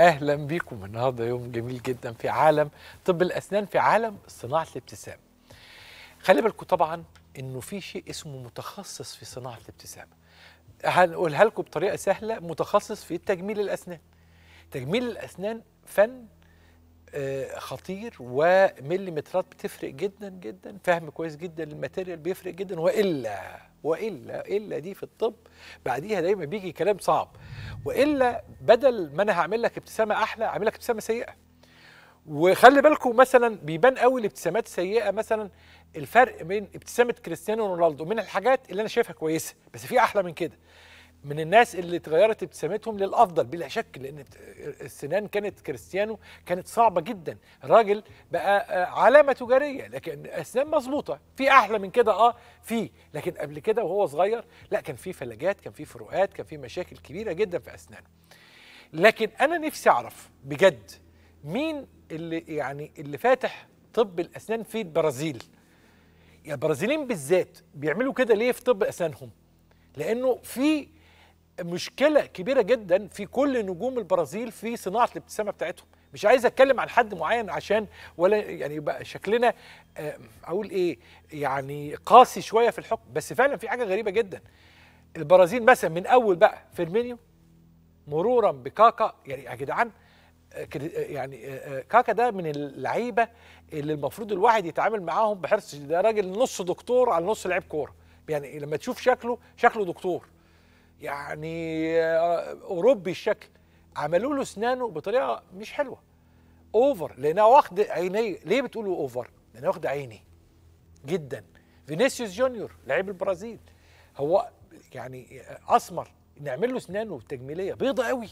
اهلا بيكم النهارده يوم جميل جدا في عالم طب الاسنان في عالم صناعه الابتسام خلي بالكم طبعا انه في شيء اسمه متخصص في صناعه الابتسامه هنقولها لكم بطريقه سهله متخصص في تجميل الاسنان تجميل الاسنان فن آه، خطير ومليمترات بتفرق جدا جدا فهم كويس جدا للماتيريال بيفرق جدا والا والا الا دي في الطب بعديها دايما بيجي كلام صعب والا بدل ما انا هعمل لك ابتسامه احلى اعمل لك ابتسامه سيئه وخلي بالكم مثلا بيبان قوي الابتسامات السيئه مثلا الفرق بين ابتسامه كريستيانو رونالدو من الحاجات اللي انا شايفها كويسه بس في احلى من كده من الناس اللي اتغيرت ابتسامتهم للافضل بلا شك لان السنان كانت كريستيانو كانت صعبه جدا الراجل بقى آه، علامه تجاريه لكن اسنان مظبوطه في احلى من كده اه في لكن قبل كده وهو صغير لا كان في فلجات كان في فروقات كان في مشاكل كبيره جدا في اسنانه لكن انا نفسي اعرف بجد مين اللي يعني اللي فاتح طب الاسنان في البرازيل يعني البرازيليين بالذات بيعملوا كده ليه في طب اسنانهم لانه في مشكله كبيره جدا في كل نجوم البرازيل في صناعه الابتسامه بتاعتهم مش عايز اتكلم عن حد معين عشان ولا يعني يبقى شكلنا آه، اقول ايه يعني قاسي شويه في الحكم بس فعلا في حاجه غريبه جدا البرازيل مثلا من اول بقى فيرمينيو مرورا بكاكا يعني يا جدعان آه، آه، يعني كاكا ده من اللعيبه اللي المفروض الواحد يتعامل معاهم بحرص ده راجل نص دكتور على نص لعيب كوره يعني لما تشوف شكله شكله دكتور يعني آه، اوروبي الشكل عملوا له اسنانه بطريقه مش حلوه اوفر لانها واخد عينيه ليه بتقولوا اوفر لانها واخد عيني جدا فينيسيوس جونيور لعيب البرازيل هو يعني آه، اسمر نعمل له اسنانه تجميليه بيضه قوي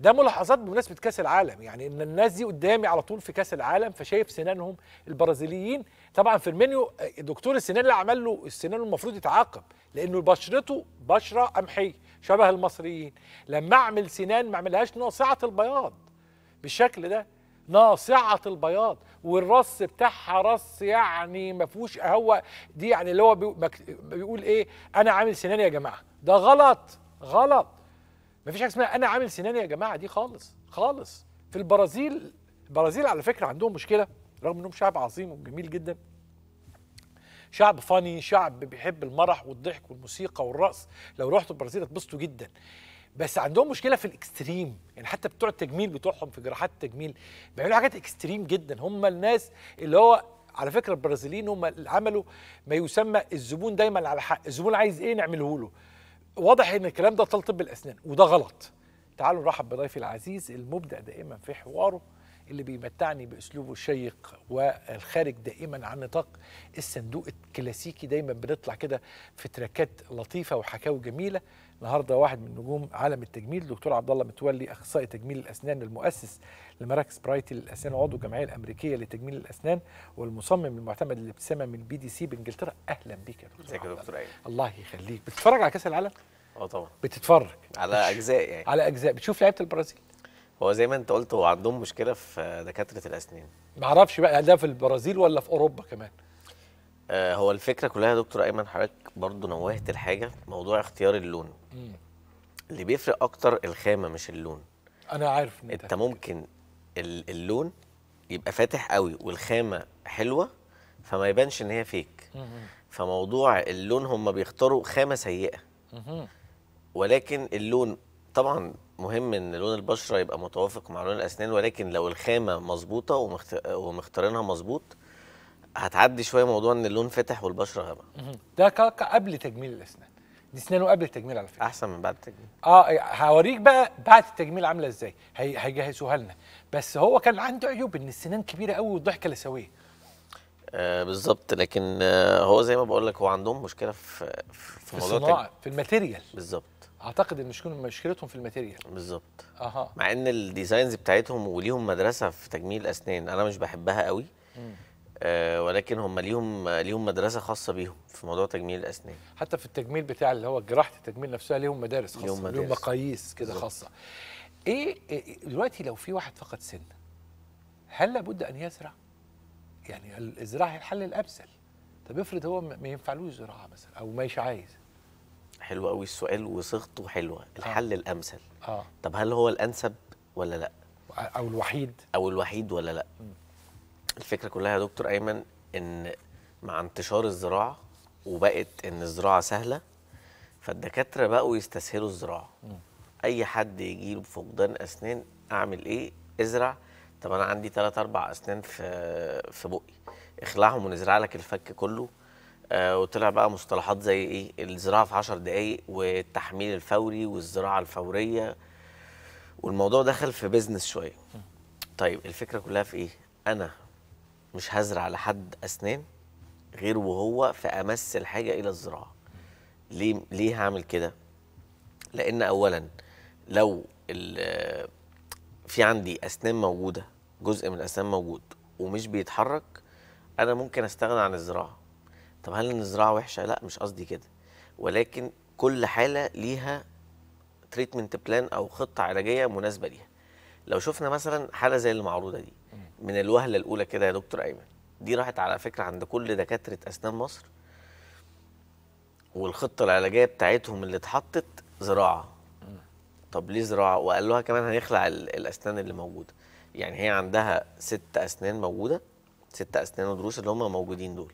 ده ملاحظات بمناسبه كاس العالم يعني ان الناس دي قدامي على طول في كاس العالم فشايف سنانهم البرازيليين طبعا فيرمينيو آه، دكتور السنان اللي عمل له السنان المفروض يتعاقب لانه بشرته بشره قمحيه شبه المصريين لما اعمل سنان ما اعملهاش ناصعه البياض بالشكل ده ناصعه البياض والرص بتاعها رص يعني ما فيهوش هو دي يعني اللي هو بيقول ايه انا عامل سنان يا جماعه ده غلط غلط مفيش حاجه اسمها انا عامل سناني يا جماعه دي خالص خالص في البرازيل البرازيل على فكره عندهم مشكله رغم انهم شعب عظيم وجميل جدا شعب فاني شعب بيحب المرح والضحك والموسيقى والرقص لو رحتوا البرازيل هتبسطوا جدا بس عندهم مشكله في الاكستريم يعني حتى بتوع التجميل بتوعهم في جراحات التجميل بيعملوا حاجات اكستريم جدا هم الناس اللي هو على فكره البرازيليين هم اللي عملوا ما يسمى الزبون دايما على حق الزبون عايز ايه نعمله له واضح ان الكلام ده تلطيم بالاسنان وده غلط تعالوا نرحب بضيفي العزيز المبدع دائما في حواره اللي بيمتعني باسلوبه الشيق والخارج دائما عن نطاق الصندوق الكلاسيكي دايما بنطلع كده في تراكات لطيفه وحكاوي جميله النهارده واحد من نجوم عالم التجميل دكتور عبد الله متولي اخصائي تجميل الاسنان المؤسس لمراكز برايتي للاسنان وعضو الجمعيه الامريكيه لتجميل الاسنان والمصمم المعتمد للابتسامه من بي دي سي بانجلترا اهلا بيك يا دكتور ازيك يا دكتور ايمن الله يخليك بتتفرج على كاس العالم؟ اه طبعا بتتفرج على اجزاء يعني على اجزاء بتشوف لعيبه البرازيل هو زي ما انت قلت هو عندهم مشكله في دكاتره الاسنان ما اعرفش بقى ده في البرازيل ولا في اوروبا كمان آه، هو الفكره كلها يا دكتور ايمن حضرتك برضه نوهت الحاجه موضوع اختيار اللون مم. اللي بيفرق اكتر الخامه مش اللون انا عارف إن انت ممكن اللون يبقى فاتح قوي والخامه حلوه فما يبانش ان هي فيك مم. فموضوع اللون هم بيختاروا خامه سيئه مم. ولكن اللون طبعا مهم ان لون البشره يبقى متوافق مع لون الاسنان ولكن لو الخامه مظبوطه ومختارينها مظبوط هتعدي شويه موضوع ان اللون فتح والبشره غامقه ده قبل تجميل الاسنان دي اسنانه قبل التجميل على فكره احسن من بعد التجميل اه إيه، هوريك بقى بعد التجميل عامله ازاي هيجهزوها لنا بس هو كان عنده عيوب ان السنان كبيره قوي والضحكه لسويه آه بالظبط لكن آه هو زي ما بقول لك هو عندهم مشكله في في موضوع الصناعه في الماتيريال بالظبط اعتقد ان مشكلتهم في الماتيريال بالظبط اها مع ان الديزاينز بتاعتهم وليهم مدرسه في تجميل الاسنان انا مش بحبها قوي مم. آه، ولكن هم ليهم ليهم مدرسه خاصه بيهم في موضوع تجميل الاسنان حتى في التجميل بتاع اللي هو جراحه التجميل نفسها ليهم مدارس خاصه ليهم, مدارس. ليهم مقاييس كده خاصه إيه،, ايه دلوقتي لو في واحد فقد سن هل لابد ان يزرع يعني الزراعه هي الحل الامثل طب افرض هو ما ينفعلوش زراعه مثلا او مش عايز حلو قوي السؤال وصيغته حلوه آه. الحل آه. الامثل اه طب هل هو الانسب ولا لا او الوحيد او الوحيد ولا لا م. الفكره كلها يا دكتور ايمن ان مع انتشار الزراعه وبقت ان الزراعه سهله فالدكاتره بقوا يستسهلوا الزراعه اي حد يجي له فقدان اسنان اعمل ايه ازرع طب انا عندي 3 4 اسنان في في بقي اخلعهم ونزرع لك الفك كله آه وطلع بقى مصطلحات زي ايه الزراعه في 10 دقائق والتحميل الفوري والزراعه الفوريه والموضوع دخل في بيزنس شويه طيب الفكره كلها في ايه انا مش هزرع لحد اسنان غير وهو في امس الحاجه الى الزراعه ليه ليه هعمل كده لان اولا لو في عندي اسنان موجوده جزء من الاسنان موجود ومش بيتحرك انا ممكن استغنى عن الزراعه طب هل ان الزراعه وحشه لا مش قصدي كده ولكن كل حاله ليها تريتمنت بلان او خطه علاجيه مناسبه ليها لو شفنا مثلا حاله زي المعروضه دي من الوهله الاولى كده يا دكتور ايمن دي راحت على فكره عند كل دكاتره اسنان مصر والخطه العلاجيه بتاعتهم اللي اتحطت زراعه طب ليه زراعه لها كمان هنخلع الاسنان اللي موجوده يعني هي عندها ست اسنان موجوده ست اسنان ودروس اللي هم موجودين دول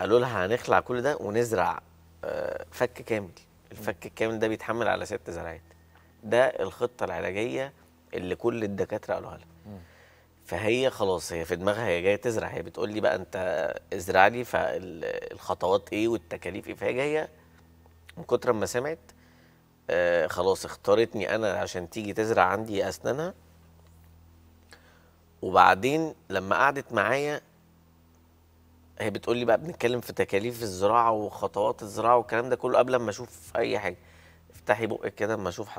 قالوا لها هنخلع كل ده ونزرع آه، فك كامل الفك الكامل ده بيتحمل على ست زراعات ده الخطه العلاجيه اللي كل الدكاتره قالوها لها فهي خلاص هي في دماغها هي جايه تزرع هي بتقول لي بقى انت ازرع لي فالخطوات ايه والتكاليف ايه فهي جايه من كتر ما سمعت آه، خلاص اختارتني انا عشان تيجي تزرع عندي اسنانها وبعدين لما قعدت معايا هي بتقول لي بقى بنتكلم في تكاليف الزراعه وخطوات الزراعه والكلام ده كله قبل ما اشوف اي حاجه افتحي بقك كده اما اشوف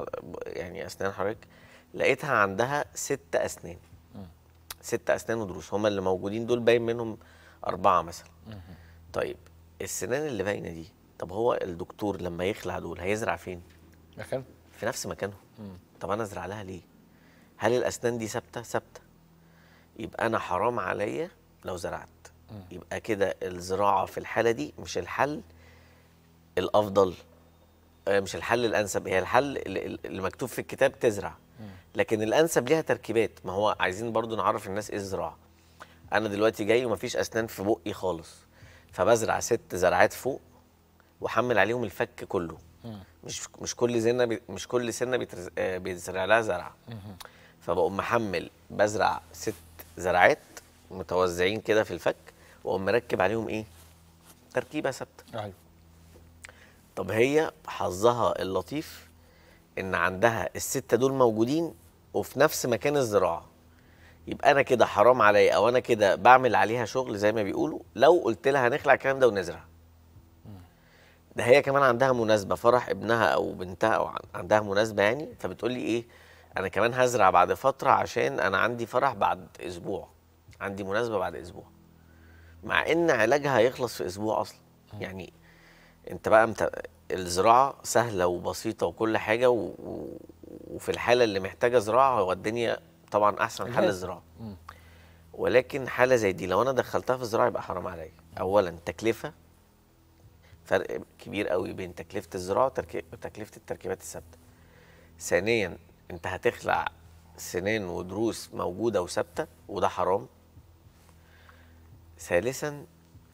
يعني اسنان حضرتك لقيتها عندها ست اسنان ست اسنان ودروس هما اللي موجودين دول باين منهم اربعه مثلا طيب السنان اللي باينه دي طب هو الدكتور لما يخلع دول هيزرع فين مكان في نفس مكانهم طب انا ازرع لها ليه هل الاسنان دي ثابته ثابته يبقى انا حرام عليا لو زرعت يبقى كده الزراعه في الحاله دي مش الحل الافضل آه، مش الحل الانسب هي الحل اللي مكتوب في الكتاب تزرع لكن الانسب ليها تركيبات ما هو عايزين برضو نعرف الناس ايه الزراعه انا دلوقتي جاي ومفيش اسنان في بقي خالص فبزرع ست زرعات فوق واحمل عليهم الفك كله مش مش كل سنه مش كل سنه بيترز... آه، بيتزرع لها زرعه فبقوم محمل بزرع ست زرعات متوزعين كده في الفك واقوم مركب عليهم ايه تركيبه ثابته ايوه طب هي حظها اللطيف ان عندها السته دول موجودين وفي نفس مكان الزراعه يبقى انا كده حرام عليا او انا كده بعمل عليها شغل زي ما بيقولوا لو قلت لها هنخلع الكلام ده ونزرع ده هي كمان عندها مناسبه فرح ابنها او بنتها او عندها مناسبه يعني فبتقول لي ايه انا كمان هزرع بعد فتره عشان انا عندي فرح بعد اسبوع عندي مناسبه بعد اسبوع مع ان علاجها هيخلص في اسبوع اصلا يعني انت بقى انت الزراعه سهله وبسيطه وكل حاجه و... وفي الحاله اللي محتاجه زراعه هو الدنيا طبعا احسن حل الزراعه ولكن حاله زي دي لو انا دخلتها في الزراعه يبقى حرام عليا اولا تكلفه فرق كبير قوي بين تكلفه الزراعه وتكلفه التركيبات الثابته ثانيا انت هتخلع سنان ودروس موجوده وثابته وده حرام ثالثا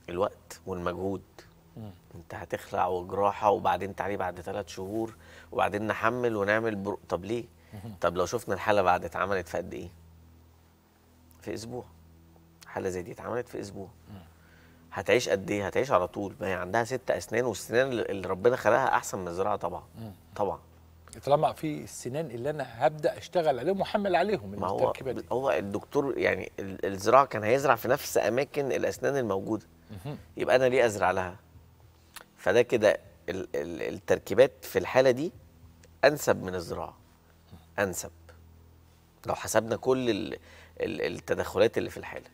الوقت والمجهود انت هتخلع وجراحه وبعدين تعالي بعد ثلاث شهور وبعدين نحمل ونعمل برو... طب ليه؟ طب لو شفنا الحاله بعد اتعملت في قد ايه؟ في اسبوع حاله زي دي اتعملت في اسبوع هتعيش قد ايه؟ هتعيش على طول ما هي عندها ست اسنان والسنان اللي ربنا خلقها احسن من الزراعه طبعا طبعا طالما في السنان اللي انا هبدا اشتغل عليهم واحمل عليهم ما هو دي. هو الدكتور يعني الزراعه كان هيزرع في نفس اماكن الاسنان الموجوده يبقى انا ليه ازرع لها؟ فده كده التركيبات في الحاله دي انسب من الزراعه انسب لو حسبنا كل التدخلات اللي في الحاله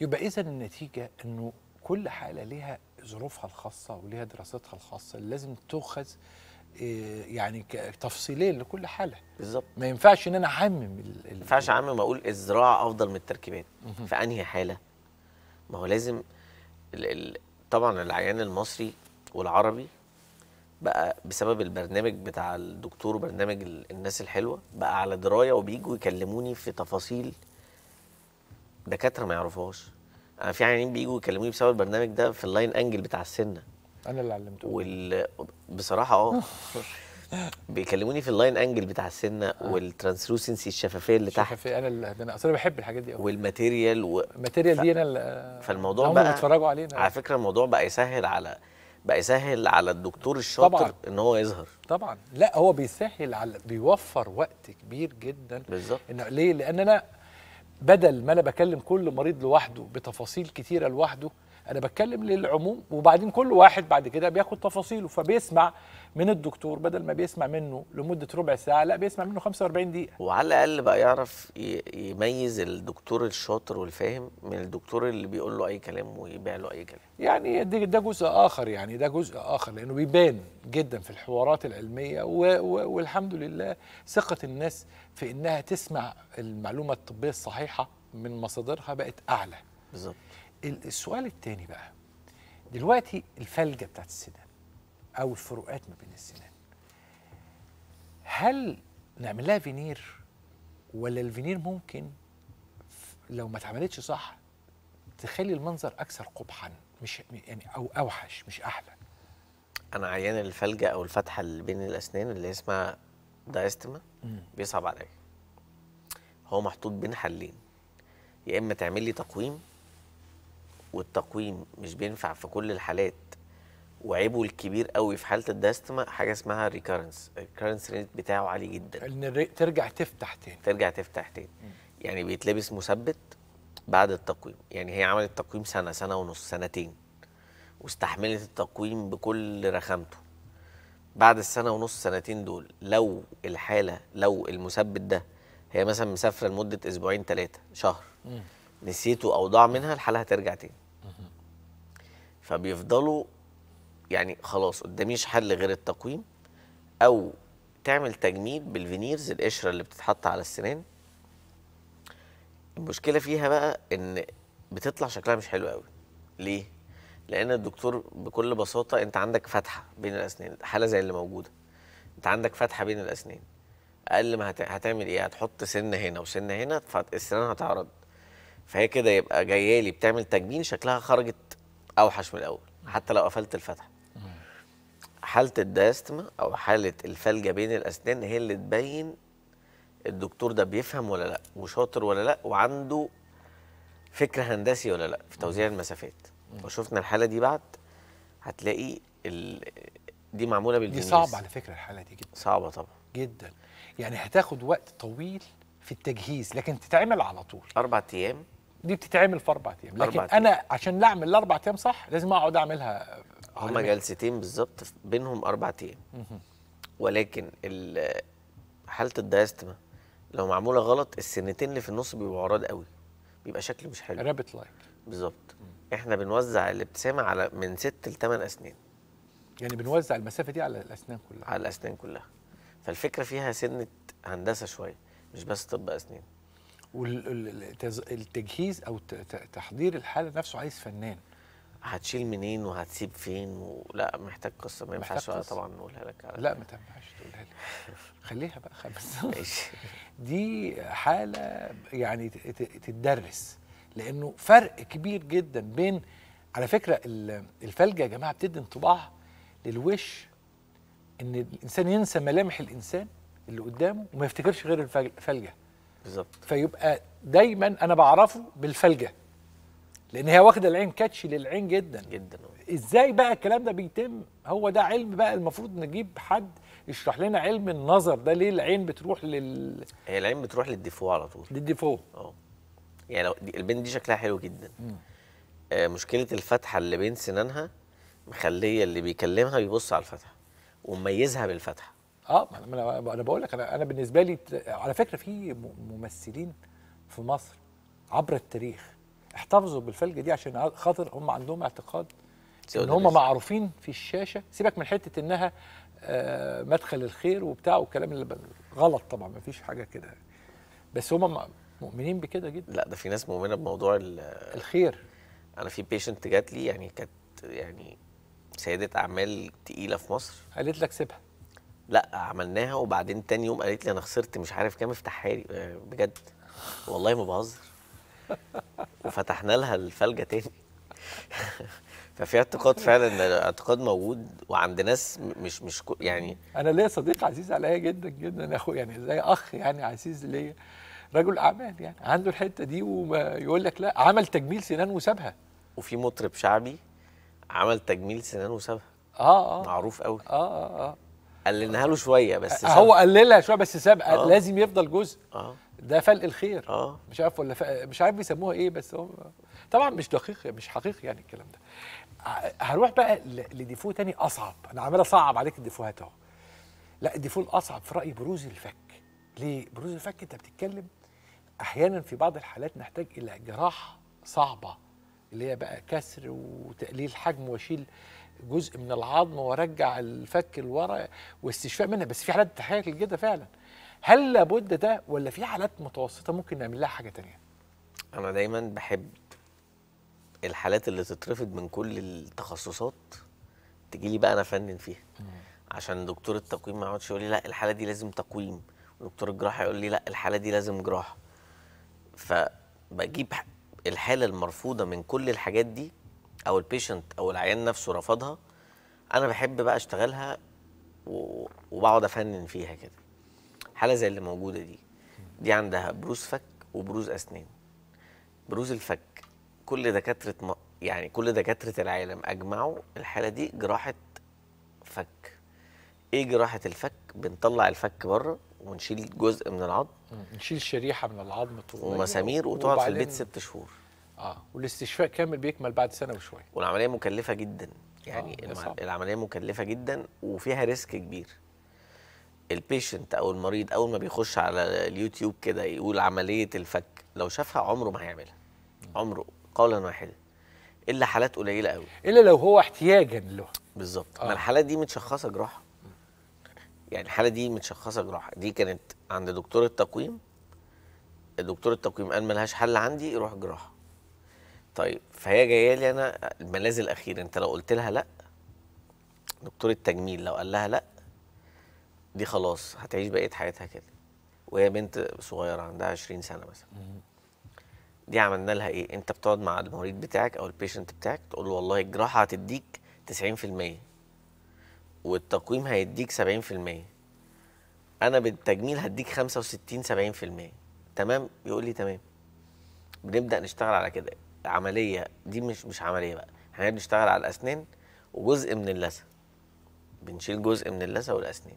يبقى اذا النتيجه انه كل حاله ليها ظروفها الخاصه وليها دراستها الخاصه اللي لازم تؤخذ آه، يعني تفصيلين لكل حاله بالظبط ما ينفعش ان انا اعمم ما ينفعش اعمم اقول الزراعه افضل من التركيبات في انهي حاله ما هو لازم طبعا العيان المصري والعربي بقى بسبب البرنامج بتاع الدكتور وبرنامج الناس الحلوه بقى على درايه وبييجوا يكلموني في تفاصيل دكاتره ما يعرفوهاش انا في عيانين بييجوا يكلموني بسبب البرنامج ده في اللاين انجل بتاع السنه انا اللي علمته وال... بصراحه اه بيكلموني في اللاين انجل بتاع السنه آه. والترانسلوسنسي الشفافيه اللي تحت الشفافيه انا اللي انا اصلا بحب الحاجات دي قوي والماتيريال و... الماتيريال ف... دي انا اللي فالموضوع بقى بيتفرجوا علينا على فكره الموضوع بقى يسهل على بقى يسهل على الدكتور الشاطر طبعًا. ان هو يظهر طبعا لا هو بيسهل على بيوفر وقت كبير جدا بالظبط ليه لان انا بدل ما انا بكلم كل مريض لوحده بتفاصيل كتيره لوحده انا بتكلم للعموم وبعدين كل واحد بعد كده بياخد تفاصيله فبيسمع من الدكتور بدل ما بيسمع منه لمده ربع ساعه لا بيسمع منه 45 دقيقه وعلى الاقل بقى يعرف يميز الدكتور الشاطر والفاهم من الدكتور اللي بيقول له اي كلام ويبيع له اي كلام يعني ده جزء اخر يعني ده جزء اخر لانه بيبان جدا في الحوارات العلميه و و والحمد لله ثقه الناس في انها تسمع المعلومه الطبيه الصحيحه من مصادرها بقت اعلى بالظبط السؤال الثاني بقى دلوقتي الفلجه بتاعت السنان او الفروقات ما بين السنان هل نعمل لها فينير ولا الفينير ممكن لو ما اتعملتش صح تخلي المنظر اكثر قبحا مش يعني او اوحش مش احلى انا عيان الفلجه او الفتحه اللي بين الاسنان اللي اسمها دايستما بيصعب عليا هو محطوط بين حلين يا اما تعمل لي تقويم والتقويم مش بينفع في كل الحالات وعيبه الكبير قوي في حاله الداستما حاجه اسمها ريكارنس الريكارنس ريت بتاعه عالي جدا ان ترجع تفتح تاني ترجع تفتح تاني يعني بيتلبس مثبت بعد التقويم يعني هي عملت تقويم سنه سنه ونص سنتين واستحملت التقويم بكل رخامته بعد السنه ونص سنتين دول لو الحاله لو المثبت ده هي مثلا مسافره لمده اسبوعين ثلاثه شهر نسيته او ضاع منها الحاله هترجع تاني فبيفضلوا يعني خلاص قداميش حل غير التقويم او تعمل تجميل بالفينيرز القشره اللي بتتحط على السنان المشكله فيها بقى ان بتطلع شكلها مش حلو قوي ليه لان الدكتور بكل بساطه انت عندك فتحه بين الاسنان حاله زي اللي موجوده انت عندك فتحه بين الاسنان اقل ما هت... هتعمل ايه هتحط سنه هنا وسنه هنا فالسنان هتعرض فهي كده يبقى جايه لي بتعمل تجميل شكلها خرجت اوحش من الاول حتى لو قفلت الفتحه حاله الدايستما او حاله الفلجه بين الاسنان هي اللي تبين الدكتور ده بيفهم ولا لا وشاطر ولا لا وعنده فكر هندسي ولا لا في توزيع المسافات لو شفنا الحاله دي بعد هتلاقي ال... دي معموله بالجنيس دي صعبه على فكره الحاله دي جدا صعبه طبعا جدا يعني هتاخد وقت طويل في التجهيز لكن تتعمل على طول اربع ايام دي بتتعمل في اربع ايام لكن أربعة انا عشان اعمل الاربع ايام صح لازم اقعد اعملها هما جلستين بالظبط بينهم اربع ايام ولكن حاله الدايستما لو معموله غلط السنتين اللي في النص بيبقوا عراض قوي بيبقى شكل مش حلو رابط لايك بالظبط احنا بنوزع الابتسامه على من ست لثمان اسنان يعني بنوزع المسافه دي على الاسنان كلها على الاسنان كلها فالفكره فيها سنه هندسه شويه مش بس طب اسنان والتجهيز او تحضير الحاله نفسه عايز فنان هتشيل منين وهتسيب فين ولا محتاج قصه ما ينفعش طبعا نقولها لك على لا ما تنفعش تقولها لي خليها بقى خمس ماشي دي حاله يعني تتدرس لانه فرق كبير جدا بين على فكره الفلجه يا جماعه بتدي انطباع للوش ان الانسان ينسى ملامح الانسان اللي قدامه وما يفتكرش غير الفلجه بالظبط فيبقى دايما انا بعرفه بالفلجه لان هي واخده العين كاتشي للعين جدا جدا ازاي بقى الكلام ده بيتم هو ده علم بقى المفروض نجيب حد يشرح لنا علم النظر ده ليه العين بتروح لل هي العين بتروح للديفو على طول للديفو اه يعني لو البنت دي شكلها حلو جدا آه مشكله الفتحه اللي بين سنانها مخليه اللي بيكلمها بيبص على الفتحه ومميزها بالفتحه اه انا انا بقول لك انا انا بالنسبه لي على فكره في ممثلين في مصر عبر التاريخ احتفظوا بالفلجه دي عشان خاطر هم عندهم اعتقاد ان هم معروفين في الشاشه سيبك من حته انها آه، مدخل الخير وبتاع والكلام اللي غلط طبعا ما فيش حاجه كده بس هم مؤمنين بكده جدا لا ده في ناس مؤمنه بموضوع الخير انا في بيشنت جات لي يعني كانت يعني سيده اعمال تقيله في مصر قالت لك سيبها لا عملناها وبعدين تاني يوم قالت لي انا خسرت مش عارف كام افتحها لي آه، بجد والله ما بهزر وفتحنا لها الفلجه تاني ففي اعتقاد فعلا اعتقاد موجود وعند ناس مش مش يعني انا ليا صديق عزيز عليا جدا جدا اخو يعني زي اخ يعني عزيز ليا رجل اعمال يعني عنده الحته دي ويقول لك لا عمل تجميل سنان وسابها وفي مطرب شعبي عمل تجميل سنان وسابها اه اه معروف قوي اه اه اه قللناها له شويه بس آه، هو قللها شويه بس ساب آه. لازم يفضل جزء آه. ده فلق الخير آه. مش عارف ولا ف... مش عارف بيسموها ايه بس هو طبعا مش دقيق مش حقيقي يعني الكلام ده آه، هروح بقى لديفو تاني اصعب انا عمال اصعب عليك الديفوهات اهو لا الديفو الاصعب في رايي بروز الفك ليه بروز الفك انت بتتكلم احيانا في بعض الحالات نحتاج الى جراحه صعبه اللي هي بقى كسر وتقليل حجم واشيل جزء من العظم وارجع الفك لورا واستشفاء منها بس في حالات تخيل كده فعلا هل لابد ده ولا في حالات متوسطه ممكن نعمل لها حاجه تانية انا دايما بحب الحالات اللي تترفض من كل التخصصات تجي لي بقى انا افنن فيها عشان دكتور التقويم ما يقعدش يقول لي لا الحاله دي لازم تقويم ودكتور الجراحه يقول لي لا الحاله دي لازم جراحه فبجيب الحاله المرفوضه من كل الحاجات دي او البيشنت او العيان نفسه رفضها انا بحب بقى اشتغلها وبقعد افنن فيها كده حاله زي اللي موجوده دي دي عندها بروز فك وبروز اسنان بروز الفك كل دكاتره م... يعني كل دكاتره العالم اجمعوا الحاله دي جراحه فك ايه جراحه الفك بنطلع الفك بره ونشيل جزء من العظم نشيل شريحه من العظم ومسامير وتقعد في البيت ست شهور اه والاستشفاء كامل بيكمل بعد سنه وشويه والعمليه مكلفه جدا يعني آه. العمليه مكلفه جدا وفيها ريسك كبير البيشنت او المريض اول ما بيخش على اليوتيوب كده يقول عمليه الفك لو شافها عمره ما هيعملها عمره قولا واحدا الا حالات قليله قوي الا لو هو احتياجا له بالظبط آه. ما الحالات دي متشخصه جراحه يعني الحاله دي متشخصه جراحه دي كانت عند دكتور التقويم دكتور التقويم قال ملهاش حل عندي روح جراحه طيب فهي جايه لي انا الملاذ الاخير انت لو قلت لها لا دكتور التجميل لو قال لها لا دي خلاص هتعيش بقيه حياتها كده وهي بنت صغيره عندها 20 سنه مثلا دي عملنا لها ايه انت بتقعد مع المريض بتاعك او البيشنت بتاعك تقول له والله الجراحه هتديك 90% والتقويم هيديك 70% انا بالتجميل هديك 65 70% تمام يقول لي تمام بنبدا نشتغل على كده عمليه دي مش مش عمليه بقى احنا بنشتغل على الاسنان وجزء من اللثه بنشيل جزء من اللثه والاسنان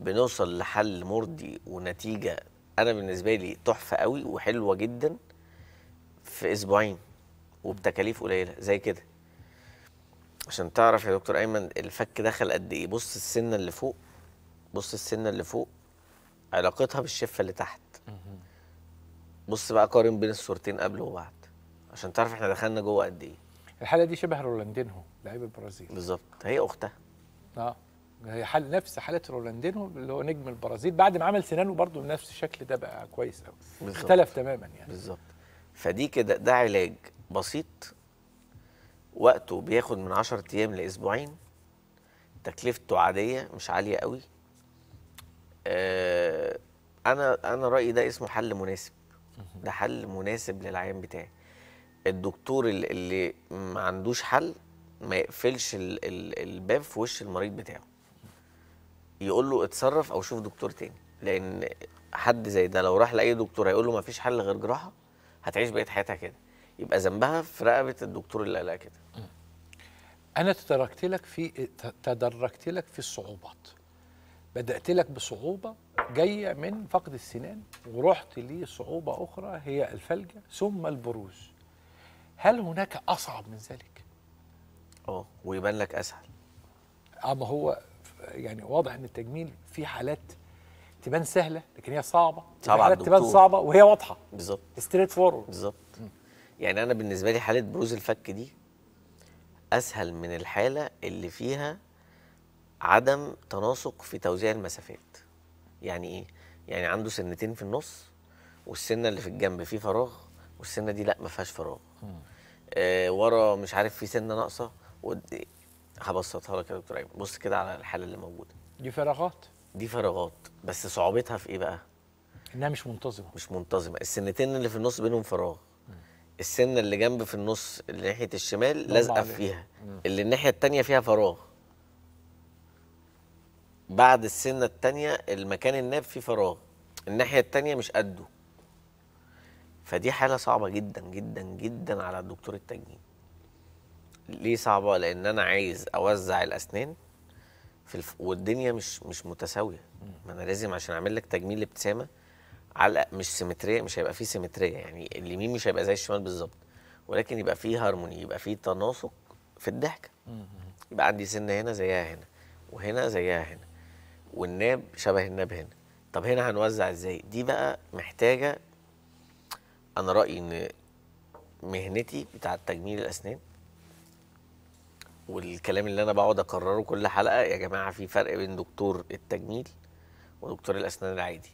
بنوصل لحل مرضي ونتيجه انا بالنسبه لي تحفه قوي وحلوه جدا في اسبوعين وبتكاليف قليله زي كده عشان تعرف يا دكتور ايمن الفك دخل قد ايه بص السنه اللي فوق بص السنه اللي فوق علاقتها بالشفه اللي تحت بص بقى قارن بين الصورتين قبل وبعد عشان تعرف احنا دخلنا جوه قد ايه الحاله دي شبه رولاندينهو لعيب البرازيل بالظبط هي اختها اه هي حال نفس حاله رولاندينهو اللي هو نجم البرازيل بعد ما عمل سنانه برضه بنفس الشكل ده بقى كويس قوي اختلف تماما يعني بالظبط فدي كده ده علاج بسيط وقته بياخد من 10 ايام لاسبوعين تكلفته عاديه مش عاليه قوي آه انا انا رايي ده اسمه حل مناسب ده حل مناسب للعيان بتاعي الدكتور اللي ما عندوش حل ما يقفلش الباب في وش المريض بتاعه يقول له اتصرف او شوف دكتور تاني لان حد زي ده لو راح لاي دكتور هيقول له ما فيش حل غير جراحه هتعيش بقيه حياتها كده يبقى ذنبها في رقبه الدكتور اللي قالها كده انا تدركت لك في إيه، تدرجت لك في الصعوبات بدات لك بصعوبه جايه من فقد السنان ورحت لصعوبه اخرى هي الفلجه ثم البروز هل هناك اصعب من ذلك اه ويبان لك اسهل اما آه، هو يعني واضح ان التجميل في حالات تبان سهله لكن هي صعبه صعبه حالات تبان صعبه وهي واضحه بالظبط ستريت فورورد بالظبط يعني انا بالنسبه لي حاله بروز الفك دي اسهل من الحاله اللي فيها عدم تناسق في توزيع المسافات يعني ايه يعني عنده سنتين في النص والسنه اللي في الجنب فيه فراغ والسنه دي لا ما فيهاش فراغ آه ورا مش عارف في سنه ناقصه هبسطها لك يا دكتور ايمن بص كده على الحاله اللي موجوده دي فراغات دي فراغات بس صعوبتها في ايه بقى انها مش منتظمه مش منتظمه السنتين اللي في النص بينهم فراغ السنه اللي جنب في النص اللي ناحيه الشمال لازقه فيها مم. اللي الناحيه الثانيه فيها فراغ بعد السنه الثانيه المكان الناب فيه فراغ الناحيه الثانيه مش قده فدي حاله صعبه جدا جدا جدا على الدكتور التجميل ليه صعبه لان انا عايز اوزع الاسنان في الف... والدنيا مش مش متساويه ما انا لازم عشان اعمل لك تجميل ابتسامه على مش سيمتريه مش هيبقى فيه سيمتريه يعني اليمين مش هيبقى زي الشمال بالظبط ولكن يبقى فيه هارموني يبقى فيه تناسق في الضحكه يبقى عندي سنه هنا زيها هنا وهنا زيها هنا والناب شبه الناب هنا طب هنا هنوزع ازاي دي بقى محتاجه انا رايي ان مهنتي بتاعه تجميل الاسنان والكلام اللي انا بقعد اكرره كل حلقه يا جماعه في فرق بين دكتور التجميل ودكتور الاسنان العادي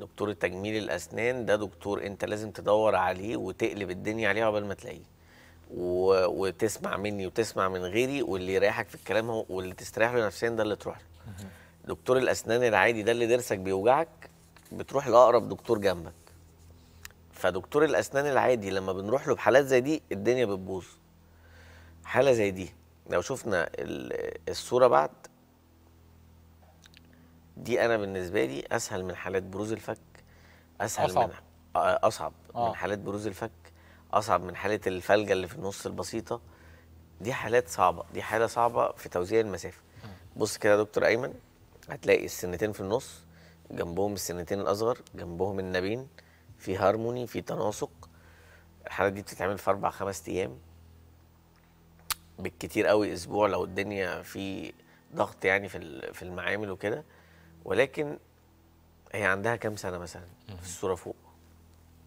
دكتور تجميل الاسنان ده دكتور انت لازم تدور عليه وتقلب الدنيا عليه عقبال ما تلاقيه و... وتسمع مني وتسمع من غيري واللي يريحك في الكلام هو واللي تستريح له نفسيا ده اللي تروح له دكتور الاسنان العادي ده اللي ضرسك بيوجعك بتروح لاقرب دكتور جنبك فدكتور الاسنان العادي لما بنروح له بحالات زي دي الدنيا بتبوظ حاله زي دي لو شفنا الصوره بعد دي انا بالنسبه لي اسهل من حالات بروز الفك اسهل أصعب. من آه، اصعب آه. من حالات بروز الفك اصعب من حاله الفلجه اللي في النص البسيطه دي حالات صعبه دي حاله صعبه في توزيع المسافه بص كده يا دكتور ايمن هتلاقي السنتين في النص جنبهم السنتين الاصغر جنبهم النبين في هارموني في تناسق الحالات دي بتتعمل في اربع خمس ايام بالكتير قوي اسبوع لو الدنيا في ضغط يعني في في المعامل وكده ولكن هي عندها كام سنه مثلا في الصوره فوق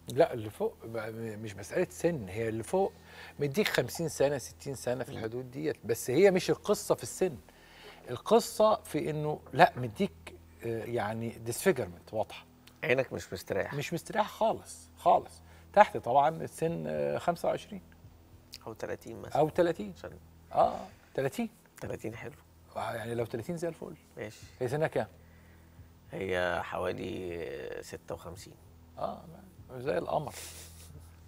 لا اللي فوق مش مساله سن هي اللي فوق مديك 50 سنه 60 سنه في الحدود ديت بس هي مش القصه في السن القصه في انه لا مديك آه، يعني ديسفيجرمنت واضحه عينك مش مستريح مش مستريح خالص خالص تحت طبعا السن 25 آه، او 30 مثلا او 30 عشان اه 30 30 حلو آه، يعني لو 30 زي الفل ماشي هي سنها كام؟ هي حوالي 56 اه زي القمر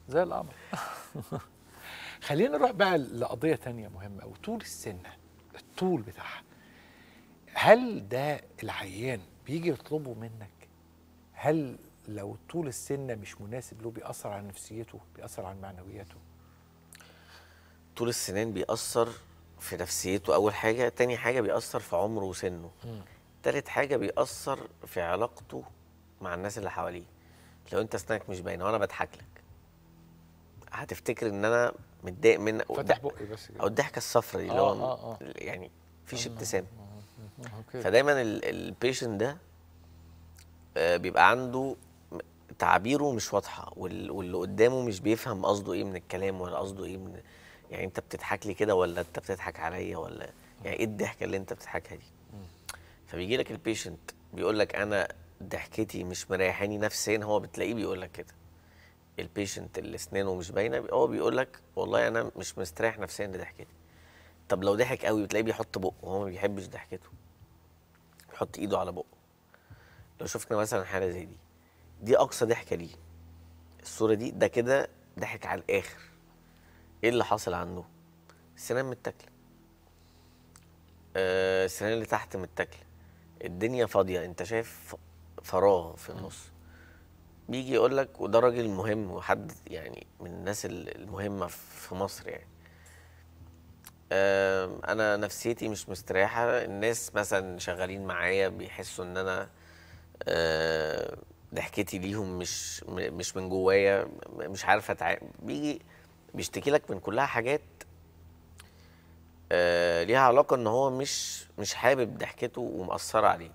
زي القمر خلينا نروح بقى لقضيه تانية مهمه وطول طول السنه الطول بتاعها هل ده العيان بيجي يطلبه منك هل لو طول السن مش مناسب له بيأثر على نفسيته بيأثر على معنوياته طول السنين بيأثر في نفسيته أول حاجة تاني حاجة بيأثر في عمره وسنه تالت حاجة بيأثر في علاقته مع الناس اللي حواليه لو أنت سنك مش باينة وأنا بضحك لك هتفتكر إن أنا متضايق منك فتح بقي بس كده أو الضحكة الصفرا دي اللي هو آه، آه، آه. يعني مفيش ابتسامة فدايما البيشنت ده آه، بيبقى عنده تعابيره مش واضحه واللي قدامه مش بيفهم قصده ايه من الكلام ولا قصده ايه من يعني انت بتضحك لي كده ولا انت بتضحك عليا ولا يعني ايه الضحكه اللي انت بتضحكها دي فبيجي لك البيشنت بيقول لك انا ضحكتي مش مريحاني نفسيا هو بتلاقيه بيقول لك كده البيشنت اللي اسنانه مش باينه هو بيقول لك والله انا مش مستريح نفسيا لضحكتي طب لو ضحك قوي بتلاقيه بيحط بقه وهو ما بيحبش ضحكته بيحط ايده على بقه لو شفنا مثلا حاله زي دي دي اقصى ضحكه ليه الصوره دي ده كده ضحك على الاخر ايه اللي حاصل عنده السنان متاكله آه السنان اللي تحت متاكله الدنيا فاضيه انت شايف فراغ في النص بيجي يقول لك وده راجل مهم وحد يعني من الناس المهمه في مصر يعني آه انا نفسيتي مش مستريحه الناس مثلا شغالين معايا بيحسوا ان انا آه، ضحكتي ليهم مش مش من جوايا مش عارفه اتعامل بيجي بيشتكي لك من كلها حاجات آه، ليها علاقه ان هو مش مش حابب ضحكته ومأثره عليه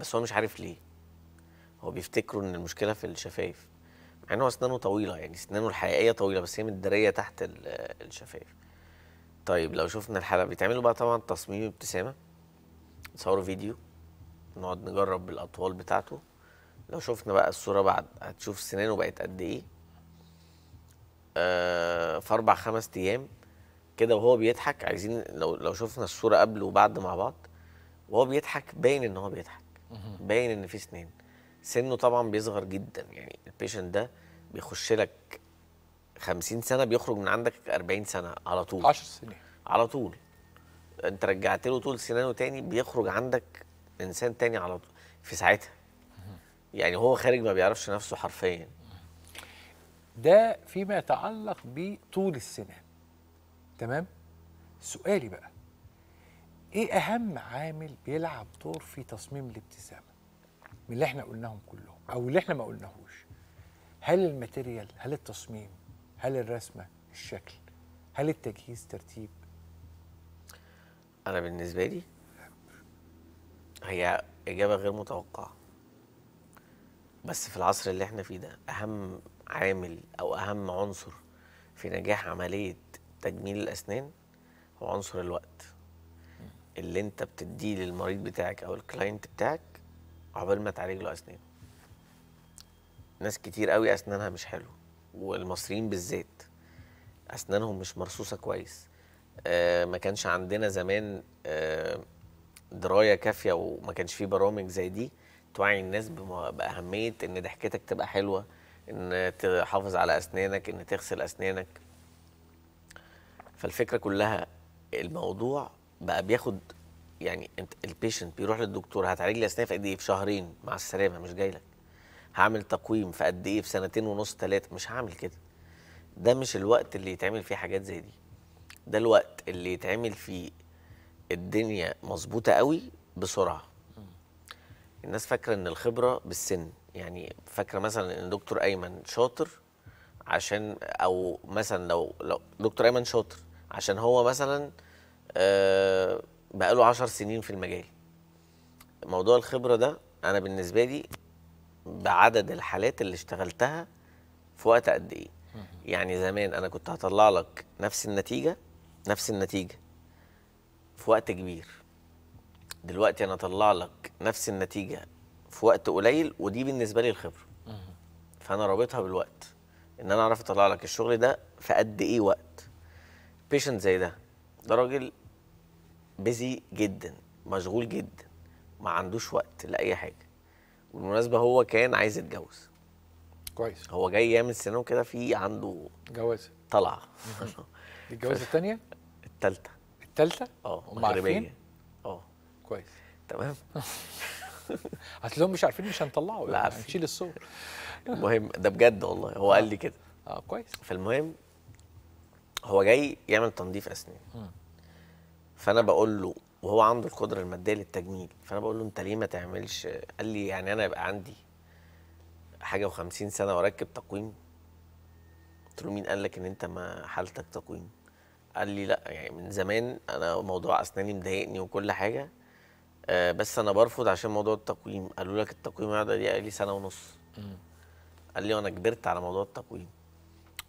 بس هو مش عارف ليه هو بيفتكروا ان المشكله في الشفايف مع ان هو اسنانه طويله يعني اسنانه الحقيقيه طويله بس هي متداريه تحت الشفايف طيب لو شفنا الحلقه بيتعملوا بقى طبعا تصميم ابتسامه تصوروا فيديو نقعد نجرب بالاطوال بتاعته لو شفنا بقى الصوره بعد هتشوف سنانه بقت قد ايه آه، في اربع خمس ايام كده وهو بيضحك عايزين لو لو شفنا الصوره قبل وبعد مع بعض وهو بيضحك باين ان هو بيضحك باين ان في سنين سنه طبعا بيصغر جدا يعني البيشنت ده بيخش لك 50 سنه بيخرج من عندك 40 سنه على طول 10 سنين على طول انت رجعت له طول سنانه تاني بيخرج عندك انسان تاني على طول في ساعتها يعني هو خارج ما بيعرفش نفسه حرفيا ده فيما يتعلق بطول السنان تمام سؤالي بقى ايه اهم عامل بيلعب دور في تصميم الابتسامه من اللي احنا قلناهم كلهم او اللي احنا ما قلناهوش هل الماتيريال هل التصميم هل الرسمه الشكل هل التجهيز ترتيب انا بالنسبه لي هي إجابة غير متوقعة بس في العصر اللي احنا فيه ده أهم عامل أو أهم عنصر في نجاح عملية تجميل الأسنان هو عنصر الوقت اللي أنت بتديه للمريض بتاعك أو الكلاينت بتاعك عقبال ما تعالج له أسنانه ناس كتير قوي أسنانها مش حلو والمصريين بالذات أسنانهم مش مرصوصة كويس آه ما كانش عندنا زمان آه درايه كافيه وما كانش فيه برامج زي دي توعي الناس باهميه ان ضحكتك تبقى حلوه ان تحافظ على اسنانك ان تغسل اسنانك فالفكره كلها الموضوع بقى بياخد يعني انت البيشنت بيروح للدكتور هتعالج لي اسناني في قد ايه في شهرين مع السلامه مش جاي لك هعمل تقويم في قد ايه في سنتين ونص ثلاثه مش هعمل كده ده مش الوقت اللي يتعمل فيه حاجات زي دي ده الوقت اللي يتعمل فيه الدنيا مظبوطه قوي بسرعه الناس فاكره ان الخبره بالسن يعني فاكره مثلا ان دكتور ايمن شاطر عشان او مثلا لو لو دكتور ايمن شاطر عشان هو مثلا آه بقاله 10 سنين في المجال موضوع الخبره ده انا بالنسبه لي بعدد الحالات اللي اشتغلتها في وقت قد ايه يعني زمان انا كنت هطلع لك نفس النتيجه نفس النتيجه في وقت كبير دلوقتي انا اطلع لك نفس النتيجه في وقت قليل ودي بالنسبه لي الخبره فانا رابطها بالوقت ان انا اعرف اطلع لك الشغل ده في قد ايه وقت بيشنت زي ده ده راجل بيزي جدا مشغول جدا ما عندوش وقت لاي حاجه بالمناسبه هو كان عايز يتجوز كويس هو جاي يعمل سنه كده في عنده جواز طلعه الجوازه الثانيه الثالثه ثالثه اه مغربيه اه كويس تمام هتلاقيهم مش عارفين مش هنطلعه لا عارفين يعني، هنشيل الصور المهم ده بجد والله هو قال لي آه. كده اه كويس فالمهم هو جاي يعمل تنظيف اسنان فانا بقول له وهو عنده القدره الماديه للتجميل فانا بقول له انت ليه ما تعملش قال لي يعني انا يبقى عندي حاجه و50 سنه واركب تقويم قلت له مين قال لك ان انت ما حالتك تقويم قال لي لا يعني من زمان انا موضوع اسناني مضايقني وكل حاجه آه، بس انا برفض عشان موضوع التقويم قالوا لك التقويم هيقعد دي إيه؟ قال لي سنه ونص قال لي وانا كبرت على موضوع التقويم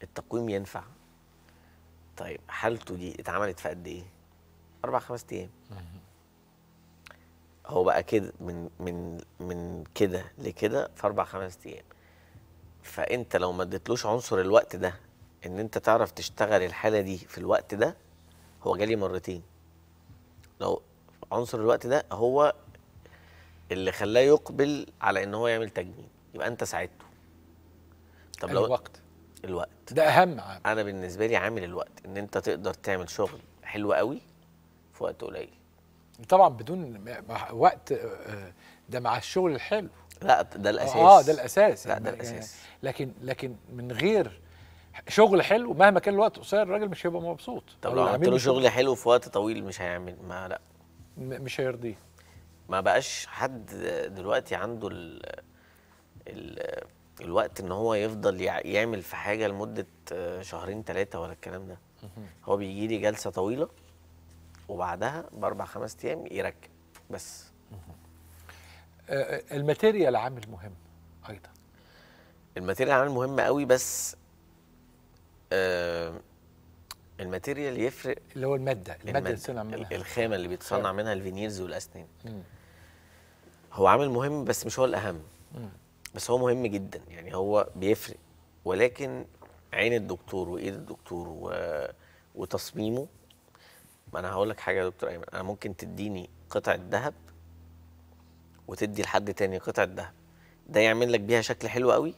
التقويم ينفع طيب حالته دي اتعملت في قد ايه اربع خمس ايام هو بقى كده من من من كده لكده في اربع خمس ايام فانت لو ما اديتلوش عنصر الوقت ده ان انت تعرف تشتغل الحاله دي في الوقت ده هو جالي مرتين لو عنصر الوقت ده هو اللي خلاه يقبل على ان هو يعمل تجميل يبقى انت ساعدته طب لو الوقت الوقت ده اهم عامل انا بالنسبه لي عامل الوقت ان انت تقدر تعمل شغل حلو قوي في وقت قليل طبعا بدون وقت آه، آه، ده مع الشغل الحلو لا ده الاساس اه, آه، ده الاساس لا ده يعني الاساس لكن لكن من غير شغل حلو مهما كان الوقت قصير الراجل مش هيبقى مبسوط طب لو عملت له شغل حلو في وقت طويل مش هيعمل ما لا مش هيرضيه ما بقاش حد دلوقتي عنده الـ الـ الوقت ان هو يفضل يعمل في حاجه لمده شهرين ثلاثه ولا الكلام ده هو بيجي لي جلسه طويله وبعدها باربع خمس ايام يركب بس الماتيريال عامل مهم ايضا الماتيريال عامل مهم قوي بس آه، الماتيريال يفرق اللي هو الماده الماده اللي بتصنع منها الخامه اللي بيتصنع منها الفينيرز والاسنان هو عامل مهم بس مش هو الاهم مم. بس هو مهم جدا يعني هو بيفرق ولكن عين الدكتور وايد الدكتور و... وتصميمه ما انا هقول لك حاجه يا دكتور ايمن انا ممكن تديني قطعه ذهب وتدي لحد تاني قطعه ذهب ده يعمل لك بيها شكل حلو قوي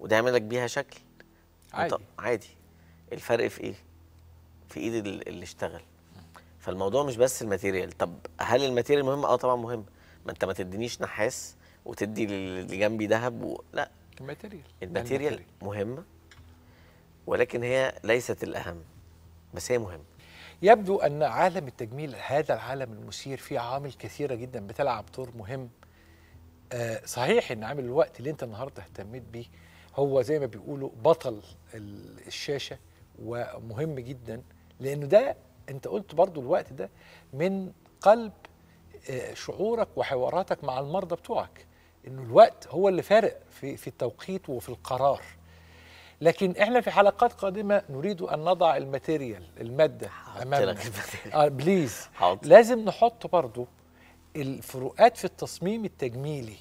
وده يعمل لك بيها شكل عادي عادي الفرق في ايه في ايد اللي اشتغل فالموضوع مش بس الماتيريال طب هل الماتيريال مهم اه طبعا مهم ما انت ما تدينيش نحاس وتدي اللي جنبي ذهب و... لا الماتيريال الماتيريال مهمه ولكن هي ليست الاهم بس هي مهمه يبدو ان عالم التجميل هذا العالم المثير فيه عوامل كثيره جدا بتلعب دور مهم آه صحيح ان عامل الوقت اللي انت النهارده اهتميت بيه هو زي ما بيقولوا بطل الشاشه ومهم جدا لانه ده انت قلت برضو الوقت ده من قلب آه، شعورك وحواراتك مع المرضى بتوعك انه الوقت هو اللي فارق في في التوقيت وفي القرار لكن احنا في حلقات قادمه نريد ان نضع الماتيريال الماده امامك آه بليز لازم نحط برضو الفروقات في التصميم التجميلي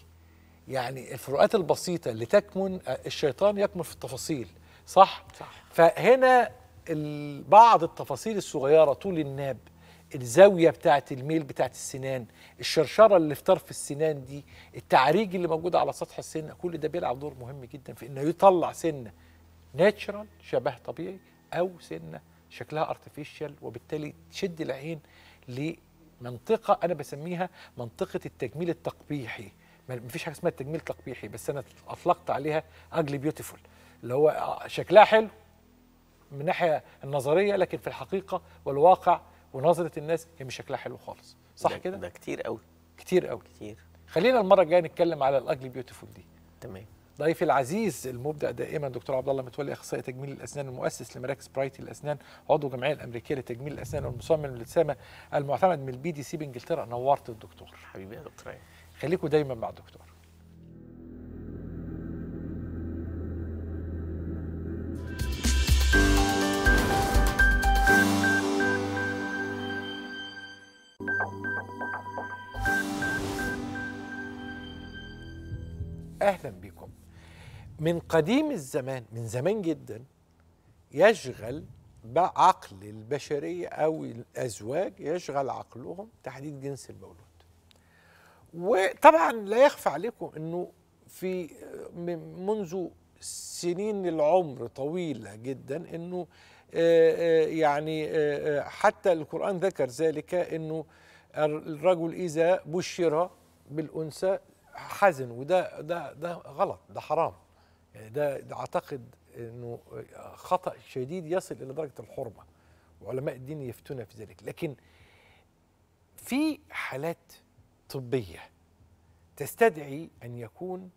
يعني الفروقات البسيطه اللي تكمن آه، الشيطان يكمن في التفاصيل صح؟ صح فهنا بعض التفاصيل الصغيره طول الناب الزاويه بتاعه الميل بتاعه السنان الشرشره اللي في طرف السنان دي التعريج اللي موجود على سطح السنه كل ده بيلعب دور مهم جدا في انه يطلع سنه ناتشرال شبه طبيعي او سنه شكلها ارتفيشال وبالتالي تشد العين لمنطقه انا بسميها منطقه التجميل التقبيحي مفيش حاجه اسمها التجميل التقبيحي بس انا اطلقت عليها اجلي بيوتيفول اللي هو شكلها حلو من ناحيه النظريه لكن في الحقيقه والواقع ونظره الناس هي مش شكلها حلو خالص صح كده ده كتير قوي كتير قوي كتير خلينا المره الجايه نتكلم على الاجلي بيوتيفول دي تمام ضيفي العزيز المبدع دائما دكتور عبد الله متولي اخصائي تجميل الاسنان المؤسس لمراكز برايتي الاسنان عضو الجمعيه الامريكيه لتجميل الاسنان والمصمم للسامه المعتمد من البي دي سي بانجلترا نورت الدكتور حبيبي يا دكتور خليكم دايما مع الدكتور أهلا بكم من قديم الزمان من زمان جدا يشغل عقل البشرية أو الأزواج يشغل عقلهم تحديد جنس المولود وطبعا لا يخفى عليكم أنه في منذ سنين العمر طويلة جدا أنه آه، آه، يعني آه، حتى القرآن ذكر ذلك أنه الرجل إذا بشر بالأنثى حزن وده ده ده غلط ده حرام يعني ده, ده اعتقد انه خطا شديد يصل الى درجه الحرمه وعلماء الدين يفتون في ذلك لكن في حالات طبيه تستدعي ان يكون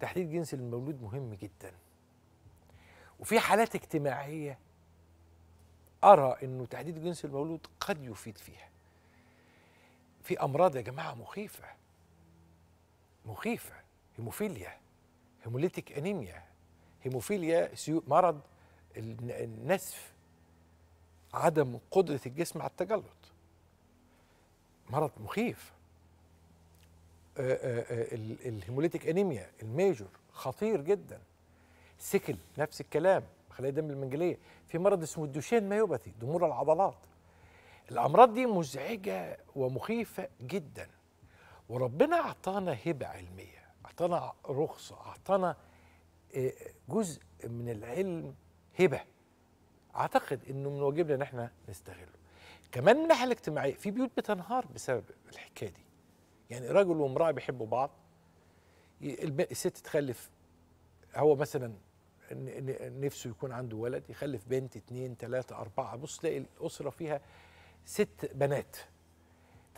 تحديد جنس المولود مهم جدا وفي حالات اجتماعيه ارى انه تحديد جنس المولود قد يفيد فيها في امراض يا جماعه مخيفه مخيفة هيموفيليا هيموليتيك أنيميا هيموفيليا مرض النسف عدم قدرة الجسم على التجلط مرض مخيف آه، آه، آه، الهيموليتيك أنيميا الميجور خطير جدا سكل نفس الكلام خلايا الدم المنجليه في مرض اسمه الدوشين مايوباثي ضمور العضلات الامراض دي مزعجه ومخيفه جدا وربنا أعطانا هبة علمية أعطانا رخصة أعطانا آه، جزء من العلم هبة أعتقد أنه من واجبنا أن احنا نستغله كمان من الناحية الاجتماعية في بيوت بتنهار بسبب الحكاية دي يعني رجل وامرأة بيحبوا بعض الست تخلف هو مثلا نفسه يكون عنده ولد يخلف بنت اتنين تلاتة أربعة بص تلاقي الأسرة فيها ست بنات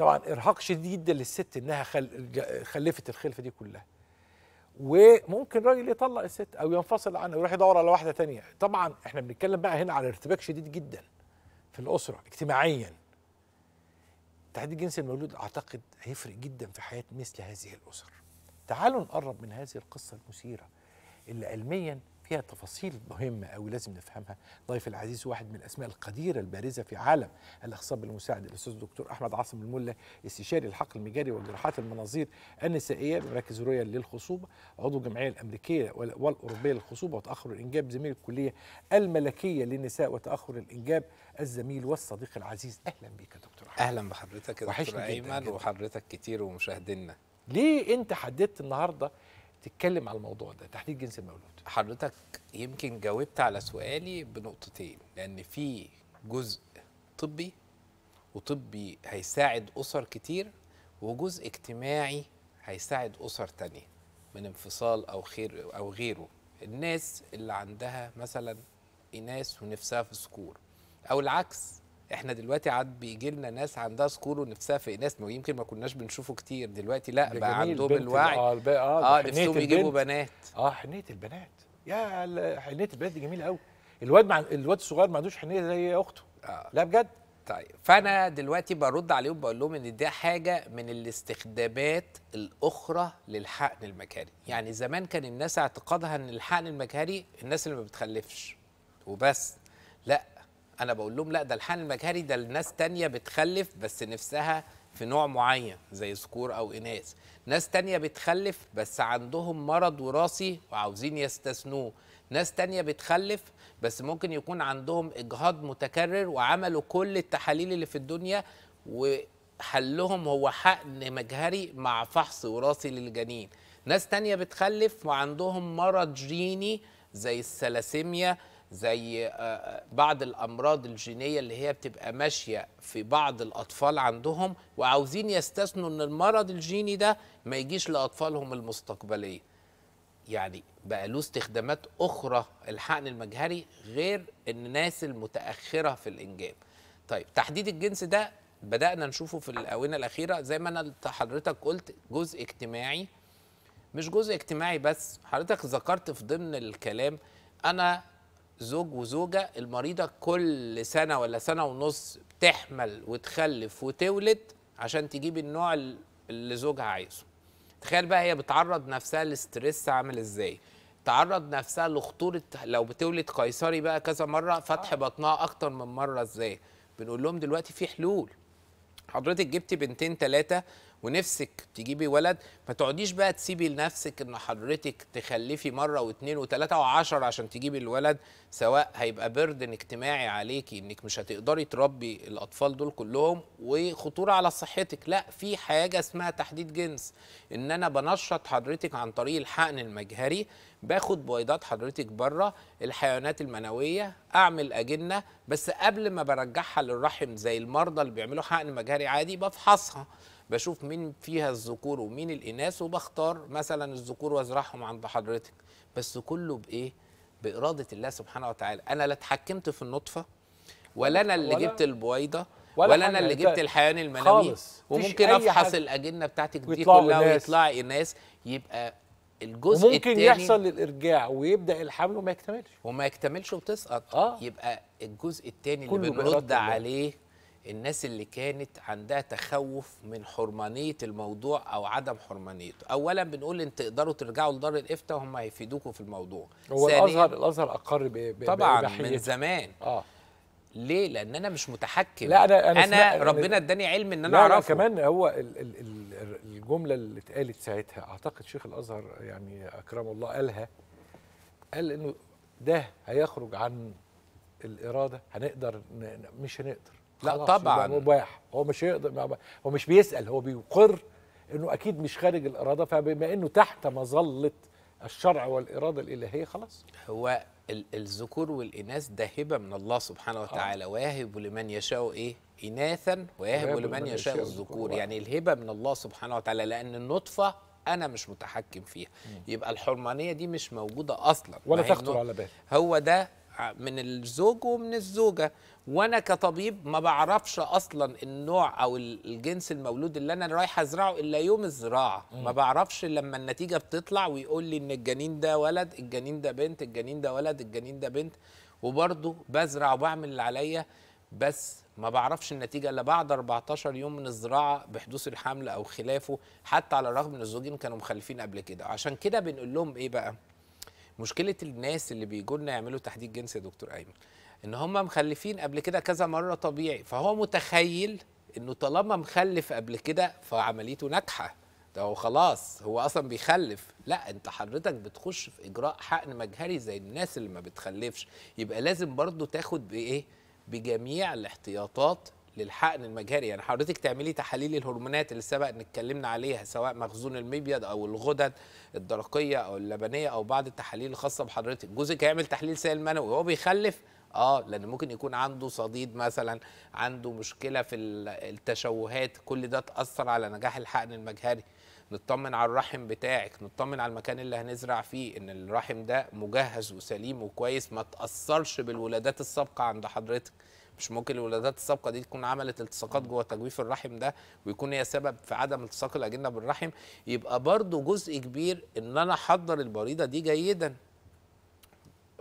طبعا ارهاق شديد جدا للست انها خل... خلفت الخلفه دي كلها وممكن راجل يطلق الست او ينفصل عنها ويروح يدور على واحده تانية طبعا احنا بنتكلم بقى هنا على ارتباك شديد جدا في الاسره اجتماعيا تحديد جنس المولود اعتقد هيفرق جدا في حياه مثل هذه الاسر تعالوا نقرب من هذه القصه المثيره اللي علميا فيها تفاصيل مهمه قوي لازم نفهمها ضيف العزيز واحد من الاسماء القديره البارزه في عالم الاخصاب المساعد الاستاذ الدكتور احمد عاصم الملا استشاري الحقل المجاري وجراحات المناظير النسائيه بمراكز رويال للخصوبه عضو الجمعيه الامريكيه والاوروبيه للخصوبه وتاخر الانجاب زميل الكليه الملكيه للنساء وتاخر الانجاب الزميل والصديق العزيز اهلا بك يا دكتور احمد اهلا بحضرتك يا دكتور ايمن وحضرتك كتير ومشاهدينا ليه انت حددت النهارده تتكلم على الموضوع ده تحديد جنس المولود حضرتك يمكن جاوبت على سؤالي بنقطتين لان في جزء طبي وطبي هيساعد اسر كتير وجزء اجتماعي هيساعد اسر تانية من انفصال او خير او غيره الناس اللي عندها مثلا اناث ونفسها في ذكور او العكس احنا دلوقتي عاد بيجي لنا ناس عندها ذكور ونفسها في ناس ما يمكن ما كناش بنشوفه كتير دلوقتي لا بقى عندهم الوعي اه،, اه, آه, نفسهم يجيبوا بنات اه حنيه البنات يا حنيه البنات دي جميله قوي الواد مع الواد الصغير ما عندوش حنيه زي اخته آه. لا بجد طيب فانا دلوقتي برد عليهم بقول لهم ان ده حاجه من الاستخدامات الاخرى للحقن المكاري يعني زمان كان الناس اعتقادها ان الحقن المكاري الناس اللي ما بتخلفش وبس لا انا بقول لهم لا ده الحقن المجهري ده لناس تانية بتخلف بس نفسها في نوع معين زي ذكور او اناث ناس تانية بتخلف بس عندهم مرض وراثي وعاوزين يستثنوه ناس تانية بتخلف بس ممكن يكون عندهم اجهاض متكرر وعملوا كل التحاليل اللي في الدنيا وحلهم هو حقن مجهري مع فحص وراثي للجنين ناس تانية بتخلف وعندهم مرض جيني زي السلاسيميا زي آه، آه، بعض الامراض الجينيه اللي هي بتبقى ماشيه في بعض الاطفال عندهم وعاوزين يستثنوا ان المرض الجيني ده ما يجيش لاطفالهم المستقبليه يعني بقى له استخدامات اخرى الحقن المجهري غير الناس المتاخره في الانجاب طيب تحديد الجنس ده بدانا نشوفه في الاونه الاخيره زي ما انا حضرتك قلت جزء اجتماعي مش جزء اجتماعي بس حضرتك ذكرت في ضمن الكلام انا زوج وزوجه المريضه كل سنه ولا سنه ونص تحمل وتخلف وتولد عشان تجيب النوع اللي زوجها عايزه تخيل بقى هي بتعرض نفسها لستريس عامل ازاي تعرض نفسها لخطوره لو بتولد قيصري بقى كذا مره فتح آه. بطنها اكتر من مره ازاي بنقول لهم دلوقتي في حلول حضرتك جبتي بنتين ثلاثه ونفسك تجيبي ولد ما تقعديش بقى تسيبي لنفسك ان حضرتك تخلفي مره واثنين وثلاثه وعشر عشان تجيبي الولد سواء هيبقى بردن اجتماعي عليكي انك مش هتقدري تربي الاطفال دول كلهم وخطوره على صحتك لا في حاجه اسمها تحديد جنس ان انا بنشط حضرتك عن طريق الحقن المجهري باخد بويضات حضرتك بره الحيوانات المنويه اعمل اجنه بس قبل ما برجعها للرحم زي المرضى اللي بيعملوا حقن مجهري عادي بفحصها بشوف مين فيها الذكور ومين الاناث وبختار مثلا الذكور وازرعهم عند حضرتك بس كله بايه باراده الله سبحانه وتعالى انا لا اتحكمت في النطفه ولا انا اللي ولا جبت البويضه ولا, ولا انا اللي جبت الحيوان المنوي وممكن افحص الاجنه بتاعتك دي كلها ويطلع اناث يبقى الجزء وممكن التاني يحصل الارجاع ويبدا الحمل وما يكتملش وما يكتملش وتسقط آه. يبقى الجزء الثاني اللي بنرد عليه الناس اللي كانت عندها تخوف من حرمانيه الموضوع او عدم حرمانيته اولا بنقول ان تقدروا ترجعوا لدار الافتاء وهم هيفيدوكم في الموضوع هو الازهر الازهر اقر ب طبعا من زمان اه ليه لان انا مش متحكم لا انا انا, أنا ربنا اداني علم ان انا لا اعرفه لا كمان هو ال ال ال الجمله اللي اتقالت ساعتها اعتقد شيخ الازهر يعني اكرم الله قالها قال انه ده هيخرج عن الاراده هنقدر مش هنقدر لا طبعا مباح هو مش يقدر هو مش بيسال هو بيقر انه اكيد مش خارج الاراده فبما انه تحت مظله الشرع والاراده الالهيه خلاص هو الذكور والاناث ده هبه من الله سبحانه آه. وتعالى آه. ويهب لمن يشاء ايه اناثا ويهب لمن يشاء الذكور يعني الهبه من الله سبحانه وتعالى لان النطفه انا مش متحكم فيها مم. يبقى الحرمانيه دي مش موجوده اصلا ولا تخطر على بال هو ده من الزوج ومن الزوجه وانا كطبيب ما بعرفش اصلا النوع او الجنس المولود اللي انا رايح ازرعه الا يوم الزراعه ما بعرفش لما النتيجه بتطلع ويقول لي ان الجنين ده ولد الجنين ده بنت الجنين ده ولد الجنين ده بنت وبرضه بزرع وبعمل اللي عليا بس ما بعرفش النتيجة إلا بعد 14 يوم من الزراعة بحدوث الحمل أو خلافه حتى على الرغم إن الزوجين كانوا مخلفين قبل كده عشان كده بنقول لهم إيه بقى؟ مشكله الناس اللي بيجوا لنا يعملوا تحديد جنسي يا دكتور ايمن ان هم مخلفين قبل كده كذا مره طبيعي فهو متخيل انه طالما مخلف قبل كده فعمليته ناجحه ده هو خلاص هو اصلا بيخلف لا انت حضرتك بتخش في اجراء حقن مجهري زي الناس اللي ما بتخلفش يبقى لازم برضو تاخد بايه بجميع الاحتياطات للحقن المجهري يعني حضرتك تعملي تحاليل الهرمونات اللي سبق ان اتكلمنا عليها سواء مخزون المبيض او الغدد الدرقيه او اللبنيه او بعض التحاليل الخاصه بحضرتك جوزك هيعمل تحليل سائل منوي وهو بيخلف اه لان ممكن يكون عنده صديد مثلا عنده مشكله في التشوهات كل ده تاثر على نجاح الحقن المجهري نطمن على الرحم بتاعك نطمن على المكان اللي هنزرع فيه ان الرحم ده مجهز وسليم وكويس ما تاثرش بالولادات السابقه عند حضرتك مش ممكن الولادات السابقه دي تكون عملت التصاقات جوه تجويف الرحم ده ويكون هي سبب في عدم التصاق الاجنه بالرحم يبقى برضو جزء كبير ان انا احضر البريده دي جيدا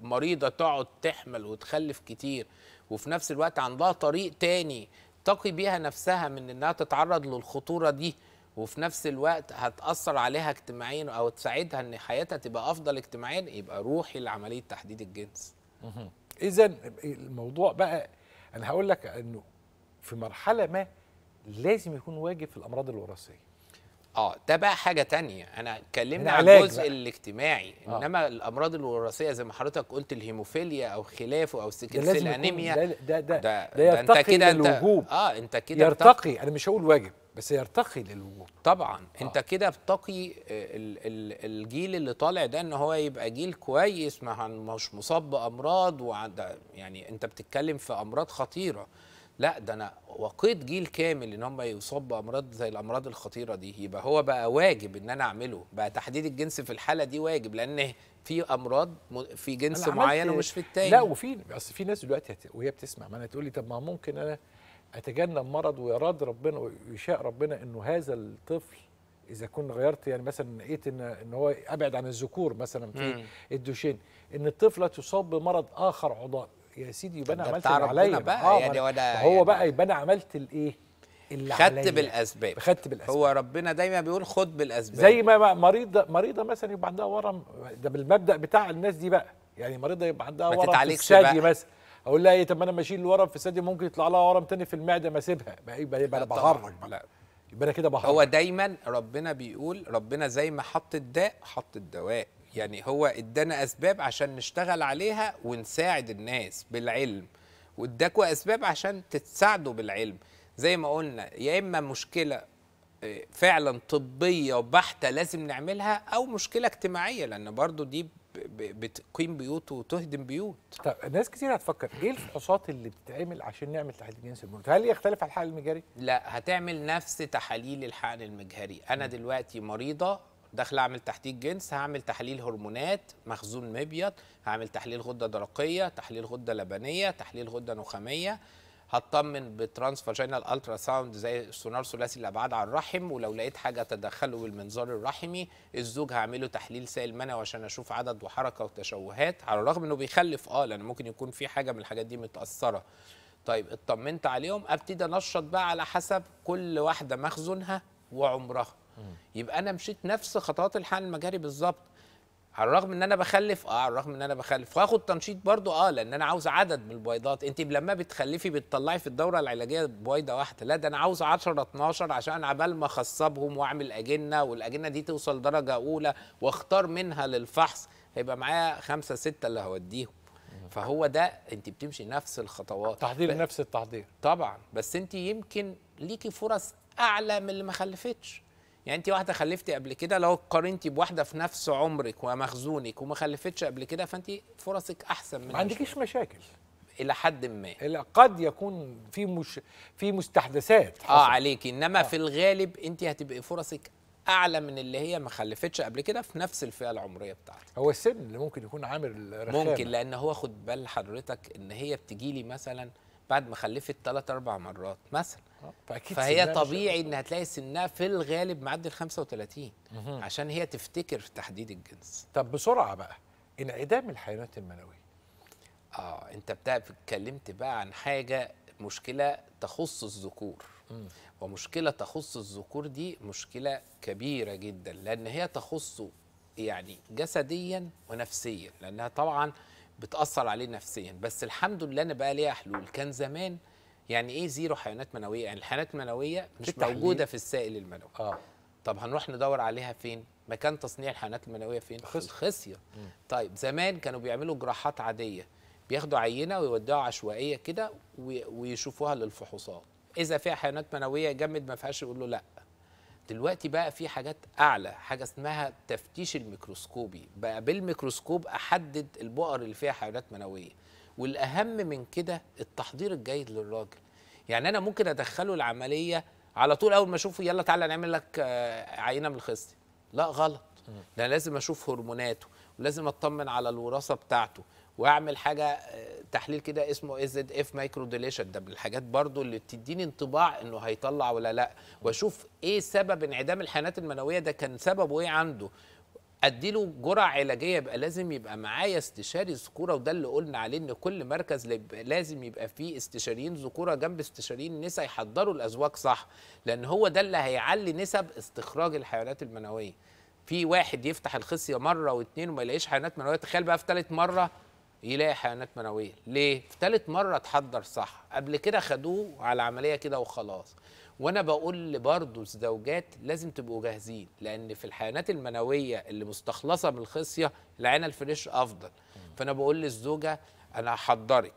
مريضه تقعد تحمل وتخلف كتير وفي نفس الوقت عندها طريق تاني تقي بيها نفسها من انها تتعرض للخطوره دي وفي نفس الوقت هتاثر عليها اجتماعيا او تساعدها ان حياتها تبقى افضل اجتماعيا يبقى روحي لعمليه تحديد الجنس اذا الموضوع بقى انا هقول لك انه في مرحله ما لازم يكون واجب في الامراض الوراثيه اه ده بقى حاجه تانية انا اتكلمنا عن الجزء بقى. الاجتماعي آه. انما آه. الامراض الوراثيه زي ما حضرتك قلت الهيموفيليا او خلافه او السكنسل انيميا ده ده ده, ده, ده, ده انت كده انت اه انت كده يرتقي انا مش هقول واجب بس يرتقي للوجود طبعا آه. انت كده بتقي الجيل اللي طالع ده ان هو يبقى جيل كويس ما مش مصاب بامراض يعني انت بتتكلم في امراض خطيره لا ده انا وقيت جيل كامل ان هم يصاب بامراض زي الامراض الخطيره دي يبقى هو بقى واجب ان انا اعمله بقى تحديد الجنس في الحاله دي واجب لان في امراض في جنس معين ومش في التاني لا وفي بس في ناس دلوقتي وهي بتسمع ما انا تقول لي طب ما ممكن انا اتجنب مرض ويراد ربنا ويشاء ربنا انه هذا الطفل اذا كنت غيرت يعني مثلا لقيت ان ان هو ابعد عن الذكور مثلا في الدوشين ان الطفله تصاب بمرض اخر عضال يا سيدي يبقى انا عملت اللي بقى آه يعني ولا هو يعني بقى يبقى انا عملت الايه اللي خدت بالاسباب خدت بالاسباب هو ربنا دايما بيقول خد بالاسباب زي ما مريضه مريضه مثلا يبقى عندها ورم ده بالمبدا بتاع الناس دي بقى يعني مريضه يبقى عندها ورم في الثدي مثلا اقول لها ايه طب ما انا ماشي الورم في الثدي ممكن يطلع لها ورم تاني في المعده ما اسيبها يبقى يبقى انا بهرج لا يبقى انا كده بهرج هو دايما ربنا بيقول ربنا زي ما حط الداء حط الدواء يعني هو ادانا اسباب عشان نشتغل عليها ونساعد الناس بالعلم واداكوا اسباب عشان تتساعدوا بالعلم زي ما قلنا يا اما مشكله آه، فعلا طبيه بحته لازم نعملها او مشكله اجتماعيه لان برضو دي بتقيم بيوت وتهدم بيوت طب ناس كتير هتفكر ايه الفحوصات اللي بتتعمل عشان نعمل تحاليل جنس البنوت هل يختلف عن الحقن المجهري لا هتعمل نفس تحاليل الحقن المجهري انا دلوقتي مريضه داخله اعمل تحقيق جنس هعمل تحليل هرمونات مخزون مبيض هعمل تحليل غده درقيه تحليل غده لبنيه تحليل غده نخاميه هطمن بترانس فاجينال الترا ساوند زي السونار ثلاثي الابعاد على الرحم ولو لقيت حاجه تدخله بالمنظار الرحمي الزوج هعمله تحليل سائل منوي عشان اشوف عدد وحركه وتشوهات على الرغم انه بيخلف اه لان ممكن يكون في حاجه من الحاجات دي متاثره طيب اطمنت عليهم ابتدي انشط بقى على حسب كل واحده مخزونها وعمرها يبقى انا مشيت نفس خطوات الحقن المجاري بالظبط على الرغم ان انا بخلف اه على الرغم ان انا بخلف واخد تنشيط برضو اه لان انا عاوز عدد من البيضات انت لما بتخلفي بتطلعي في الدوره العلاجيه بويضه واحده لا ده انا عاوز 10 12 عشان عبال ما اخصبهم واعمل اجنه والاجنه دي توصل درجه اولى واختار منها للفحص هيبقى معايا خمسه سته اللي هوديهم فهو ده انت بتمشي نفس الخطوات تحضير ب... نفس التحضير طبعا بس انت يمكن ليكي فرص اعلى من اللي ما خلفتش يعني انت واحده خلفتي قبل كده لو قارنتي بواحده في نفس عمرك ومخزونك وما خلفتش قبل كده فانت فرصك احسن من ما عندكيش مشاكل الى حد ما الى قد يكون في مش في مستحدثات حصل. اه عليكي انما آه. في الغالب انت هتبقي فرصك اعلى من اللي هي ما خلفتش قبل كده في نفس الفئه العمريه بتاعتك هو السن اللي ممكن يكون عامل الرخامه ممكن لان هو خد بال حضرتك ان هي بتجيلي مثلا بعد ما خلفت ثلاث اربع مرات مثلا فأكيد فهي طبيعي انها تلاقي سنها في الغالب معدي ال 35 عشان هي تفتكر في تحديد الجنس طب بسرعه بقى انعدام الحيوانات المنويه اه انت اتكلمت بقى عن حاجه مشكله تخص الذكور ومشكله تخص الذكور دي مشكله كبيره جدا لان هي تخصه يعني جسديا ونفسيا لانها طبعا بتاثر عليه نفسيا بس الحمد لله انا بقى ليها حلول كان زمان يعني ايه زيرو حيوانات منويه يعني الحيوانات المنويه مش موجوده في السائل المنوي اه طب هنروح ندور عليها فين مكان تصنيع الحيوانات المنويه فين الخصيه طيب زمان كانوا بيعملوا جراحات عاديه بياخدوا عينه ويودوها عشوائيه كده ويشوفوها للفحوصات اذا فيها حيوانات منويه جمد ما فيهاش يقول له لا دلوقتي بقى في حاجات اعلى حاجه اسمها التفتيش الميكروسكوبي بقى بالميكروسكوب احدد البؤر اللي فيها حيوانات منويه والاهم من كده التحضير الجيد للراجل يعني انا ممكن ادخله العمليه على طول اول ما اشوفه يلا تعالى نعمل لك آه، عينه من الخصي لا غلط ده لازم اشوف هرموناته ولازم اطمن على الوراثه بتاعته واعمل حاجه آه، تحليل كده اسمه اي زد اف مايكرو ديليشن ده من الحاجات برضو اللي بتديني انطباع انه هيطلع ولا لا واشوف ايه سبب انعدام الحيوانات المنويه ده كان سببه ايه عنده اديله جرعه علاجيه يبقى لازم يبقى معايا استشاري ذكوره وده اللي قلنا عليه ان كل مركز لازم يبقى فيه استشاريين ذكوره جنب استشاريين نساء يحضروا الازواج صح لان هو ده اللي هيعلي نسب استخراج الحيوانات المنويه في واحد يفتح الخصيه مره واثنين وما يلاقيش حيوانات منويه تخيل بقى في ثالث مره يلاقي حيوانات منويه ليه في ثالث مره اتحضر صح قبل كده خدوه على عمليه كده وخلاص وانا بقول برضه الزوجات لازم تبقوا جاهزين لان في الحيوانات المنويه اللي مستخلصه من الخصيه العين الفريش افضل فانا بقول للزوجه انا هحضرك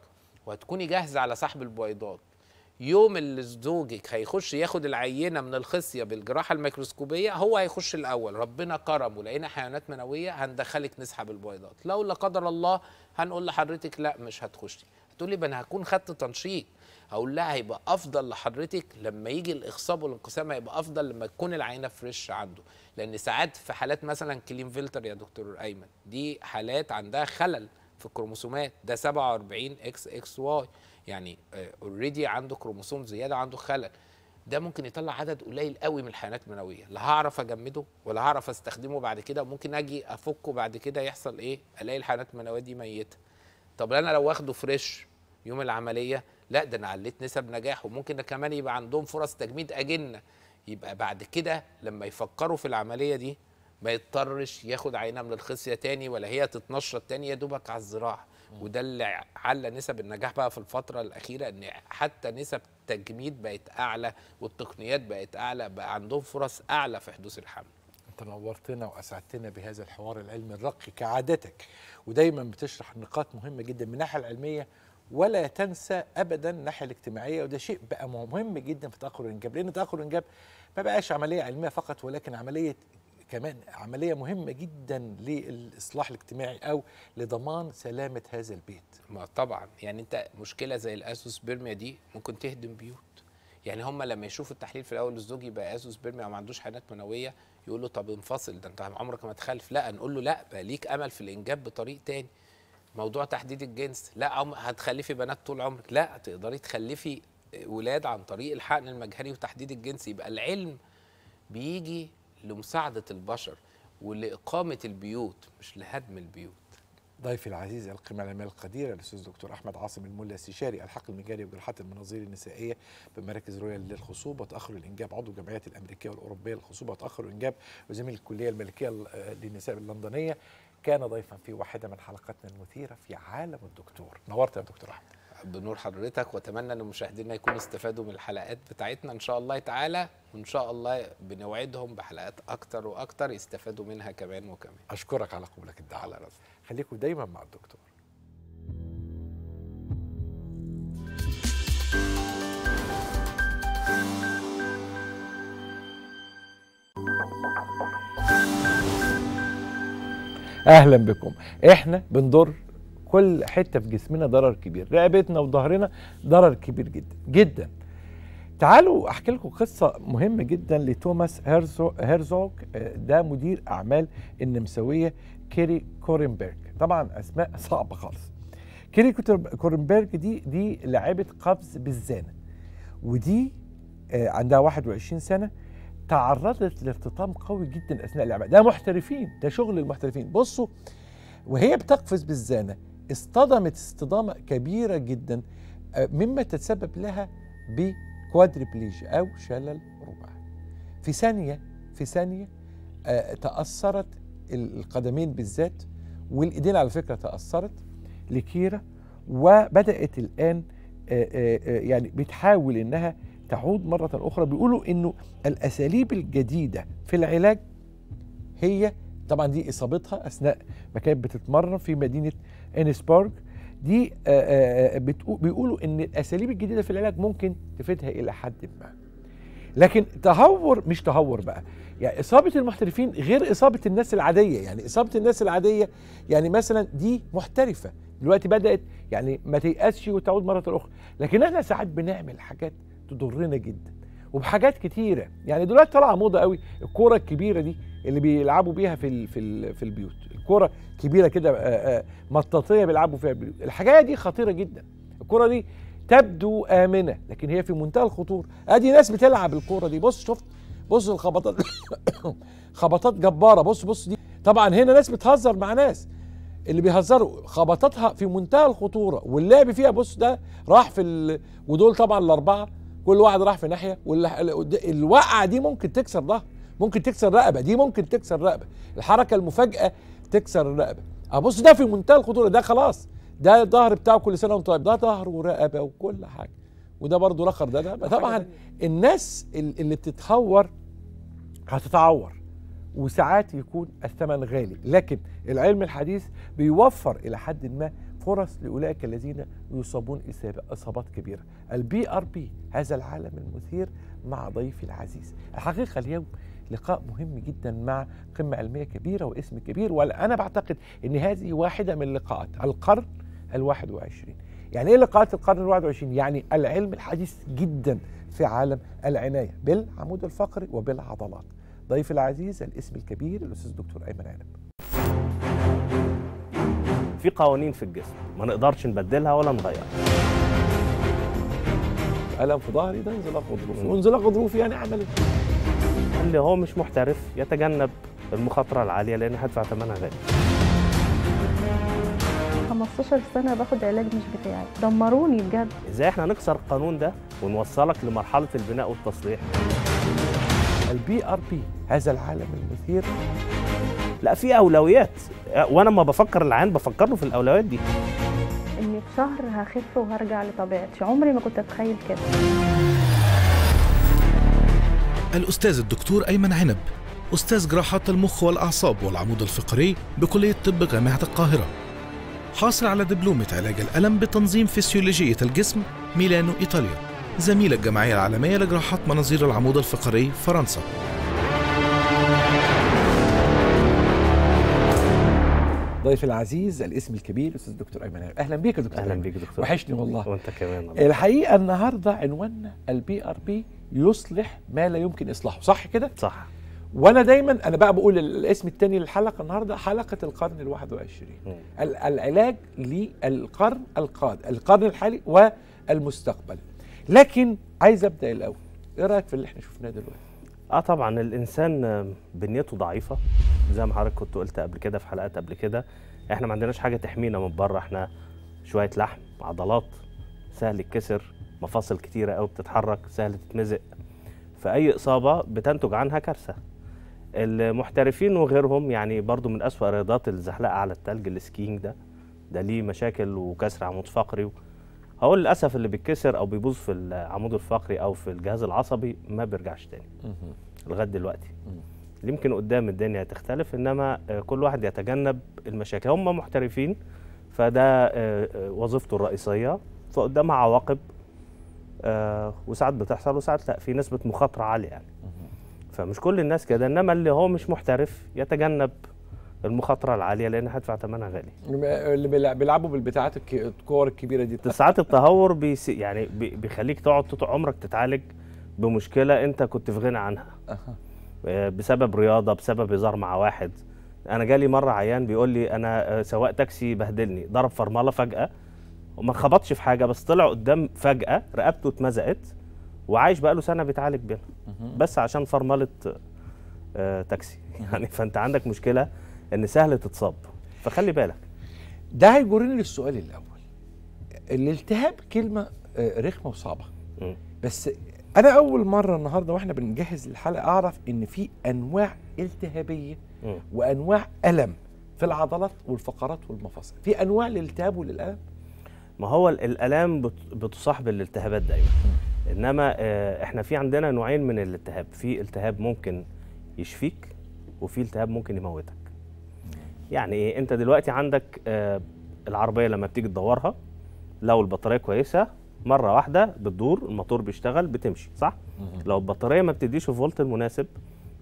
وهتكوني جاهزه على سحب البويضات يوم اللي زوجك هيخش ياخد العينه من الخصيه بالجراحه الميكروسكوبيه هو هيخش الاول ربنا كرم ولقينا حيوانات منويه هندخلك نسحب البويضات لو لا قدر الله هنقول لحضرتك لا مش هتخشي هتقولي بقى انا هكون خدت تنشيط هقول لها هيبقى افضل لحضرتك لما يجي الاخصاب والانقسام هيبقى افضل لما تكون العينه فريش عنده لان ساعات في حالات مثلا كلين فلتر يا دكتور ايمن دي حالات عندها خلل في الكروموسومات ده 47 اكس اكس واي يعني اوريدي آه، عنده كروموسوم زياده عنده خلل ده ممكن يطلع عدد قليل قوي من الحيوانات المنويه لا هعرف اجمده ولا هعرف استخدمه بعد كده ممكن اجي افكه بعد كده يحصل ايه الاقي الحيوانات المنويه دي ميته طب انا لو واخده فريش يوم العمليه لا ده انا عليت نسب نجاح وممكن كمان يبقى عندهم فرص تجميد اجنه يبقى بعد كده لما يفكروا في العمليه دي ما يضطرش ياخد عينه من الخصيه تاني ولا هي تتنشط تاني يا دوبك على الزراعه وده اللي على نسب النجاح بقى في الفتره الاخيره ان حتى نسب التجميد بقت اعلى والتقنيات بقت اعلى بقى عندهم فرص اعلى في حدوث الحمل انت نورتنا واسعدتنا بهذا الحوار العلمي الرقي كعادتك ودايما بتشرح نقاط مهمه جدا من الناحيه العلميه ولا تنسى ابدا الناحيه الاجتماعيه وده شيء بقى مهم جدا في تاخر الانجاب لان تاخر الانجاب ما بقاش عمليه علميه فقط ولكن عمليه كمان عمليه مهمه جدا للاصلاح الاجتماعي او لضمان سلامه هذا البيت ما طبعا يعني انت مشكله زي الاسوس بيرميا دي ممكن تهدم بيوت يعني هم لما يشوفوا التحليل في الاول الزوج يبقى اسوس بيرميا ما عندوش حيوانات منويه يقول له طب انفصل ده انت عمرك ما تخلف لا نقول له لا بقى ليك امل في الانجاب بطريق تاني موضوع تحديد الجنس لا هتخلفي بنات طول عمرك لا تقدري تخلفي ولاد عن طريق الحقن المجهري وتحديد الجنس يبقى العلم بيجي لمساعدة البشر ولإقامة البيوت مش لهدم البيوت ضيفي العزيز القيمة العلمية القديرة الأستاذ دكتور أحمد عاصم الملا استشاري الحق المجاري وجراحات المناظير النسائية بمراكز رويال للخصوبة تأخر الإنجاب عضو الجمعيات الأمريكية والأوروبية للخصوبة تأخر الإنجاب وزميل الكلية الملكية للنساء اللندنية كان ضيفا في واحدة من حلقاتنا المثيرة في عالم الدكتور نورت يا دكتور أحمد بنور حضرتك واتمنى ان مشاهدينا يكونوا استفادوا من الحلقات بتاعتنا ان شاء الله تعالى وان شاء الله بنوعدهم بحلقات اكتر واكتر يستفادوا منها كمان وكمان اشكرك على قبولك الدعوه على خليكم دايما مع الدكتور اهلا بكم احنا بنضر كل حته في جسمنا ضرر كبير رقبتنا وظهرنا ضرر كبير جدا جدا تعالوا احكي لكم قصه مهمه جدا لتوماس هيرزوك آه، ده مدير اعمال النمساويه كيري كورنبرج طبعا اسماء صعبه خالص كيري كورنبرج دي دي لعبة قفز بالزانه ودي آه، عندها 21 سنه تعرضت لاختطام قوي جدا اثناء اللعبه ده محترفين ده شغل المحترفين بصوا وهي بتقفز بالزانه اصطدمت اصطدامه كبيره جدا آه، مما تتسبب لها بكوادربليج او شلل رباعي في ثانيه في ثانيه آه، تاثرت القدمين بالذات والايدين على فكره تاثرت لكيره وبدات الان آه، يعني بتحاول انها تعود مرة أخرى بيقولوا إنه الأساليب الجديدة في العلاج هي طبعا دي إصابتها أثناء ما كانت بتتمرن في مدينة إنسبورغ دي بيقولوا إن الأساليب الجديدة في العلاج ممكن تفيدها إلى حد ما لكن تهور مش تهور بقى يعني إصابة المحترفين غير إصابة الناس العادية يعني إصابة الناس العادية يعني مثلا دي محترفة دلوقتي بدأت يعني ما تيأسش وتعود مرة أخرى لكن احنا ساعات بنعمل حاجات تضرنا جدا وبحاجات كتيره يعني دلوقتي طالعه موضه قوي الكوره الكبيره دي اللي بيلعبوا بيها في في في البيوت الكوره كبيره كده آه، آه، مطاطيه بيلعبوا فيها البيوت الحاجه دي خطيره جدا الكوره دي تبدو امنه لكن هي في منتهى الخطوره ادي ناس بتلعب الكوره دي بص شفت بص الخبطات خبطات جباره بص بص دي طبعا هنا ناس بتهزر مع ناس اللي بيهزروا خبطاتها في منتهى الخطوره واللعب فيها بص ده راح في ال... ودول طبعا الاربعه كل واحد راح في ناحيه الوقعه دي ممكن تكسر ظهر ممكن تكسر رقبه دي ممكن تكسر رقبه الحركه المفاجاه تكسر الرقبه ابص ده في منتهى الخطوره ده خلاص ده الظهر بتاعه كل سنه وانت طيب ده ظهر ورقبه وكل حاجه وده برضه رخر ده ده طبعا الناس اللي بتتهور هتتعور وساعات يكون الثمن غالي لكن العلم الحديث بيوفر الى حد ما فرص لأولئك الذين يصابون إصابات كبيرة البي آر بي هذا العالم المثير مع ضيفي العزيز الحقيقة اليوم لقاء مهم جدا مع قمة علمية كبيرة واسم كبير وأنا بعتقد أن هذه واحدة من لقاءات القرن ال21. يعني إيه لقاءات القرن ال21؟ يعني العلم الحديث جدا في عالم العناية بالعمود الفقري وبالعضلات ضيف العزيز الاسم الكبير الأستاذ الدكتور أيمن عنب في قوانين في الجسم ما نقدرش نبدلها ولا نغيرها الم في ظهري ده انزلاق غضروفي ظروفي غضروفي ظروفي يعني اعمل اللي هو مش محترف يتجنب المخاطره العاليه لان هدفع ثمنها غالي 15 سنه باخد علاج مش بتاعي دمروني بجد ازاي احنا نكسر القانون ده ونوصلك لمرحله البناء والتصليح البي ار بي هذا العالم المثير لا في اولويات وانا ما بفكر العيان بفكر له في الاولويات دي اني في شهر هخف وهرجع لطبيعتي عمري ما كنت اتخيل كده الاستاذ الدكتور ايمن عنب استاذ جراحات المخ والاعصاب والعمود الفقري بكليه طب جامعه القاهره حاصل على دبلومة علاج الألم بتنظيم فسيولوجية الجسم ميلانو إيطاليا زميل الجمعية العالمية لجراحات مناظير العمود الفقري فرنسا ضيف العزيز الاسم الكبير الاستاذ دكتور ايمن اهلا بيك يا دكتور اهلا بيك دكتور وحشني والله وانت كمان الله. الحقيقه النهارده عنواننا البي ار بي يصلح ما لا يمكن اصلاحه صح كده صح وانا دايما انا بقى بقول الاسم الثاني للحلقه النهارده حلقه القرن ال21 العلاج للقرن القادم القرن الحالي والمستقبل لكن عايز ابدا الاول ايه رايك في اللي احنا شفناه دلوقتي اه طبعا الانسان بنيته ضعيفه زي ما حضرتك كنت قلت قبل كده في حلقات قبل كده احنا ما عندناش حاجه تحمينا من بره احنا شويه لحم عضلات سهل يتكسر مفاصل كتيره قوي بتتحرك سهل تتمزق فاي اصابه بتنتج عنها كارثه المحترفين وغيرهم يعني برضو من أسوأ رياضات الزحلقة على التلج السكينج ده ده ليه مشاكل وكسر عمود فقري هقول للأسف اللي بيتكسر أو بيبوظ في العمود الفقري أو في الجهاز العصبي ما بيرجعش تاني لغاية دلوقتي يمكن قدام الدنيا هتختلف انما آه، كل واحد يتجنب المشاكل هم محترفين فده آه، آه، وظيفته الرئيسيه فقدامها عواقب وساعات بتحصل وساعات لا في نسبه مخاطره عاليه يعني فمش كل الناس كده انما اللي هو مش محترف يتجنب المخاطره العاليه لان هيدفع ثمنها غالي اللي بيلعبوا بالبتاعات الكور الكبيره دي ساعات التهور بيسي يعني بيخليك تقعد طول عمرك تتعالج بمشكله انت كنت في غنى عنها أه. بسبب رياضه بسبب هزار مع واحد انا جالي مره عيان بيقول لي انا آه، سواق تاكسي بهدلني ضرب فرمله فجاه وما خبطش في حاجه بس طلع قدام فجاه رقبته اتمزقت وعايش بقاله سنه بيتعالج بيها بس عشان فرمله آه، تاكسي يعني فانت عندك مشكله ان سهل تتصاب فخلي بالك ده هيجرني للسؤال الاول الالتهاب كلمه آه، رخمه وصعبه بس انا اول مره النهارده واحنا بنجهز الحلقه اعرف ان في انواع التهابيه وانواع الم في العضلات والفقرات والمفاصل في انواع للالتهاب وللالم ما هو الالام بتصاحب الالتهابات دايما انما آه، احنا في عندنا نوعين من الالتهاب في التهاب ممكن يشفيك وفي التهاب ممكن يموتك يعني ايه انت دلوقتي عندك آه، العربيه لما بتيجي تدورها لو البطاريه كويسه مره واحده بتدور الموتور بيشتغل بتمشي صح لو البطاريه ما بتديش الفولت المناسب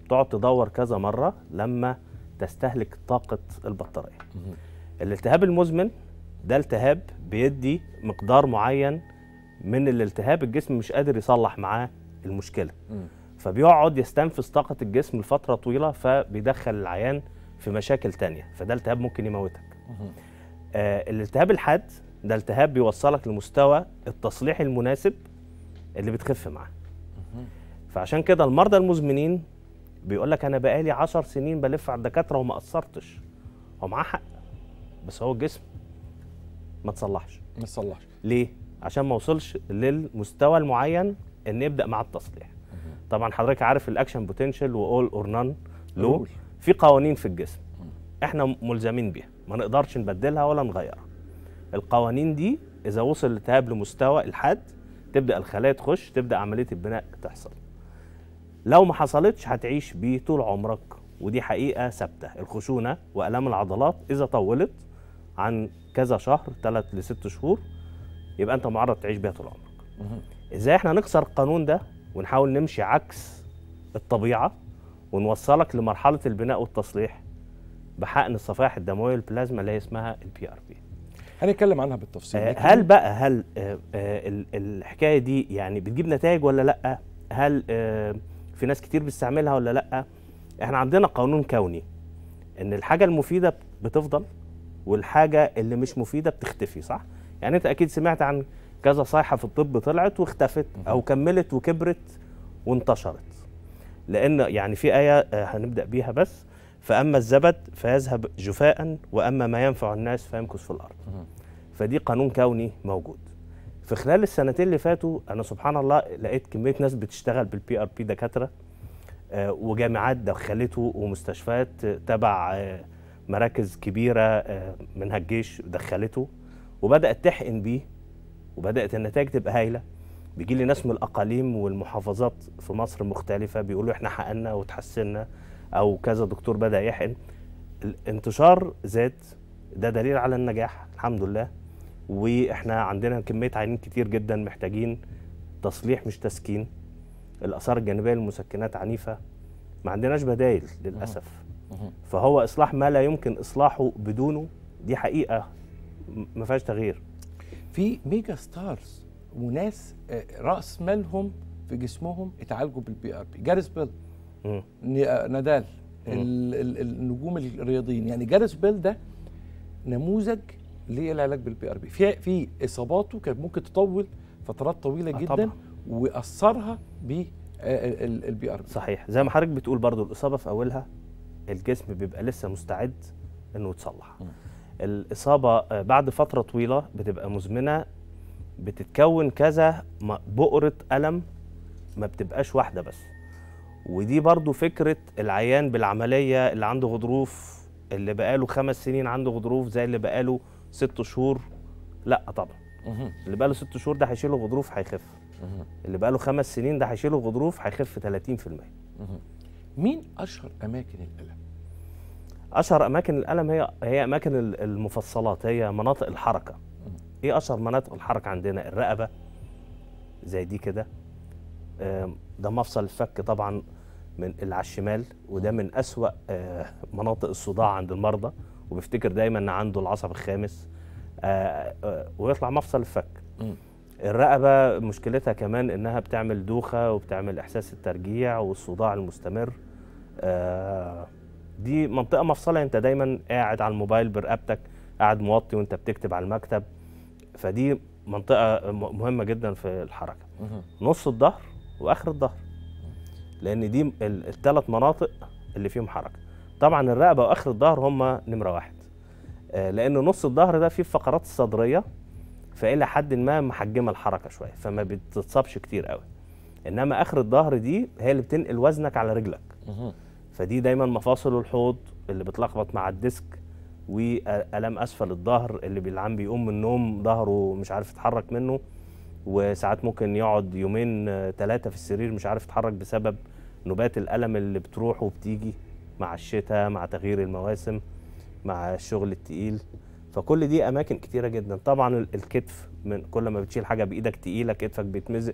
تقعد تدور كذا مره لما تستهلك طاقه البطاريه الالتهاب المزمن ده التهاب بيدي مقدار معين من الالتهاب الجسم مش قادر يصلح معاه المشكله فبيقعد يستنفذ طاقه الجسم لفتره طويله فبيدخل العيان في مشاكل تانية فده التهاب ممكن يموتك آه الالتهاب الحاد ده التهاب بيوصلك لمستوى التصليح المناسب اللي بتخف معاه فعشان كده المرضى المزمنين بيقول لك انا بقالي 10 سنين بلف على الدكاتره وما قصرتش هو معاه حق بس هو الجسم ما تصلحش ما تصلحش ليه عشان ما وصلش للمستوى المعين ان نبدا مع التصليح طبعا حضرتك عارف الاكشن بوتنشال واول اور نان لو في قوانين في الجسم احنا ملزمين بيها ما نقدرش نبدلها ولا نغيرها القوانين دي اذا وصل الالتهاب لمستوى الحد تبدا الخلايا تخش تبدا عمليه البناء تحصل لو ما حصلتش هتعيش بيه طول عمرك ودي حقيقه ثابته الخشونه والام العضلات اذا طولت عن كذا شهر 3 ل 6 شهور يبقى انت معرض تعيش بيها طول عمرك ازاي احنا نكسر القانون ده ونحاول نمشي عكس الطبيعه ونوصلك لمرحله البناء والتصليح بحقن الصفائح الدمويه البلازما اللي هي اسمها البي ار بي هنتكلم عنها بالتفصيل آه، هل إيه؟ بقى هل آه، آه، الحكايه دي يعني بتجيب نتائج ولا لا هل في ناس كتير بتستعملها ولا لا احنا عندنا قانون كوني ان الحاجه المفيده بتفضل والحاجه اللي مش مفيده بتختفي صح يعني انت اكيد سمعت عن كذا صيحه في الطب طلعت واختفت او كملت وكبرت وانتشرت لان يعني في ايه هنبدا بيها بس فأما الزبد فيذهب جفاء وأما ما ينفع الناس فيمكث في الأرض فدي قانون كوني موجود في خلال السنتين اللي فاتوا أنا سبحان الله لقيت كمية ناس بتشتغل بالبي آر بي دكاترة آه، وجامعات دخلته ومستشفيات آه، تبع آه، مراكز كبيرة منها الجيش دخلته وبدأت تحقن بيه وبدأت النتائج تبقى هايلة بيجي لي ناس من الأقاليم والمحافظات في مصر مختلفة بيقولوا إحنا حقنا وتحسنا او كذا دكتور بدا يحقن الانتشار زاد ده دليل على النجاح الحمد لله واحنا عندنا كميه عيانين كتير جدا محتاجين تصليح مش تسكين الاثار الجانبيه للمسكنات عنيفه ما عندناش بدايل للاسف فهو اصلاح ما لا يمكن اصلاحه بدونه دي حقيقه ما فيهاش تغيير في ميجا ستارز وناس آه، راس مالهم في جسمهم اتعالجوا بالبي ار بي جاريس بيل نادال النجوم الرياضيين يعني جاريس بيل ده نموذج للعلاج بالبي ار بي في في اصاباته كانت ممكن تطول فترات طويله آه، جدا طبعا. واثرها بالبي ار بي صحيح زي ما حضرتك بتقول برضو الاصابه في اولها الجسم بيبقى لسه مستعد انه يتصلح الاصابه آه، بعد فتره طويله بتبقى مزمنه بتتكون كذا بؤره الم ما بتبقاش واحده بس ودي برضو فكرة العيان بالعملية اللي عنده غضروف اللي بقاله خمس سنين عنده غضروف زي اللي بقاله ست شهور لا طبعا اللي بقاله ست شهور ده هيشيله غضروف هيخف اللي بقاله خمس سنين ده هيشيله غضروف هيخف 30% مين اشهر اماكن الالم اشهر اماكن الالم هي هي اماكن المفصلات هي مناطق الحركه ايه اشهر مناطق الحركه عندنا الرقبه زي دي كده ده مفصل الفك طبعا من اللي على الشمال وده من أسوأ آه، مناطق الصداع عند المرضى وبيفتكر دايما ان عنده العصب الخامس آه، آه، ويطلع مفصل الفك الرقبه مشكلتها كمان انها بتعمل دوخه وبتعمل احساس الترجيع والصداع المستمر دي منطقه مفصله انت دايما قاعد على الموبايل برقبتك قاعد موطي وانت بتكتب على المكتب فدي منطقه مهمه جدا في الحركه نص الظهر واخر الظهر لان دي الثلاث مناطق اللي فيهم حركه طبعا الرقبه واخر الظهر هم نمره واحد آه، لان نص الظهر ده فيه فقرات الصدريه فالى حد ما محجمه الحركه شويه فما بتتصابش كتير قوي انما اخر الظهر دي هي اللي بتنقل وزنك على رجلك فدي دايما مفاصل الحوض اللي بتلخبط مع الديسك والام اسفل الظهر اللي بالعام بيقوم من النوم ظهره مش عارف يتحرك منه وساعات ممكن يقعد يومين ثلاثه آه، في السرير مش عارف يتحرك بسبب نوبات الالم اللي بتروح وبتيجي مع الشتاء مع تغيير المواسم مع الشغل التقيل فكل دي اماكن كتيره جدا طبعا الكتف من كل ما بتشيل حاجه بايدك تقيله كتفك بيتمزق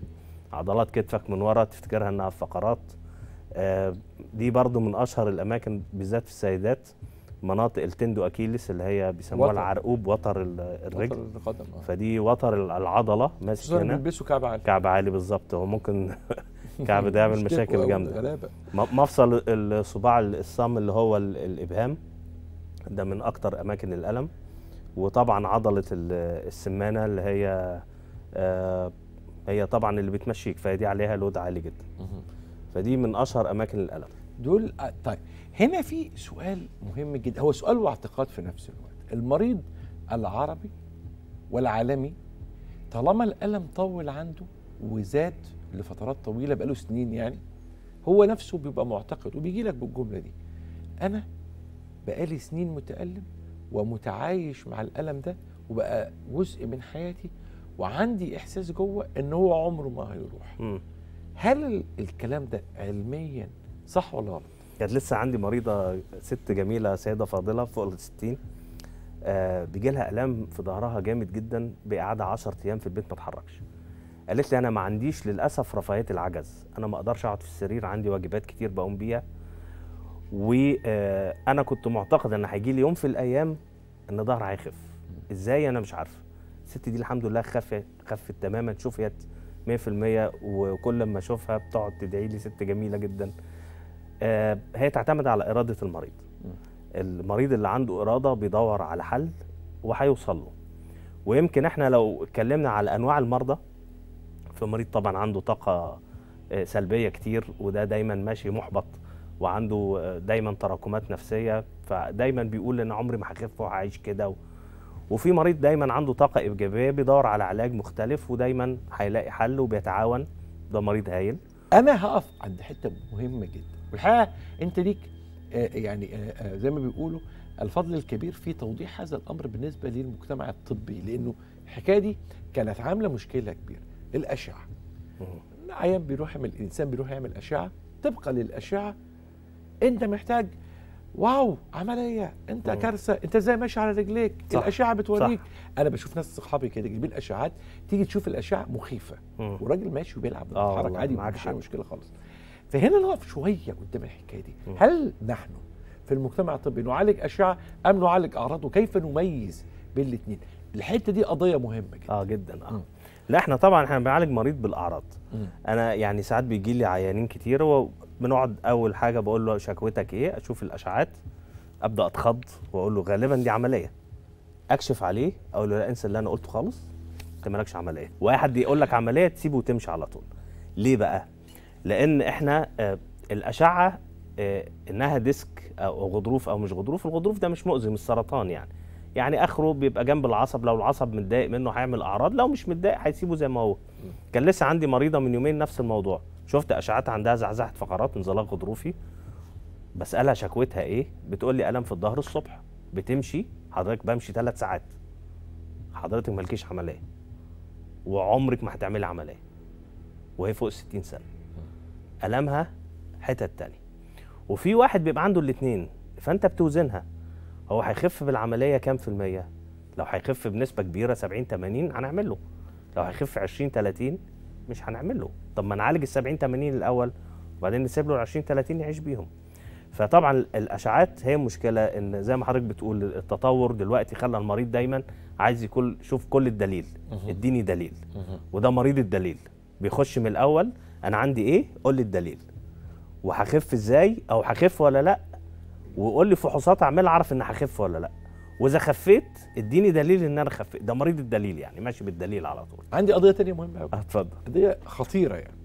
عضلات كتفك من ورا تفتكرها انها فقرات آه، دي برضو من اشهر الاماكن بالذات في السيدات مناطق التندو اكيلس اللي هي بيسموها العرقوب وتر الرجل وتر القدم آه. فدي وتر العضله ماسك هنا بيلبسوا كعب عالي كعب عالي بالظبط هو ممكن كعب ده يعمل مشاكل جامده مفصل الصباع الصم اللي هو الابهام ده من اكتر اماكن الالم وطبعا عضله السمانه اللي هي آه، هي طبعا اللي بتمشيك فدي عليها لود عالي جدا فدي من اشهر اماكن الالم دول طيب هنا في سؤال مهم جدا هو سؤال واعتقاد في نفس الوقت المريض العربي والعالمي طالما الألم طول عنده وزاد لفترات طويلة بقاله سنين يعني هو نفسه بيبقى معتقد وبيجي لك بالجملة دي أنا بقالي سنين متألم ومتعايش مع الألم ده وبقى جزء من حياتي وعندي إحساس جوه إن هو عمره ما هيروح م. هل الكلام ده علميا صح ولا غلط؟ كانت لسه عندي مريضه ست جميله سيده فاضله فوق ال 60 آه بيجي لها الام في ظهرها جامد جدا بقعدة 10 ايام في البيت ما اتحركش قالت لي انا ما عنديش للاسف رفاهيه العجز انا ما اقدرش اقعد في السرير عندي واجبات كتير بقوم بيها وانا آه، كنت معتقد ان هيجي لي يوم في الايام ان ظهري هيخف ازاي انا مش عارفه الست دي الحمد لله خفت خفت تماما شفيت 100% وكل ما اشوفها بتقعد تدعي لي ست جميله جدا آه، هي تعتمد على إرادة المريض المريض اللي عنده إرادة بيدور على حل وهيوصل له ويمكن احنا لو اتكلمنا على أنواع المرضى فمريض طبعا عنده طاقة آه، سلبية كتير وده دايما ماشي محبط وعنده آه، دايما تراكمات نفسية فدايما بيقول أنا عمري ما هخف وهعيش كده وفي مريض دايما عنده طاقة إيجابية بيدور على علاج مختلف ودايما هيلاقي حل وبيتعاون ده مريض هايل أنا هقف عند حتة مهمة جدا والحقيقه انت ليك آه، آه، يعني آه، زي ما بيقولوا الفضل الكبير في توضيح هذا الامر بالنسبه للمجتمع الطبي لانه الحكايه دي كانت عامله مشكله كبيره الاشعه عيان بيروح يعمل الانسان بيروح يعمل اشعه طبقا للاشعه انت محتاج واو عمليه انت كارثه انت ازاي ماشي على رجليك صح. الاشعه بتوريك صح. انا بشوف ناس صحابي كده جايبين اشعات تيجي تشوف الاشعه مخيفه والراجل ماشي وبيلعب بيتحرك عادي ما اي مشكله خالص فهنا نقف شويه قدام الحكايه دي هل نحن في المجتمع الطبي نعالج اشعه ام نعالج اعراض وكيف نميز بين الاثنين الحته دي قضيه مهمه جدا اه جدا اه لا احنا طبعا احنا بنعالج مريض بالاعراض م. انا يعني ساعات بيجي لي عيانين كتير وبنقعد اول حاجه بقول له شكوتك ايه اشوف الاشعات ابدا اتخض واقول له غالبا دي عمليه اكشف عليه اقول له لا انسى اللي انا قلته خالص انت مالكش عمليه واي حد يقول لك عمليه تسيبه وتمشي على طول ليه بقى لان احنا آه، الاشعه آه، انها ديسك او غضروف او مش غضروف الغضروف ده مش مؤذي مش سرطان يعني يعني اخره بيبقى جنب العصب لو العصب متضايق منه هيعمل اعراض لو مش متضايق هيسيبه زي ما هو كان لسه عندي مريضه من يومين نفس الموضوع شفت اشعات عندها زعزعه فقرات انزلاق غضروفي بسالها شكوتها ايه بتقول لي الم في الظهر الصبح بتمشي حضرتك بمشي ثلاث ساعات حضرتك مالكيش عمليه وعمرك ما هتعملي عمليه وهي فوق 60 سنه ألمها حتت تانية وفي واحد بيبقى عنده الاتنين فأنت بتوزنها هو هيخف بالعملية كام في المية؟ لو هيخف بنسبة كبيرة 70 80 هنعمل له لو هيخف 20 30 مش هنعمل له طب ما نعالج ال 70 80 الأول وبعدين نسيب له ال 20 30 يعيش بيهم فطبعا الاشعاعات هي مشكله ان زي ما حضرتك بتقول التطور دلوقتي خلى المريض دايما عايز يكون شوف كل الدليل اديني دليل وده مريض الدليل بيخش من الاول انا عندي ايه قول لي الدليل وهخف ازاي او هخف ولا لا وقول لي فحوصات اعملها اعرف ان هخف ولا لا واذا خفيت اديني دليل ان انا خفيت ده مريض الدليل يعني ماشي بالدليل على طول عندي قضيه تانية مهمه قوي اتفضل قضيه خطيره يعني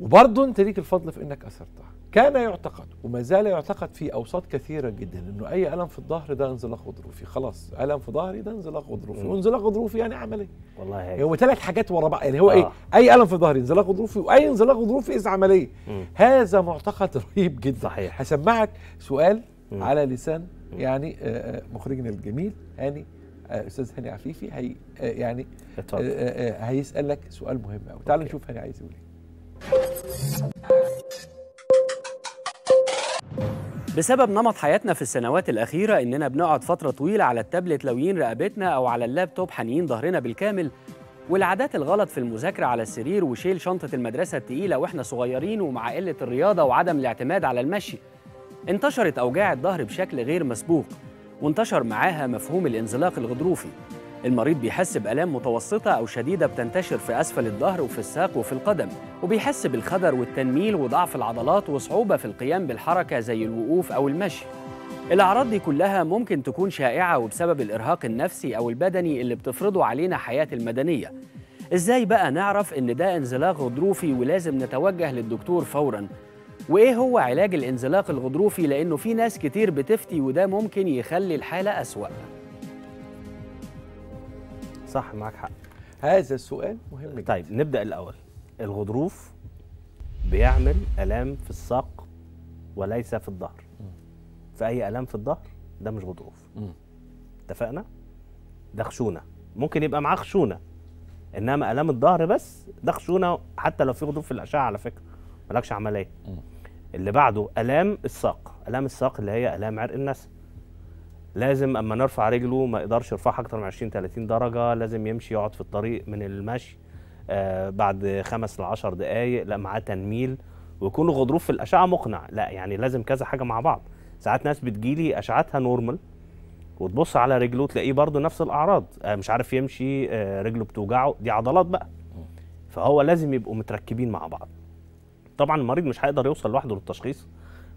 وبرضه انت ليك الفضل في انك اثرتها كان يعتقد وما زال يعتقد في اوساط كثيره جدا انه اي الم في الظهر ده انزلاق غضروفي خلاص الم في ظهري ده انزلاق غضروفي وانزلاق غضروفي يعني عمليه والله هيك. هو ثلاث حاجات ورا بعض يعني هو إيه؟ آه. ايه اي الم في ظهري انزلاق غضروفي واي انزلاق غضروفي اذا عمليه هذا معتقد رهيب جدا صحيح هسمعك سؤال مم. على لسان مم. يعني آه، آه، مخرجنا الجميل هاني آه، استاذ هاني عفيفي هي يعني هيسالك سؤال مهم قوي تعال نشوف هاني عايز يقول ايه بسبب نمط حياتنا في السنوات الأخيرة إننا بنقعد فترة طويلة على التابلت لويين رقبتنا أو على اللابتوب حنيين ظهرنا بالكامل والعادات الغلط في المذاكرة على السرير وشيل شنطة المدرسة التقيلة وإحنا صغيرين ومع قلة الرياضة وعدم الاعتماد على المشي انتشرت أوجاع الظهر بشكل غير مسبوق وانتشر معاها مفهوم الانزلاق الغضروفي المريض بيحس بآلام متوسطة أو شديدة بتنتشر في أسفل الظهر وفي الساق وفي القدم وبيحس بالخدر والتنميل وضعف العضلات وصعوبة في القيام بالحركة زي الوقوف أو المشي الأعراض دي كلها ممكن تكون شائعة وبسبب الإرهاق النفسي أو البدني اللي بتفرضه علينا حياة المدنية إزاي بقى نعرف إن ده انزلاق غضروفي ولازم نتوجه للدكتور فوراً وإيه هو علاج الانزلاق الغضروفي لأنه في ناس كتير بتفتي وده ممكن يخلي الحالة أسوأ صح معاك حق هذا السؤال مهم جدا طيب نبدا الاول الغضروف بيعمل الام في الساق وليس في الظهر فاي الام في الظهر ده مش غضروف اتفقنا ده خشونه ممكن يبقى معاه خشونه انما الام الظهر بس ده خشونه حتى لو في غضروف في الاشعه على فكره مالكش عمليه اللي بعده الام الساق الام الساق اللي هي الام عرق النسل لازم اما نرفع رجله ما يقدرش يرفعها اكتر من 20 30 درجه لازم يمشي يقعد في الطريق من المشي آه بعد خمس ل 10 دقائق لا معاه تنميل ويكون الغضروف في الاشعه مقنع لا يعني لازم كذا حاجه مع بعض ساعات ناس بتجيلي اشعتها نورمال وتبص على رجله تلاقيه برضه نفس الاعراض آه مش عارف يمشي آه رجله بتوجعه دي عضلات بقى فهو لازم يبقوا متركبين مع بعض طبعا المريض مش هيقدر يوصل لوحده للتشخيص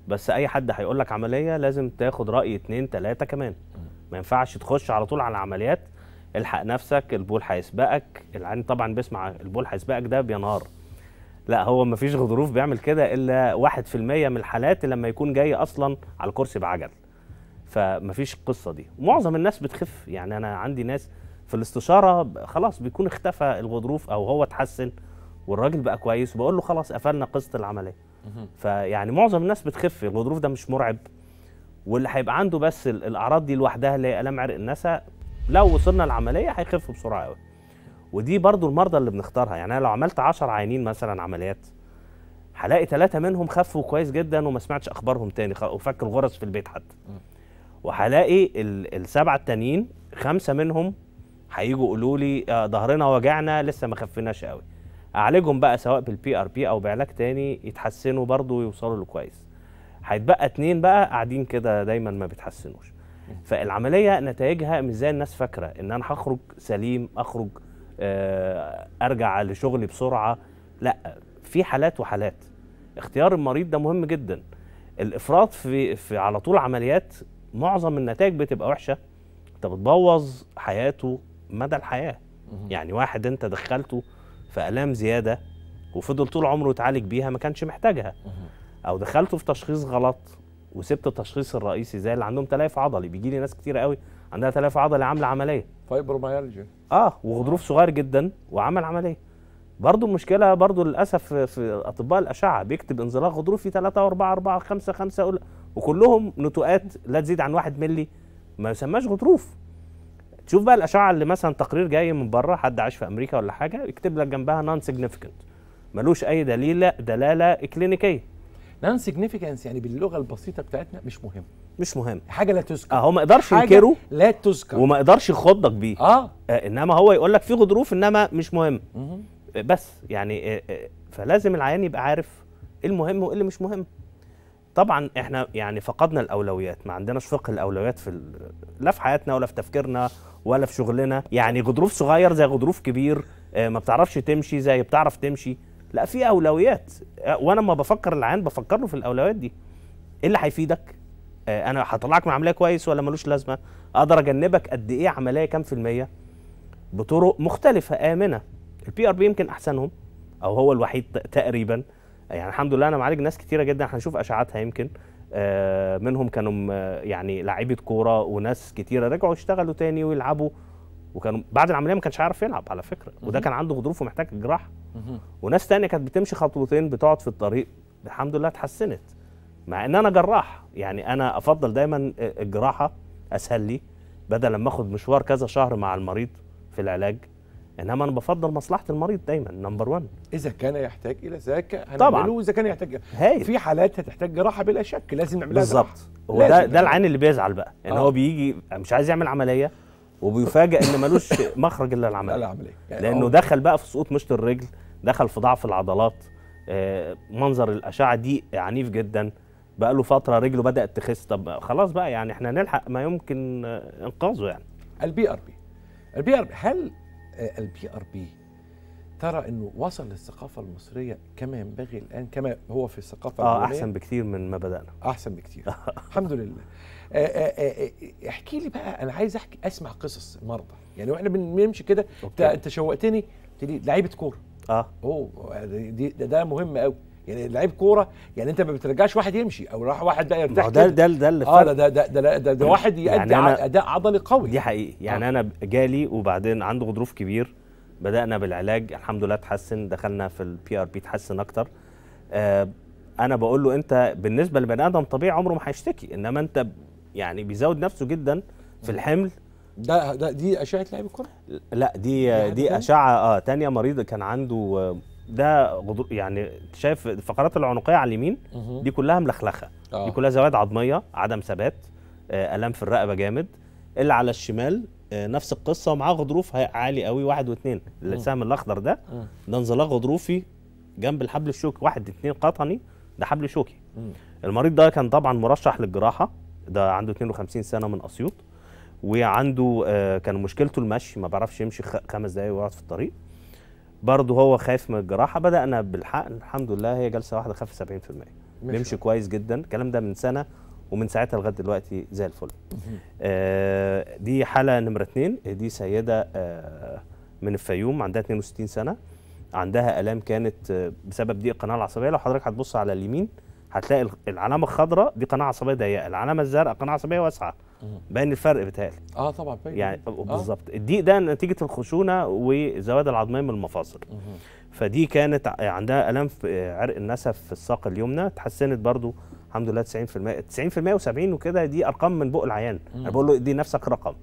بس اي حد هيقول لك عمليه لازم تاخد راي اتنين ثلاثه كمان ما ينفعش تخش على طول على عمليات الحق نفسك البول هيسبقك العين طبعا بيسمع البول هيسبقك ده بينهار لا هو ما فيش غضروف بيعمل كده الا 1% من الحالات لما يكون جاي اصلا على الكرسي بعجل فما فيش القصه دي معظم الناس بتخف يعني انا عندي ناس في الاستشاره خلاص بيكون اختفى الغضروف او هو اتحسن والراجل بقى كويس وبقول له خلاص قفلنا قصه العمليه فيعني معظم الناس بتخف الغضروف ده مش مرعب واللي هيبقى عنده بس الاعراض دي لوحدها اللي هي الام عرق النسا لو وصلنا العمليه هيخف بسرعه قوي ودي برضو المرضى اللي بنختارها يعني انا لو عملت 10 عيانين مثلا عمليات هلاقي ثلاثة منهم خفوا كويس جدا وما سمعتش اخبارهم تاني وفك الغرز في البيت حتى وهلاقي السبعه التانيين خمسه منهم هيجوا يقولوا لي آه، ظهرنا وجعنا لسه ما خفيناش قوي اعالجهم بقى سواء بالبي ار بي او بعلاج تاني يتحسنوا برضه ويوصلوا لكويس هيتبقى اتنين بقى قاعدين كده دايما ما بيتحسنوش فالعمليه نتائجها مش زي الناس فاكره ان انا هخرج سليم اخرج آه، ارجع لشغلي بسرعه لا في حالات وحالات اختيار المريض ده مهم جدا الافراط في, في على طول عمليات معظم النتائج بتبقى وحشه انت بتبوظ حياته مدى الحياه يعني واحد انت دخلته فالام زياده وفضل طول عمره يتعالج بيها ما كانش محتاجها او دخلته في تشخيص غلط وسبت التشخيص الرئيسي زي اللي عندهم تلاف عضلي بيجي لي ناس كتير قوي عندها تلاف عضلي عامله عمليه فايبروميالجيا اه وغضروف آه. صغير جدا وعمل عمليه برضه المشكله برضه للاسف في اطباء الاشعه بيكتب انزلاق غضروفي 3 و4 4 5 5 وكلهم نتوءات لا تزيد عن 1 مللي ما يسماش غضروف تشوف بقى الاشعه اللي مثلا تقرير جاي من بره حد عايش في امريكا ولا حاجه يكتب لك جنبها نون سيجنيفيكانت ملوش اي دليل دلاله كلينيكيه نون سيجنيفيكانس يعني باللغه البسيطه بتاعتنا مش مهم مش مهم حاجه لا تذكر اه هو ما يقدرش ينكره لا تذكر وما يقدرش يخضك بيه آه. اه انما هو يقول لك في غضروف انما مش مهم آه بس يعني اه اه فلازم العيان يبقى عارف ايه المهم وايه اللي مش مهم طبعا احنا يعني فقدنا الاولويات ما عندناش فقه الاولويات في لا في حياتنا ولا في تفكيرنا ولا في شغلنا يعني غضروف صغير زي غضروف كبير آه، ما بتعرفش تمشي زي بتعرف تمشي لا في اولويات آه، وانا لما بفكر العيان بفكر له في الاولويات دي ايه اللي هيفيدك آه، انا هطلعك من عمليه كويس ولا ملوش لازمه اقدر اجنبك قد ايه عمليه كام في الميه بطرق مختلفه امنه البي ار بي يمكن احسنهم او هو الوحيد تقريبا يعني الحمد لله انا معالج ناس كتيره جدا هنشوف اشعاعاتها يمكن آه، منهم كانوا يعني لعيبه كوره وناس كتيره رجعوا يشتغلوا تاني ويلعبوا وكانوا بعد العمليه ما كانش عارف يلعب على فكره وده كان عنده غضروف ومحتاج جراحه وناس تانية كانت بتمشي خطوتين بتقعد في الطريق الحمد لله اتحسنت مع ان انا جراح يعني انا افضل دايما الجراحه اسهل لي بدل ما اخد مشوار كذا شهر مع المريض في العلاج انما انا بفضل مصلحه المريض دايما نمبر 1 اذا كان يحتاج الى ذاك هنعمله واذا كان يحتاج هايل. في حالات هتحتاج جراحه بلا شك لازم نعملها بالظبط هو ده ده العين اللي بيزعل بقى ان آه. هو بيجي مش عايز يعمل عمليه وبيفاجئ ان ملوش مخرج الا العمليه العمليه يعني لانه أوه. دخل بقى في سقوط مشط الرجل دخل في ضعف العضلات آه، منظر الاشعه دي عنيف جدا بقى له فتره رجله بدات تخس طب خلاص بقى يعني احنا نلحق ما يمكن انقاذه يعني البي ار بي البي ار بي هل البي ار بي ترى انه وصل للثقافه المصريه كما ينبغي الان كما هو في الثقافه اه احسن بكثير من ما بدانا احسن بكثير الحمد لله آه، آه، آه، احكي لي بقى انا عايز احكي اسمع قصص المرضى يعني واحنا بنمشي كده انت شوقتني لعيبه كوره اه اوه ده, ده مهم قوي يعني لعيب كوره يعني انت ما بترجعش واحد يمشي او راح واحد بقى يرتاح ده ده ده اللي اه ده ده ده, ده, ده, ده يعني واحد يؤدي يعني اداء عضلي قوي دي حقيقي يعني آه. انا جالي وبعدين عنده غضروف كبير بدانا بالعلاج الحمد لله اتحسن دخلنا في البي ار بي اتحسن اكتر آه انا بقول له انت بالنسبه لبني ادم طبيعي عمره ما هيشتكي انما انت يعني بيزود نفسه جدا في الحمل ده ده دي اشعه لعيب الكره لا دي دي اشعه اه تانية مريض كان عنده آه، ده غضر يعني شايف الفقرات العنقيه على اليمين دي كلها ملخلخه آه. دي كلها زوائد عظميه عدم ثبات آه، الام في الرقبه جامد اللي على الشمال آه، نفس القصه ومعاه غضروف عالي قوي واحد واثنين السهم الاخضر ده ده انزلاق غضروفي جنب الحبل الشوكي واحد اثنين قطني ده حبل شوكي المريض ده كان طبعا مرشح للجراحه ده عنده 52 سنه من اسيوط وعنده آه، كان مشكلته المشي ما بيعرفش يمشي خمس دقايق ويقعد في الطريق برضه هو خايف من الجراحه بدانا بالحقن الحمد لله هي جلسه واحده خف 70% بيمشي كويس جدا الكلام ده من سنه ومن ساعتها لغايه دلوقتي زي الفل آه دي حاله نمره اتنين دي سيده آه من الفيوم عندها 62 سنه عندها الام كانت آه، بسبب ضيق القناه العصبيه لو حضرتك هتبص على اليمين هتلاقي العلامه الخضراء دي قناه عصبيه ضيقه العلامه الزرقاء قناه عصبيه واسعه باين الفرق بتاعي اه طبعا باين يعني آه. بالظبط الضيق ده نتيجه الخشونه والزواد العظميه من المفاصل فدي كانت عندها الام في عرق النسف في الساق اليمنى اتحسنت برضو الحمد لله 90% 90% و70 وكده دي ارقام من بق العيان انا بقول له ادي نفسك رقم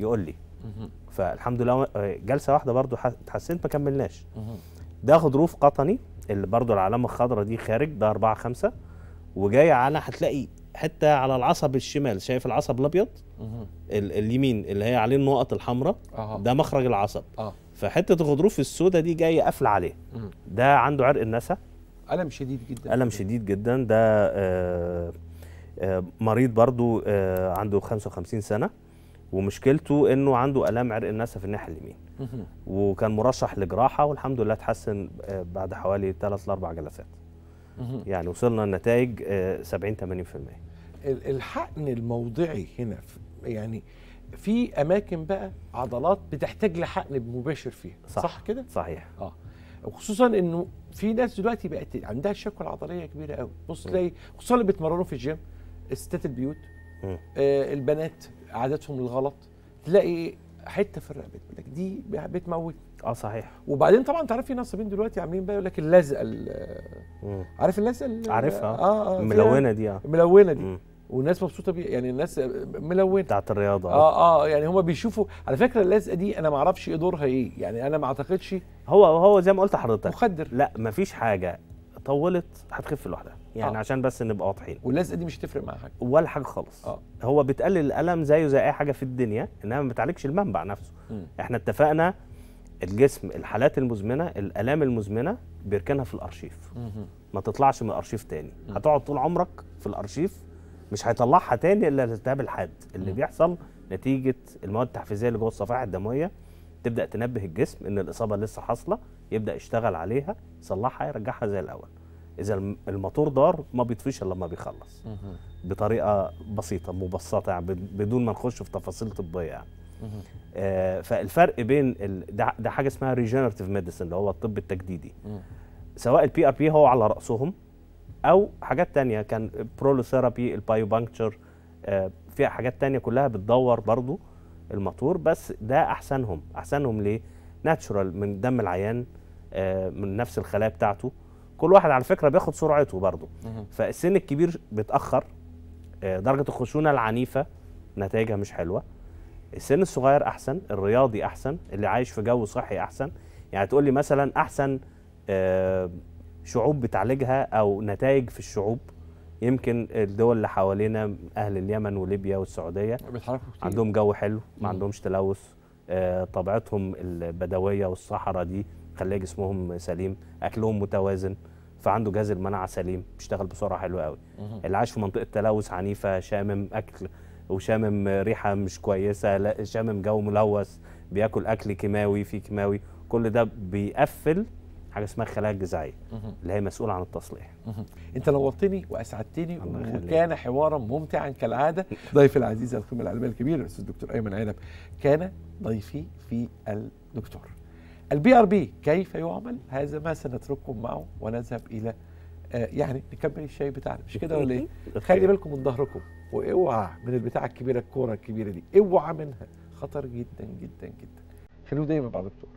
يقول لي فالحمد لله جلسه واحده برضو اتحسنت ما كملناش ده غضروف قطني اللي برضو العلامه الخضراء دي خارج ده 4 5 وجاي على هتلاقي حته على العصب الشمال شايف العصب الابيض اليمين اللي هي عليه النقط الحمراء ده مخرج العصب أه. فحته الغضروف السوداء دي جايه قافله عليه ده عنده عرق النسا الم شديد جدا الم شديد جدا ده آه آه مريض برضو آه عنده 55 سنه ومشكلته انه عنده الام عرق النسا في الناحيه اليمين وكان مرشح لجراحه والحمد لله اتحسن آه، بعد حوالي 3 ل 4 جلسات يعني وصلنا لنتائج 70 آه، 80% الحقن الموضعي هنا يعني في اماكن بقى عضلات بتحتاج لحقن مباشر فيها صح, صح كده صحيح اه وخصوصا انه في ناس دلوقتي بقت عندها شكوى عضليه كبيره قوي بص تلاقي خصوصا اللي بيتمرنوا في الجيم ستات البيوت آه البنات عاداتهم الغلط تلاقي حته في الرقبه دي بتموتني اه صحيح وبعدين طبعا انت عارف في نصابين دلوقتي عاملين بقى يقول لك اللزقه عارف اللزقه عارفها اه اه الملونه دي اه الملونه دي مم. والناس مبسوطه بيها يعني الناس ملونه بتاعت الرياضه اه اه يعني هم بيشوفوا على فكره اللزقه دي انا ما اعرفش ايه دورها ايه يعني انا ما اعتقدش هو هو زي ما قلت لحضرتك مخدر لا مفيش حاجه طولت هتخف لوحدها يعني آه. عشان بس نبقى واضحين واللزقه دي مش هتفرق معاها حاجه ولا حاجه خالص آه. هو بتقلل الالم زيه زي اي حاجه في الدنيا انها ما بتعالجش المنبع نفسه م. احنا اتفقنا الجسم الحالات المزمنه الالام المزمنه بيركنها في الارشيف ما تطلعش من الارشيف تاني هتقعد طول عمرك في الارشيف مش هيطلعها تاني الا الالتهاب الحاد اللي بيحصل نتيجه المواد التحفيزيه اللي جوه الصفائح الدمويه تبدا تنبه الجسم ان الاصابه لسه حاصله يبدا يشتغل عليها يصلحها يرجعها زي الاول اذا الموتور دار ما بيطفيش الا لما بيخلص بطريقه بسيطه مبسطه يعني بدون ما نخش في تفاصيل طبيه يعني آه، فالفرق بين ده, ده حاجه اسمها ريجنريتيف ميديسن اللي هو الطب التجديدي سواء البي ار بي هو على راسهم او حاجات تانية كان برولوثيرابي آه في حاجات تانية كلها بتدور برضو الماتور بس ده احسنهم احسنهم ليه ناتشورال من دم العيان آه، من نفس الخلايا بتاعته كل واحد على فكره بياخد سرعته برضه فالسن الكبير بيتاخر آه، درجه الخشونه العنيفه نتائجها مش حلوه السن الصغير احسن الرياضي احسن اللي عايش في جو صحي احسن يعني تقول لي مثلا احسن آه، شعوب بتعالجها او نتائج في الشعوب يمكن الدول اللي حوالينا اهل اليمن وليبيا والسعوديه كتير. عندهم جو حلو ما عندهمش تلوث آه، طبيعتهم البدويه والصحراء دي خليه جسمهم سليم اكلهم متوازن فعنده جهاز المناعه سليم بيشتغل بسرعه حلوه قوي اللي عايش في منطقه تلوث عنيفه شامم اكل وشامم ريحه مش كويسه لا شامم جو ملوث بياكل اكل كيماوي فيه كيماوي كل ده بيقفل حاجه اسمها الخلايا الجذعيه اللي هي مسؤوله عن التصليح انت نورتني واسعدتني وكان حوارا ممتعا كالعاده ضيفي العزيز القمه العالميه الكبير الاستاذ الدكتور ايمن عنب كان ضيفي في الدكتور البي ار بي كيف يعمل هذا ما سنترككم معه ونذهب الى آه، يعني نكمل الشاي بتاعنا مش كده ولا ايه؟ خلي بالكم من ظهركم واوعى من البتاع الكبيره الكوره الكبيره دي اوعى منها خطر جدا جدا جدا خلوه دايما مع دكتور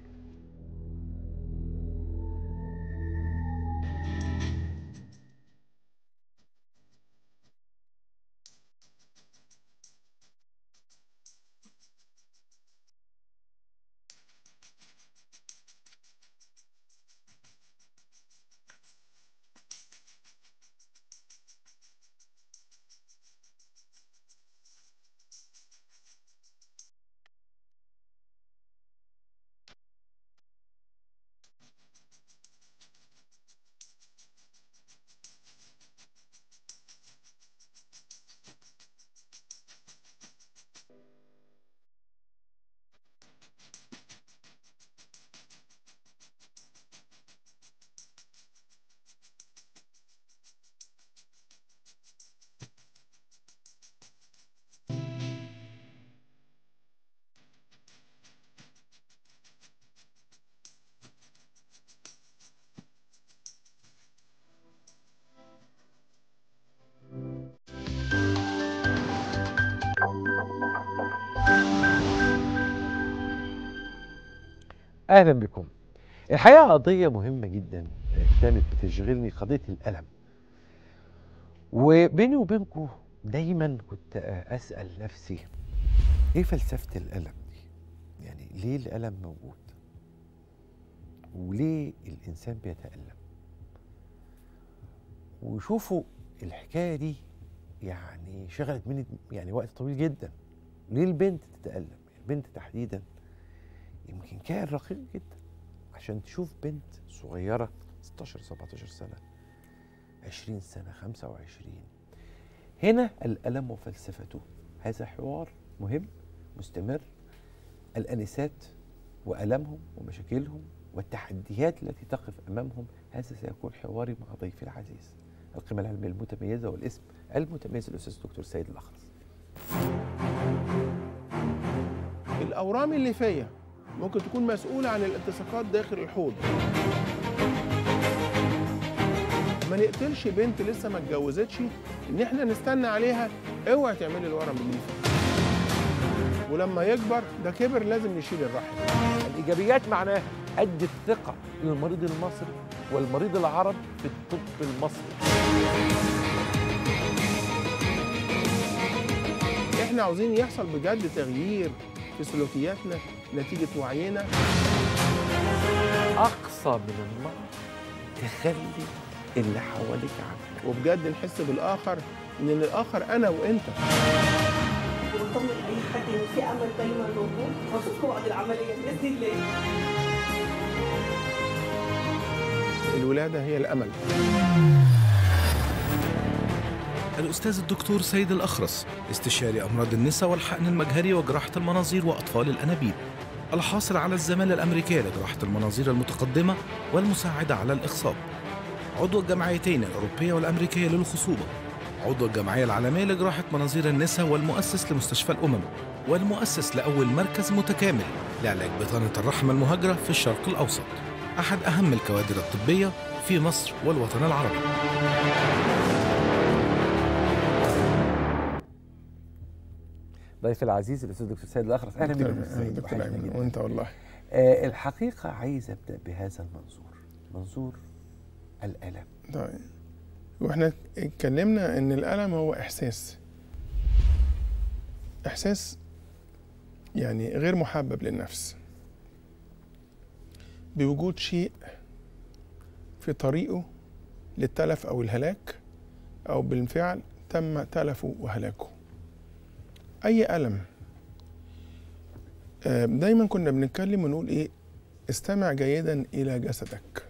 اهلا بكم الحقيقه قضيه مهمه جدا كانت بتشغلني قضيه الالم وبيني وبينكم دايما كنت اسال نفسي ايه فلسفه الالم دي يعني ليه الالم موجود وليه الانسان بيتالم وشوفوا الحكايه دي يعني شغلت مني يعني وقت طويل جدا ليه البنت تتالم يعني البنت تحديدا يمكن كائن رقيق جدا عشان تشوف بنت صغيرة 16 17 سنة 20 سنة 25 هنا الألم وفلسفته هذا حوار مهم مستمر الأنسات وألمهم ومشاكلهم والتحديات التي تقف أمامهم هذا سيكون حواري مع ضيفي العزيز القيمة العلمية المتميزة والاسم المتميز الأستاذ الدكتور سيد الأخرس الأورام اللي فيا ممكن تكون مسؤولة عن الالتصاقات داخل الحوض ما نقتلش بنت لسه ما اتجوزتش ان احنا نستنى عليها اوعي تعملي الورم النيفي ولما يكبر ده كبر لازم نشيل الرحم الايجابيات معناها قد الثقه للمريض المصري والمريض العرب في الطب المصري احنا عاوزين يحصل بجد تغيير في سلوكياتنا نتيجه وعينا اقصى من المرض تخلي اللي حواليك عنك وبجد نحس بالاخر ان الاخر انا وانت بنطمن اي حد ان في امل دايما موجود خصوصا بعد العمليه باذن الله الولاده هي الامل الأستاذ الدكتور سيد الأخرس استشاري أمراض النساء والحقن المجهري وجراحة المناظير وأطفال الأنابيب الحاصل على الزمالة الأمريكية لجراحة المناظير المتقدمة والمساعدة على الإخصاب عضو الجمعيتين الأوروبية والأمريكية للخصوبة عضو الجمعية العالمية لجراحة مناظير النساء والمؤسس لمستشفى الأمم والمؤسس لأول مركز متكامل لعلاج بطانة الرحم المهاجرة في الشرق الأوسط أحد أهم الكوادر الطبية في مصر والوطن العربي ضيف العزيز الاستاذ الدكتور سيد الاخرس اهلا بك يا دكتور وانت والله آه الحقيقه عايز ابدا بهذا المنظور منظور الالم طيب واحنا اتكلمنا ان الالم هو احساس احساس يعني غير محبب للنفس بوجود شيء في طريقه للتلف او الهلاك او بالفعل تم تلفه وهلاكه اي الم آه، دايما كنا بنتكلم ونقول ايه استمع جيدا الى جسدك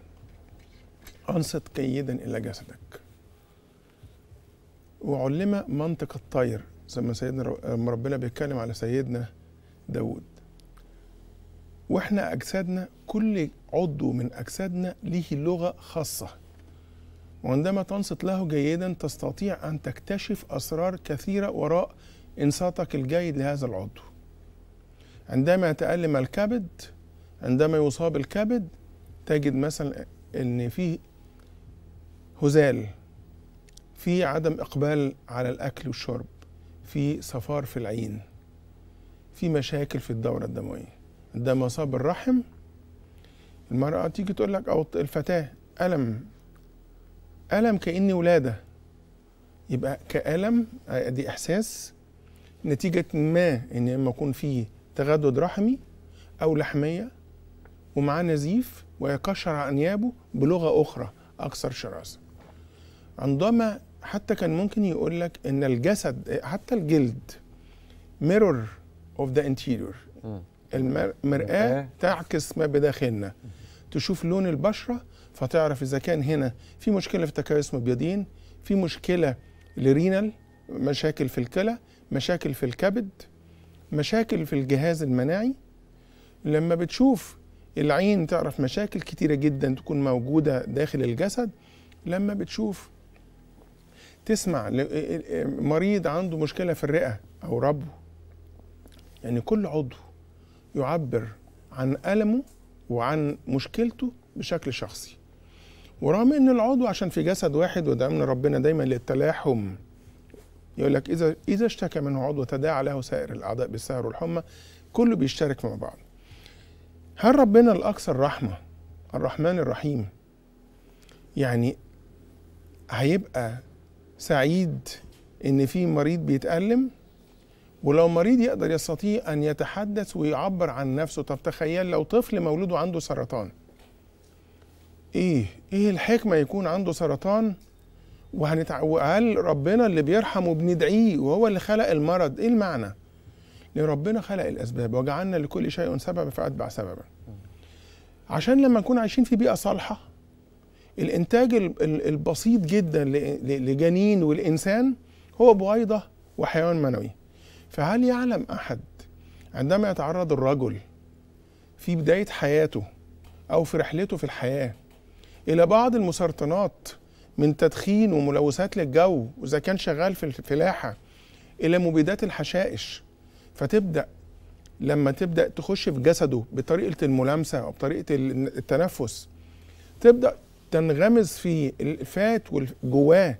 انصت جيدا الى جسدك وعلم منطق الطير زي ما سيدنا ربنا بيتكلم على سيدنا داود واحنا اجسادنا كل عضو من اجسادنا ليه لغه خاصه وعندما تنصت له جيدا تستطيع ان تكتشف اسرار كثيره وراء انصاتك الجيد لهذا العضو عندما يتألم الكبد عندما يصاب الكبد تجد مثلا ان فيه هزال في عدم اقبال على الاكل والشرب في صفار في العين في مشاكل في الدوره الدمويه عندما يصاب الرحم المراه تيجي تقول لك او الفتاه الم الم كاني ولاده يبقى كالم آه، دي احساس نتيجه ما ان اما يكون فيه تغدد رحمي او لحميه ومعاه نزيف ويقشر انيابه بلغه اخرى اكثر شراسه عندما حتى كان ممكن يقول لك ان الجسد حتى الجلد ميرور اوف ذا انتيريور المرآة تعكس ما بداخلنا تشوف لون البشرة فتعرف إذا كان هنا في مشكلة في تكيس مبيضين في مشكلة لرينال مشاكل في الكلى مشاكل في الكبد مشاكل في الجهاز المناعي لما بتشوف العين تعرف مشاكل كتيرة جدا تكون موجودة داخل الجسد لما بتشوف تسمع مريض عنده مشكلة في الرئة أو ربو يعني كل عضو يعبر عن ألمه وعن مشكلته بشكل شخصي ورغم ان العضو عشان في جسد واحد ودعمنا ربنا دايما للتلاحم يقول لك إذا إذا اشتكى منه عضو تداعى له سائر الأعضاء بالسهر والحمى كله بيشترك مع بعض هل ربنا الأكثر رحمة الرحمن الرحيم يعني هيبقى سعيد إن في مريض بيتألم ولو مريض يقدر يستطيع أن يتحدث ويعبر عن نفسه طب تخيل لو طفل مولوده عنده سرطان إيه إيه الحكمة يكون عنده سرطان وهنتع... وقال ربنا اللي بيرحم وبندعيه وهو اللي خلق المرض ايه المعنى؟ لربنا خلق الاسباب وجعلنا لكل شيء سببا فاتبع سببا. عشان لما نكون عايشين في بيئه صالحه الانتاج البسيط جدا لجنين والانسان هو بويضه وحيوان منوي. فهل يعلم احد عندما يتعرض الرجل في بدايه حياته او في رحلته في الحياه الى بعض المسرطنات من تدخين وملوثات للجو واذا كان شغال في الفلاحه الى مبيدات الحشائش فتبدا لما تبدا تخش في جسده بطريقه الملامسه او بطريقه التنفس تبدا تنغمز في الفات جواه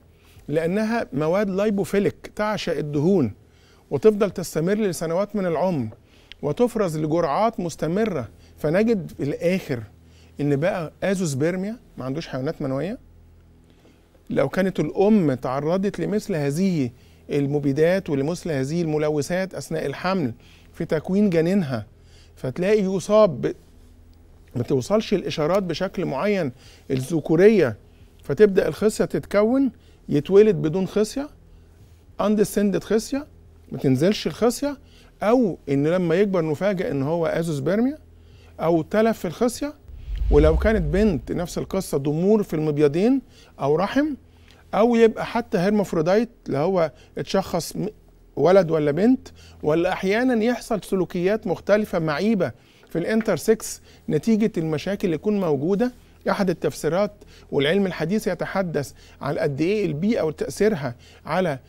لانها مواد لايبوفيليك تعشى الدهون وتفضل تستمر لسنوات من العمر وتفرز لجرعات مستمره فنجد في الاخر ان بقى ازوسبيرميا ما عندوش حيوانات منويه لو كانت الأم تعرضت لمثل هذه المبيدات ولمثل هذه الملوثات أثناء الحمل في تكوين جنينها فتلاقي يصاب ما توصلش الإشارات بشكل معين الذكورية فتبدأ الخصية تتكون يتولد بدون خصية اندسندد خصية ما تنزلش الخصية أو إن لما يكبر نفاجئ إن هو أزوسبرميا أو تلف في الخصية ولو كانت بنت نفس القصه ضمور في المبيضين او رحم او يبقى حتى هرمافروديت اللي هو اتشخص ولد ولا بنت ولا احيانا يحصل سلوكيات مختلفه معيبه في الانترسكس نتيجه المشاكل اللي تكون موجوده احد التفسيرات والعلم الحديث يتحدث عن قد ايه البيئه وتاثيرها على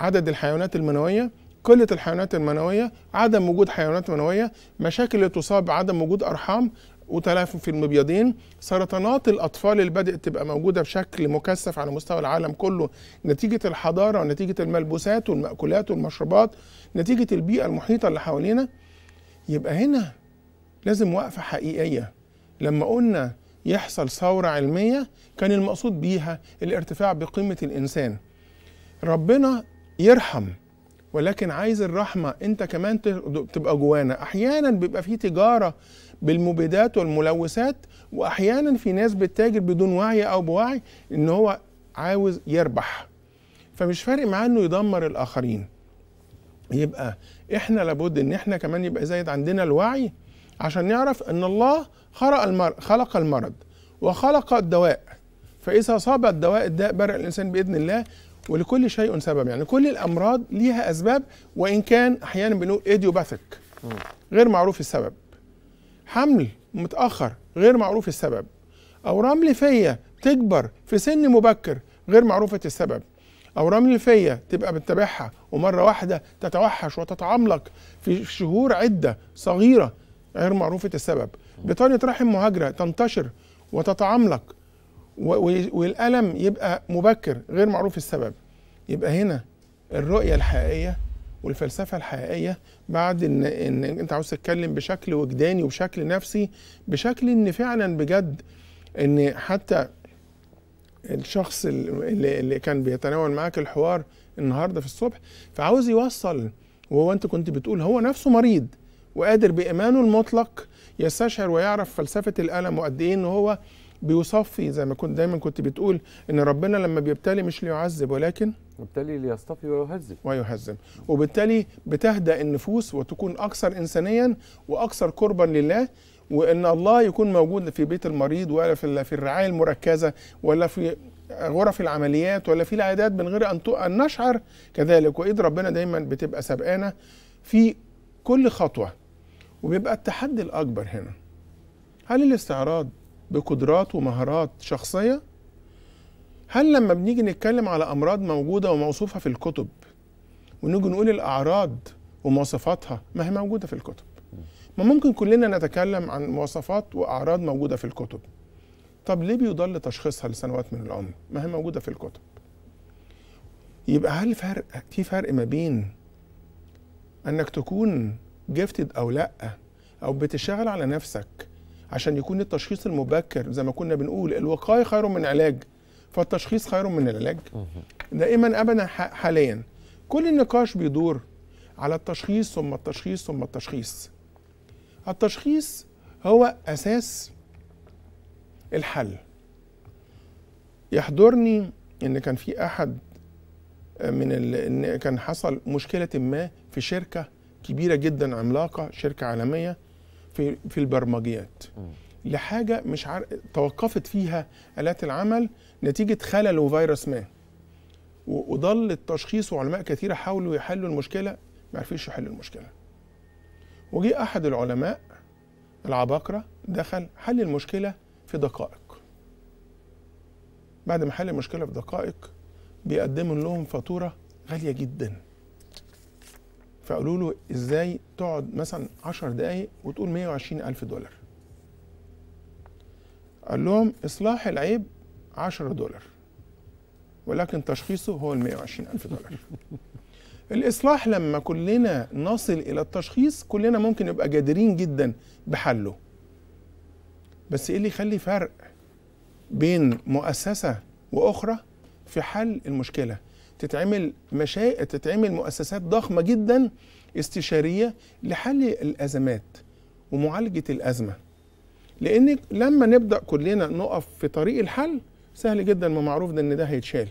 عدد الحيوانات المنويه قلة الحيوانات المنوية، عدم وجود حيوانات منوية، مشاكل اللي تصاب بعدم وجود أرحام، وتلاحم في المبيضين سرطانات الأطفال اللي بدأت تبقى موجودة بشكل مكثف على مستوى العالم كله نتيجة الحضارة ونتيجة الملبوسات والمأكولات والمشروبات نتيجة البيئة المحيطة اللي حوالينا يبقى هنا لازم وقفة حقيقية لما قلنا يحصل ثورة علمية كان المقصود بيها الارتفاع بقيمة الإنسان ربنا يرحم ولكن عايز الرحمة انت كمان تبقى جوانا احيانا بيبقى في تجارة بالمبيدات والملوثات واحيانا في ناس بتتاجر بدون وعي او بوعي ان هو عاوز يربح فمش فارق معاه انه يدمر الاخرين يبقى احنا لابد ان احنا كمان يبقى زايد عندنا الوعي عشان نعرف ان الله خلق المرض خلق المرض وخلق الدواء فاذا صاب الدواء الداء برئ الانسان باذن الله ولكل شيء سبب يعني كل الامراض ليها اسباب وان كان احيانا بنقول ايديوباثيك غير معروف السبب حمل متأخر غير معروف السبب رمل فيا تكبر في سن مبكر غير معروفة السبب رمل فيا تبقى بتتابعها ومرة واحدة تتوحش وتتعملق في شهور عدة صغيرة غير معروفة السبب بطانة رحم مهاجرة تنتشر وتتعملق والألم يبقى مبكر غير معروف السبب يبقى هنا الرؤية الحقيقية والفلسفه الحقيقيه بعد ان ان انت عاوز تتكلم بشكل وجداني وبشكل نفسي بشكل ان فعلا بجد ان حتى الشخص اللي, اللي كان بيتناول معاك الحوار النهارده في الصبح فعاوز يوصل وهو انت كنت بتقول هو نفسه مريض وقادر بايمانه المطلق يستشعر ويعرف فلسفه الالم وقد ايه ان هو بيصفي زي ما كنت دايما كنت بتقول ان ربنا لما بيبتلي مش ليعذب ولكن وبالتالي ليصطفي ويهذب ويهذب وبالتالي بتهدأ النفوس وتكون أكثر إنسانيا وأكثر قربا لله وان الله يكون موجود في بيت المريض ولا في في الرعايه المركزه ولا في غرف العمليات ولا في العيادات من غير ان ان نشعر كذلك وايد ربنا دايما بتبقى سابقانا في كل خطوه وبيبقى التحدي الاكبر هنا هل الاستعراض بقدرات ومهارات شخصيه هل لما بنيجي نتكلم على امراض موجوده وموصوفه في الكتب ونيجي نقول الاعراض ومواصفاتها ما هي موجوده في الكتب ما ممكن كلنا نتكلم عن مواصفات واعراض موجوده في الكتب طب ليه بيضل تشخيصها لسنوات من العمر ما هي موجوده في الكتب يبقى هل فرق في فرق ما بين انك تكون جفتد او لا او بتشتغل على نفسك عشان يكون التشخيص المبكر زي ما كنا بنقول الوقايه خير من علاج فالتشخيص خير من العلاج دائما ابدا حاليا كل النقاش بيدور على التشخيص ثم التشخيص ثم التشخيص التشخيص هو اساس الحل يحضرني ان كان في احد آه، من ان كان حصل مشكله ما في شركه كبيره جدا عملاقه شركه عالميه في في البرمجيات لحاجه مش عار... توقفت فيها الات العمل نتيجه خلل وفيروس ما وضل التشخيص وعلماء كثيره حاولوا يحلوا المشكله ما عرفوش يحلوا المشكله وجي احد العلماء العباقره دخل حل المشكله في دقائق بعد ما حل المشكله في دقائق بيقدموا لهم فاتوره غاليه جدا فقالوا له ازاي تقعد مثلا 10 دقايق وتقول 120 الف دولار قال لهم إصلاح العيب 10 دولار ولكن تشخيصه هو ال 120 ألف دولار الإصلاح لما كلنا نصل إلى التشخيص كلنا ممكن نبقى جادرين جدا بحله بس إيه اللي يخلي فرق بين مؤسسة وأخرى في حل المشكلة تتعمل مشا... تتعمل مؤسسات ضخمة جدا استشارية لحل الأزمات ومعالجة الأزمة لان لما نبدا كلنا نقف في طريق الحل سهل جدا ما معروف ده ان ده هيتشال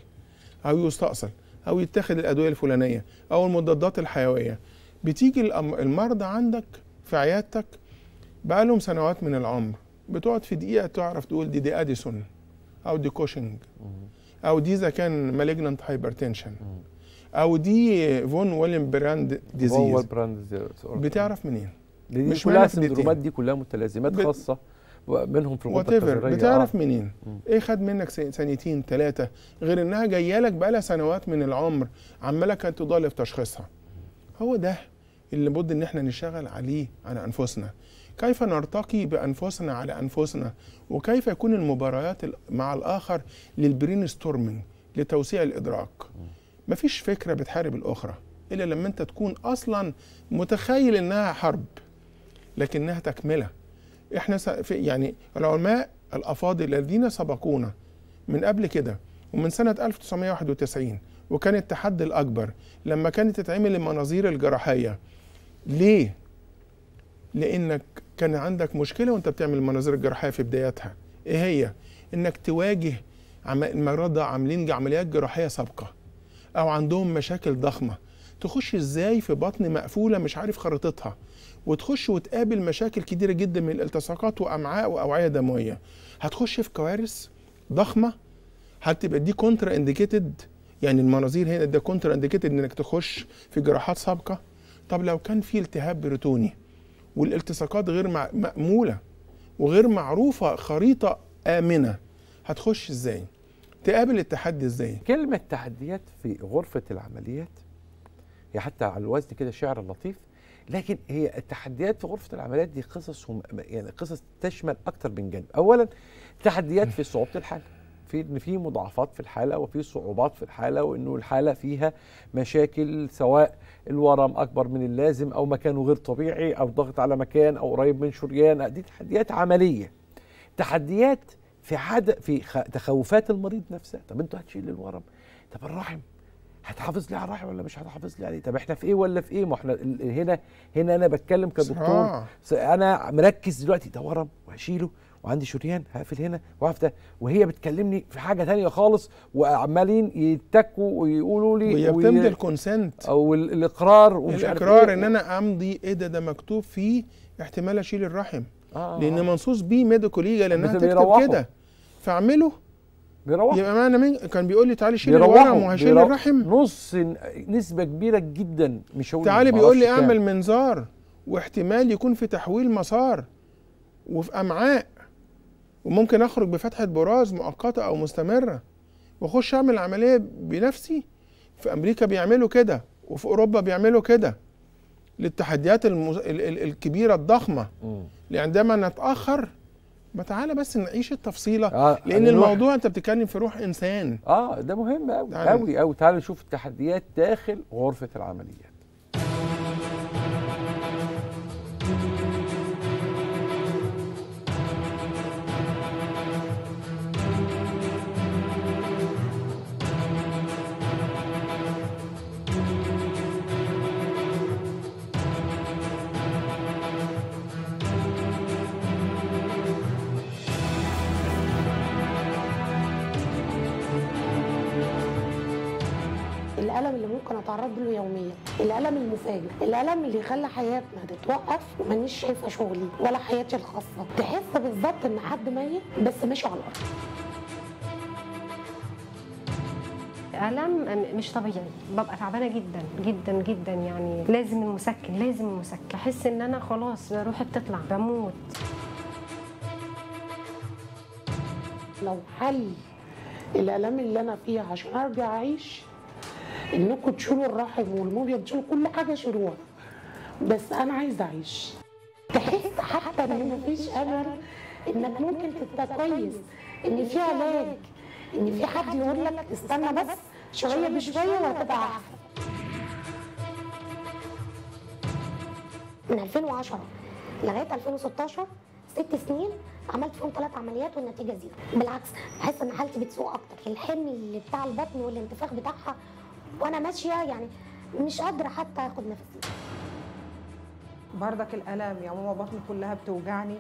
او يستأصل او يتاخد الادويه الفلانيه او المضادات الحيويه بتيجي المرضى عندك في عيادتك بقى لهم سنوات من العمر بتقعد في دقيقه تعرف تقول دي دي اديسون او دي كوشنج او دي اذا كان مالجنانت هايبرتنشن او دي فون ويليام براند ديزيز براند بتعرف منين؟ دي مش كلها سندرومات دي كلها متلازمات خاصه منهم في الغرفه الجذريه بتعرف آه. منين ايه خد منك ثانيتين ثلاثه غير انها جايه لك بقى لها سنوات من العمر عماله كانت تضل في تشخيصها هو ده اللي لابد ان احنا نشتغل عليه على انفسنا كيف نرتقي بانفسنا على انفسنا وكيف يكون المباريات مع الاخر للبرين ستورمنج لتوسيع الادراك مفيش فكره بتحارب الاخرى الا لما انت تكون اصلا متخيل انها حرب لكنها تكمله احنا يعني العلماء الافاضل الذين سبقونا من قبل كده ومن سنه 1991 وكان التحدي الاكبر لما كانت تتعمل المناظير الجراحيه ليه لانك كان عندك مشكله وانت بتعمل المناظير الجراحيه في بدايتها ايه هي انك تواجه المرضى عاملين عمليات جراحيه سابقه او عندهم مشاكل ضخمه تخش ازاي في بطن مقفوله مش عارف خريطتها وتخش وتقابل مشاكل كبيره جدا من الالتصاقات وامعاء واوعيه دمويه هتخش في كوارث ضخمه هتبقى دي كونترا انديكيتد يعني المناظير هنا ده كونترا انديكيتد انك تخش في جراحات سابقه طب لو كان في التهاب بريتوني والالتصاقات غير مأموله وغير معروفه خريطه امنه هتخش ازاي؟ تقابل التحدي ازاي؟ كلمه تحديات في غرفه العمليات هي يعني حتى على الوزن كده شعر لطيف لكن هي التحديات في غرفه العمليات دي قصص هم يعني قصص تشمل اكثر من جانب اولا تحديات في صعوبه الحاله في ان في مضاعفات في الحاله وفي صعوبات في الحاله وانه الحاله فيها مشاكل سواء الورم اكبر من اللازم او مكانه غير طبيعي او ضغط على مكان او قريب من شريان دي تحديات عمليه تحديات في عدد في تخوفات المريض نفسها طب انتوا هتشيل الورم طب الرحم هتحافظ لي على الراحه ولا مش هتحافظ لي عليه طب احنا في ايه ولا في ايه ما احنا هنا هنا انا بتكلم كدكتور انا مركز دلوقتي ده ورم وهشيله وعندي شريان هقفل هنا واقف ده وهي بتكلمني في حاجه تانية خالص وعمالين يتكوا ويقولوا لي ويبتمد وي... الكونسنت او الاقرار ومش الاقرار إيه. ان انا امضي ايه ده ده مكتوب فيه احتمال اشيل الرحم آه لان منصوص بيه ميديكو ليجا لانها تكتب كده فاعمله بيروح يبقى معنى مين كان بيقول لي تعالي شيل الورم وهشيل الرحم نص نسبه كبيره جدا مش هقول تعالي بيقول لي اعمل منظار واحتمال يكون في تحويل مسار وفي امعاء وممكن اخرج بفتحه براز مؤقته او مستمره واخش اعمل عمليه بنفسي في امريكا بيعملوا كده وفي اوروبا بيعملوا كده للتحديات الكبيره الضخمه لعندما نتاخر ما تعالى بس نعيش التفصيله آه يعني لان الموضوع انت بتتكلم في روح انسان اه ده مهم أوي أوي أوي تعالى نشوف التحديات داخل غرفه العمليات بتتعرض له يوميا الالم المفاجئ الالم اللي يخلي حياتنا تتوقف ومانيش شايفه شغلي ولا حياتي الخاصه تحس بالظبط ان حد ميت بس ماشي على الارض الم مش طبيعي ببقى تعبانه جدا جدا جدا يعني لازم المسكن لازم المسكن احس ان انا خلاص روحي بتطلع بموت لو حل الالام اللي انا فيها عشان ارجع اعيش انكم تشيلوا الرحم والمبيض تشيلوا كل حاجه شيلوها بس انا عايزه اعيش تحس حتى ان مفيش امل انك ممكن تبقى كويس ان في علاج ان في حد يقول لك استنى بس شويه بشويه وهتبقى احسن من 2010 لغايه 2016 ست سنين عملت فيهم ثلاث عمليات والنتيجه زيرو بالعكس بحس ان حالتي بتسوء اكتر الحمل بتاع البطن والانتفاخ بتاعها وانا ماشيه يعني مش قادره حتى اخد نفسي بردك الالام يا ماما بطني كلها بتوجعني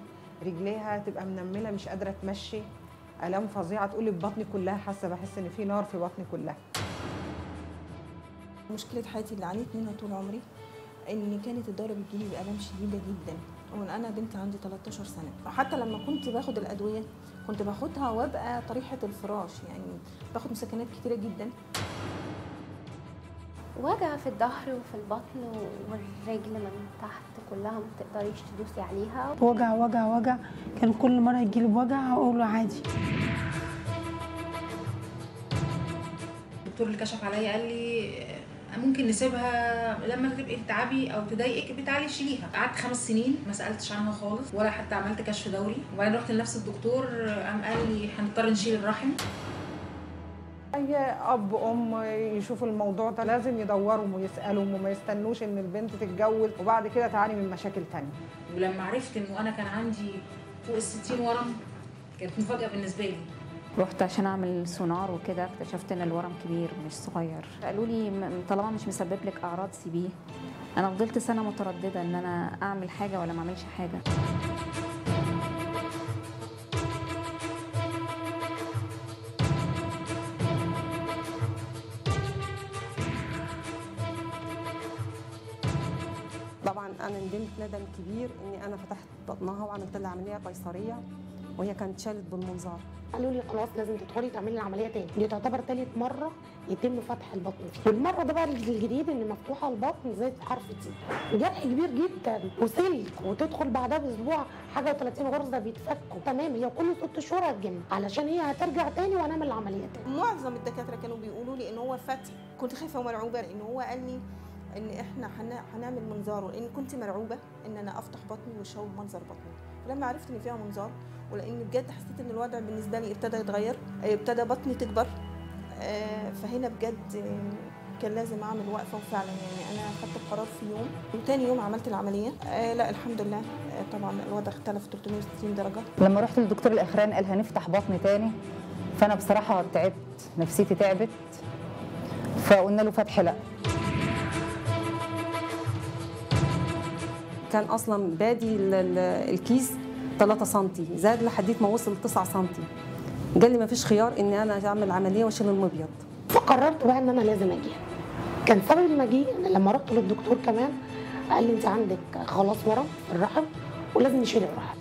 رجليها تبقى منمله مش قادره تمشي الام فظيعه تقولي بطني كلها حاسه بحس ان في نار في بطني كلها مشكله حياتي اللي عانيت منها طول عمري ان كانت الدوره بتجيلي بالام شديده جدا ومن انا بنت عندي 13 سنه فحتى لما كنت باخد الادويه كنت باخدها وابقى طريحه الفراش يعني باخد مسكنات كتيره جدا وجع في الظهر وفي البطن والرجل من تحت كلها ما تقدريش تدوسي عليها وجع وجع وجع كان كل مره يجيلي بوجع اقول له عادي الدكتور اللي كشف عليا قال لي ممكن نسيبها لما تبقي تعبي او تضايقك بتعالي شيليها قعدت خمس سنين ما سالتش عنها خالص ولا حتى عملت كشف دوري وبعدين رحت لنفس الدكتور قام قال لي هنضطر نشيل الرحم اي اب ام يشوفوا الموضوع ده لازم يدوروا ويسالوا وما يستنوش ان البنت تتجوز وبعد كده تعاني من مشاكل تانية ولما عرفت انه انا كان عندي فوق ال 60 ورم كانت مفاجاه بالنسبه لي رحت عشان اعمل سونار وكده اكتشفت ان الورم كبير مش صغير قالوا لي طالما مش مسبب لك اعراض سيبيه انا فضلت سنه متردده ان انا اعمل حاجه ولا ما اعملش حاجه وندمت ندم كبير اني انا فتحت بطنها وعملت لها عمليه قيصريه وهي كانت شالت بالمنظار قالوا لي خلاص لازم تدخلي تعملي العمليه تاني دي تعتبر ثالث مره يتم فتح البطن والمره ده بقى الجديد ان مفتوحه البطن زي حرف تي جرح كبير جدا وسلك وتدخل بعدها باسبوع حاجه و30 غرزه بيتفكوا تمام هي كل ست شهور هتجن علشان هي هترجع تاني وهنعمل العمليه تاني معظم الدكاتره كانوا بيقولوا لي ان هو فتح كنت خايفه ومرعوبه ان هو قال لي ان احنا هنعمل منظار وان كنت مرعوبه ان انا افتح بطني واشوف منظر بطني ولما عرفت ان فيها منظار ولان بجد حسيت ان الوضع بالنسبه لي ابتدى يتغير آه، ابتدى بطني تكبر آه، فهنا بجد آه، كان لازم اعمل وقفه وفعلا يعني انا خدت القرار في يوم وتاني يوم عملت العمليه آه لا الحمد لله آه طبعا الوضع اختلف 360 درجه لما رحت للدكتور الاخران قال هنفتح بطن تاني فانا بصراحه تعبت نفسيتي تعبت فقلنا له فتح لا كان اصلا بادي الكيس 3 سم زاد لحد ما وصل 9 سم قال لي ما فيش خيار ان انا اعمل عمليه واشيل المبيض فقررت بقى ان انا لازم اجي كان سبب المجيء ان لما رحت للدكتور كمان قال لي انت عندك خلاص ورم في الرحم ولازم نشيل الرحم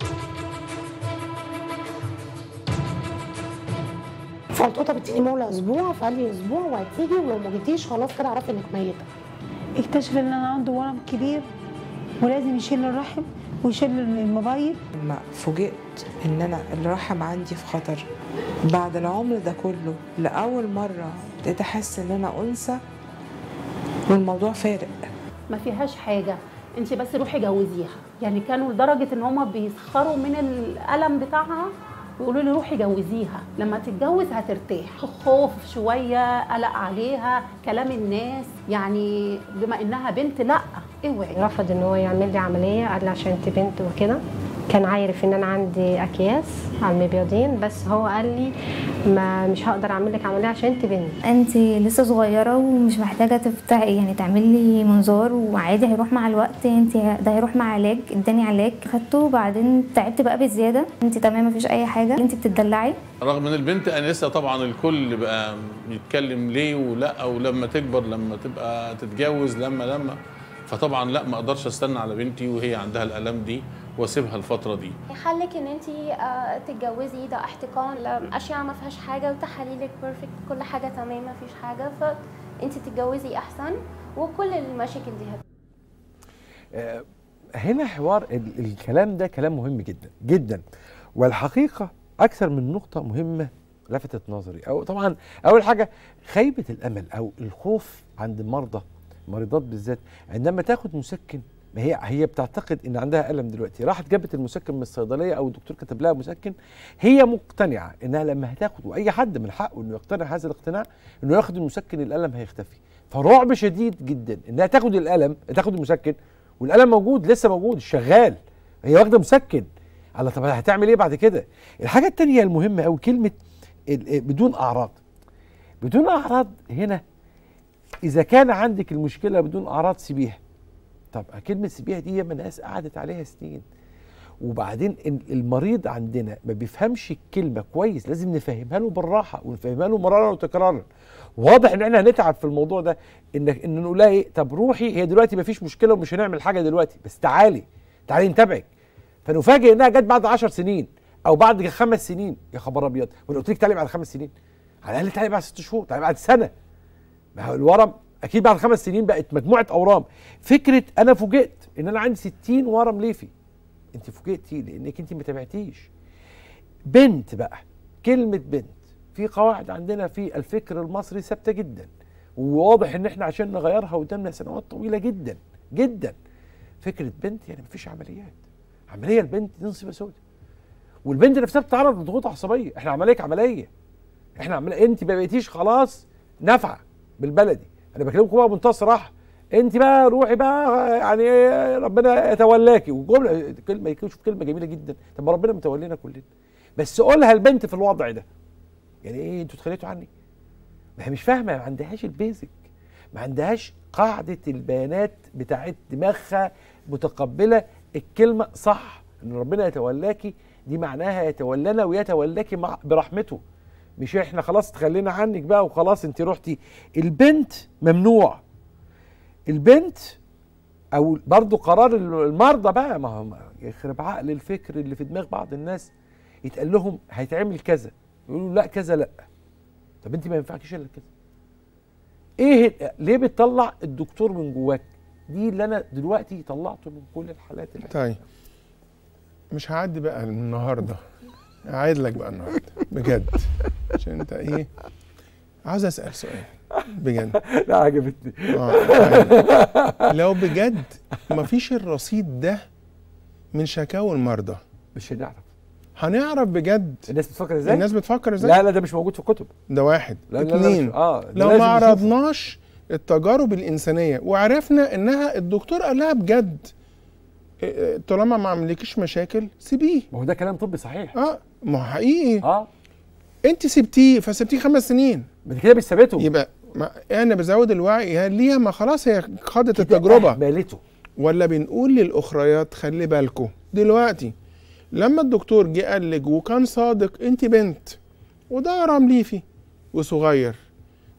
فقلت له طب اديني مولى اسبوع فقال لي اسبوع وهتيجي ولو ما جيتيش خلاص كده اعرفي انك ميته اكتشف ان انا عندي ورم كبير ولازم يشيل الرحم ويشيل الموبايل لما فوجئت ان انا الرحم عندي في خطر بعد العمر ده كله لاول مره ابتديت احس ان انا انثى والموضوع فارق ما فيهاش حاجه انت بس روحي جوزيها يعني كانوا لدرجه ان هم بيسخروا من الالم بتاعها ويقولوا لي روحي جوزيها لما تتجوز هترتاح خوف شويه قلق عليها كلام الناس يعني بما انها بنت لا اوعي رفض ان هو يعمل لي عمليه قال عشان انت بنت وكده كان عارف ان انا عندي اكياس على المبيضين بس هو قال لي ما مش هقدر اعمل لك عمليه عشان انت بنت انت لسه صغيره ومش محتاجه تفتحي يعني تعملي منظار وعادي هيروح مع الوقت انت ده هيروح مع علاج اداني علاج خدته وبعدين تعبت بقى بزياده انت تمام مفيش اي حاجه انت بتدلعي رغم ان البنت انسه طبعا الكل بقى بيتكلم ليه ولا ولما تكبر لما تبقى تتجوز لما لما فطبعا لا ما اقدرش استنى على بنتي وهي عندها الالام دي واسيبها الفتره دي حلك ان انت آه، تتجوزي ده احتقان اشعه ما فيهاش حاجه وتحاليلك بيرفكت كل حاجه تمام ما فيش حاجه فانت تتجوزي احسن وكل المشاكل دي هت... آه، هنا حوار الكلام ده كلام مهم جدا جدا والحقيقه اكثر من نقطه مهمه لفتت نظري او طبعا اول حاجه خيبه الامل او الخوف عند المرضى مريضات بالذات عندما تاخد مسكن ما هي هي بتعتقد ان عندها الم دلوقتي راحت جابت المسكن من الصيدليه او الدكتور كتب لها مسكن هي مقتنعه انها لما هتاخد واي حد من حقه انه يقتنع هذا الاقتناع انه ياخد المسكن الالم هيختفي فرعب شديد جدا انها تاخد الالم تاخد المسكن والالم موجود لسه موجود شغال هي واخده مسكن على طب هتعمل ايه بعد كده الحاجه الثانيه المهمه قوي كلمه بدون اعراض بدون اعراض هنا اذا كان عندك المشكله بدون اعراض سيبيها طب كلمه سيبيها إيه دي ياما ناس قعدت عليها سنين وبعدين المريض عندنا ما بيفهمش الكلمه كويس لازم نفهمها له بالراحه ونفهمها له مرارا وتكرارا واضح ان احنا هنتعب في الموضوع ده انك ان نقول لها ايه طب روحي هي دلوقتي ما فيش مشكله ومش هنعمل حاجه دلوقتي بس تعالي تعالي نتابعك فنفاجئ انها جت بعد 10 سنين او بعد خمس سنين يا خبر ابيض وانا قلت لك تعالي بعد خمس سنين على الاقل تعالي بعد ست شهور تعالي بعد سنه ما هو الورم اكيد بعد خمس سنين بقت مجموعه اورام فكره انا فوجئت ان انا عندي 60 ورم ليفي انت فوجئتي لانك انت ما تابعتيش بنت بقى كلمه بنت في قواعد عندنا في الفكر المصري ثابته جدا وواضح ان احنا عشان نغيرها قدامنا سنوات طويله جدا جدا فكره بنت يعني مفيش عمليات عمليه البنت دي نصيبه سوداء والبنت نفسها بتتعرض لضغوط عصبيه احنا عمليه عمليه احنا عمليه انت ما بقيتيش خلاص نافعه بالبلدي انا بكلمكم بقى الصراحه انت بقى روحي بقى يعني إيه، ربنا يتولاكي وجمله كلمه شوف كلمه جميله جدا طب ما ربنا متولينا كلنا بس قولها البنت في الوضع ده يعني ايه انتوا اتخليتوا عني ما هي مش فاهمه ما عندهاش البيزك ما عندهاش قاعده البيانات بتاعت دماغها متقبله الكلمه صح ان ربنا يتولاكي دي معناها يتولانا ويتولاكي برحمته مش احنا خلاص تخلينا عنك بقى وخلاص انت رحتي البنت ممنوع البنت او برضو قرار المرضى بقى ما هو يخرب عقل الفكر اللي في دماغ بعض الناس يتقال لهم هيتعمل كذا يقولوا لا كذا لا طب انت ما ينفعكيش الا كذا ايه ليه بتطلع الدكتور من جواك دي اللي انا دلوقتي طلعته من كل الحالات اللي طيب مش هعدي بقى النهارده اعيد لك بقى النهارده بجد عشان انت ايه عاوز اسال سؤال بجد لا عجبتني آه لو بجد مفيش الرصيد ده من شكاوى المرضى مش هنعرف هنعرف بجد الناس بتفكر ازاي الناس بتفكر ازاي لا لا ده مش موجود في الكتب ده واحد لا اتنين لا لا اه لو ما عرضناش التجارب الانسانيه وعرفنا انها الدكتور قالها بجد طالما ما عملكش مشاكل سيبيه ما هو ده كلام طبي صحيح اه ما هو حقيقي اه انت سبتيه فسبتيه خمس سنين بعد كده مش سابته يبقى ما انا بزود الوعي ليها ما خلاص هي خدت التجربه بالته ولا بنقول للاخريات خلي بالكم دلوقتي لما الدكتور جه قال لك وكان صادق انت بنت وده رمليفي وصغير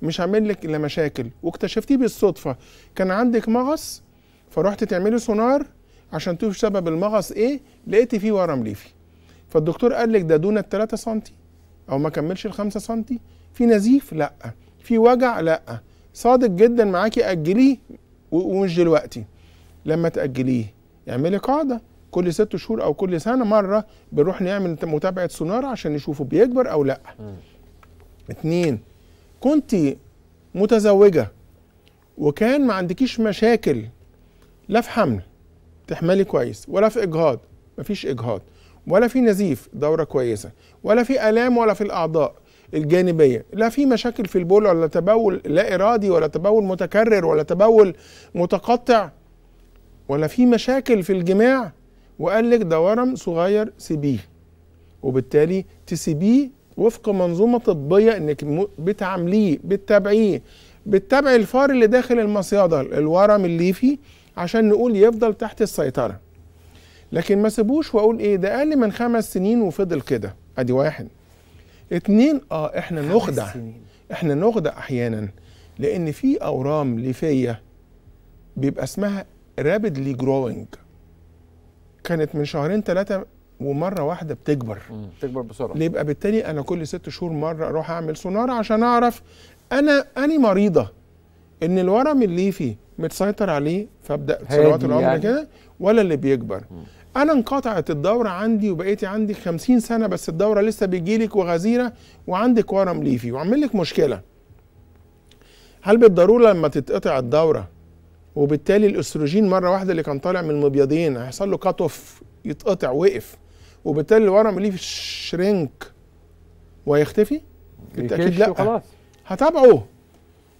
مش عامل لك الا مشاكل واكتشفتيه بالصدفه كان عندك مغص فرحت تعملي سونار عشان تشوف سبب المغص ايه لقيت فيه ورم ليفي فالدكتور قال لك ده دون ال 3 سم او ما كملش ال 5 سم في نزيف لا في وجع لا صادق جدا معاكي اجليه ومش دلوقتي لما تاجليه اعملي قاعده كل ست شهور او كل سنه مره بنروح نعمل متابعه سونار عشان نشوفه بيكبر او لا اتنين كنت متزوجه وكان ما عندكيش مشاكل لا في حمل تحملي كويس ولا في اجهاض مفيش اجهاض ولا في نزيف دوره كويسه ولا في الام ولا في الاعضاء الجانبيه لا في مشاكل في البول ولا تبول لا ارادي ولا تبول متكرر ولا تبول متقطع ولا في مشاكل في الجماع وقال لك ده ورم صغير سيبيه وبالتالي تسيبيه وفق منظومه طبيه انك بتعمليه بتتابعيه بتتابعي الفار اللي داخل المصيده الورم الليفي عشان نقول يفضل تحت السيطرة لكن ما سيبوش واقول ايه ده اقل من خمس سنين وفضل كده ادي واحد اتنين اه احنا نخدع احنا نخدع احيانا لان في اورام ليفيه بيبقى اسمها رابيدلي جروينج كانت من شهرين ثلاثه ومره واحده بتكبر بتكبر بسرعه يبقى بالتالي انا كل ست شهور مره اروح اعمل سونار عشان اعرف انا اني مريضه ان الورم الليفي متسيطر عليه فابدا سنوات العمر يعني. كده ولا اللي بيكبر م. انا انقطعت الدوره عندي وبقيتي عندي 50 سنه بس الدوره لسه بيجيلك وغزيره وعندك ورم ليفي وعامل لك مشكله هل بالضروره لما تتقطع الدوره وبالتالي الاستروجين مره واحده اللي كان طالع من المبيضين هيحصل له كاتوف اوف يتقطع وقف وبالتالي الورم الليفي شرينك وهيختفي؟ بالتاكيد لا هتابعه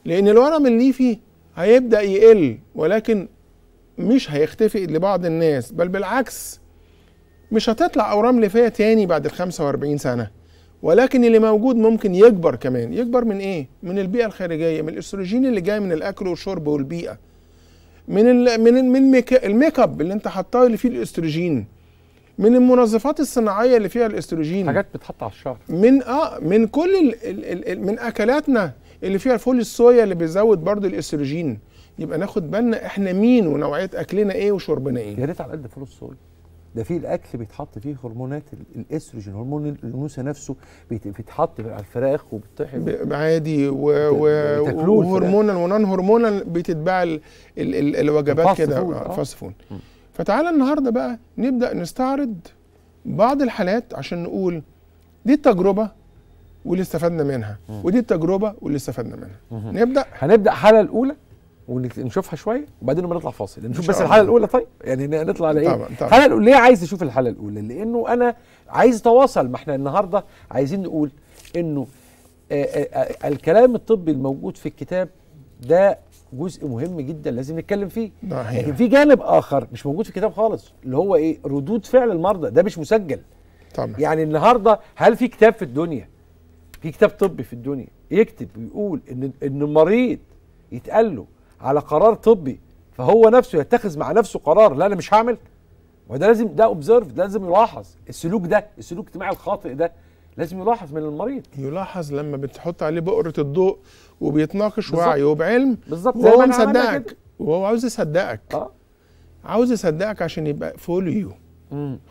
لأن الورم الليفي هيبدأ يقل ولكن مش هيختفي لبعض الناس بل بالعكس مش هتطلع أورام ليفية تاني بعد ال 45 سنة ولكن اللي موجود ممكن يكبر كمان يكبر من ايه من البيئه الخارجيه من الاستروجين اللي جاي من الاكل والشرب والبيئه من ال من الـ من الميك اب اللي انت حطاه اللي فيه الاستروجين من المنظفات الصناعيه اللي فيها الاستروجين حاجات بتتحط على الشعر من اه من كل الـ ال ال من اكلاتنا اللي فيها فول الصويا اللي بيزود برضو الاستروجين يبقى ناخد بالنا احنا مين ونوعيه اكلنا ايه وشربنا ايه يا ريت على قد فول الصويا ده في الاكل بيتحط فيه هرمونات الاستروجين هرمون الانوثه نفسه بيتحط على الفراخ وبتطحن عادي و... و... وهرمونال ونان هرمونال بتتباع الوجبات كده آه. فاسفون فود فتعالى النهارده بقى نبدا نستعرض بعض الحالات عشان نقول دي التجربه واللي استفدنا منها مم. ودي التجربه واللي استفدنا منها مم. نبدا هنبدا الحاله الاولى ونشوفها شويه وبعدين لما نطلع فاصل نشوف بس الحاله الاولى طيب يعني نطلع على ايه طبعا طبعا الحاله الاولى ليه عايز اشوف الحاله الاولى لانه انا عايز اتواصل ما احنا النهارده عايزين نقول انه آه، آه، آه، الكلام الطبي الموجود في الكتاب ده جزء مهم جدا لازم نتكلم فيه لكن في جانب اخر مش موجود في الكتاب خالص اللي هو ايه ردود فعل المرضى ده مش مسجل طبعا يعني النهارده هل في كتاب في الدنيا في كتاب طبي في الدنيا يكتب ويقول ان ان المريض يتقال له على قرار طبي فهو نفسه يتخذ مع نفسه قرار لا انا مش هعمل وده لازم ده اوبزرف لازم يلاحظ السلوك ده السلوك الاجتماعي الخاطئ ده لازم يلاحظ من المريض يلاحظ لما بتحط عليه بؤره الضوء وبيتناقش وعي وبعلم بالظبط وهو مصدقك وهو عاوز يصدقك آه. عاوز يصدقك عشان يبقى فوليو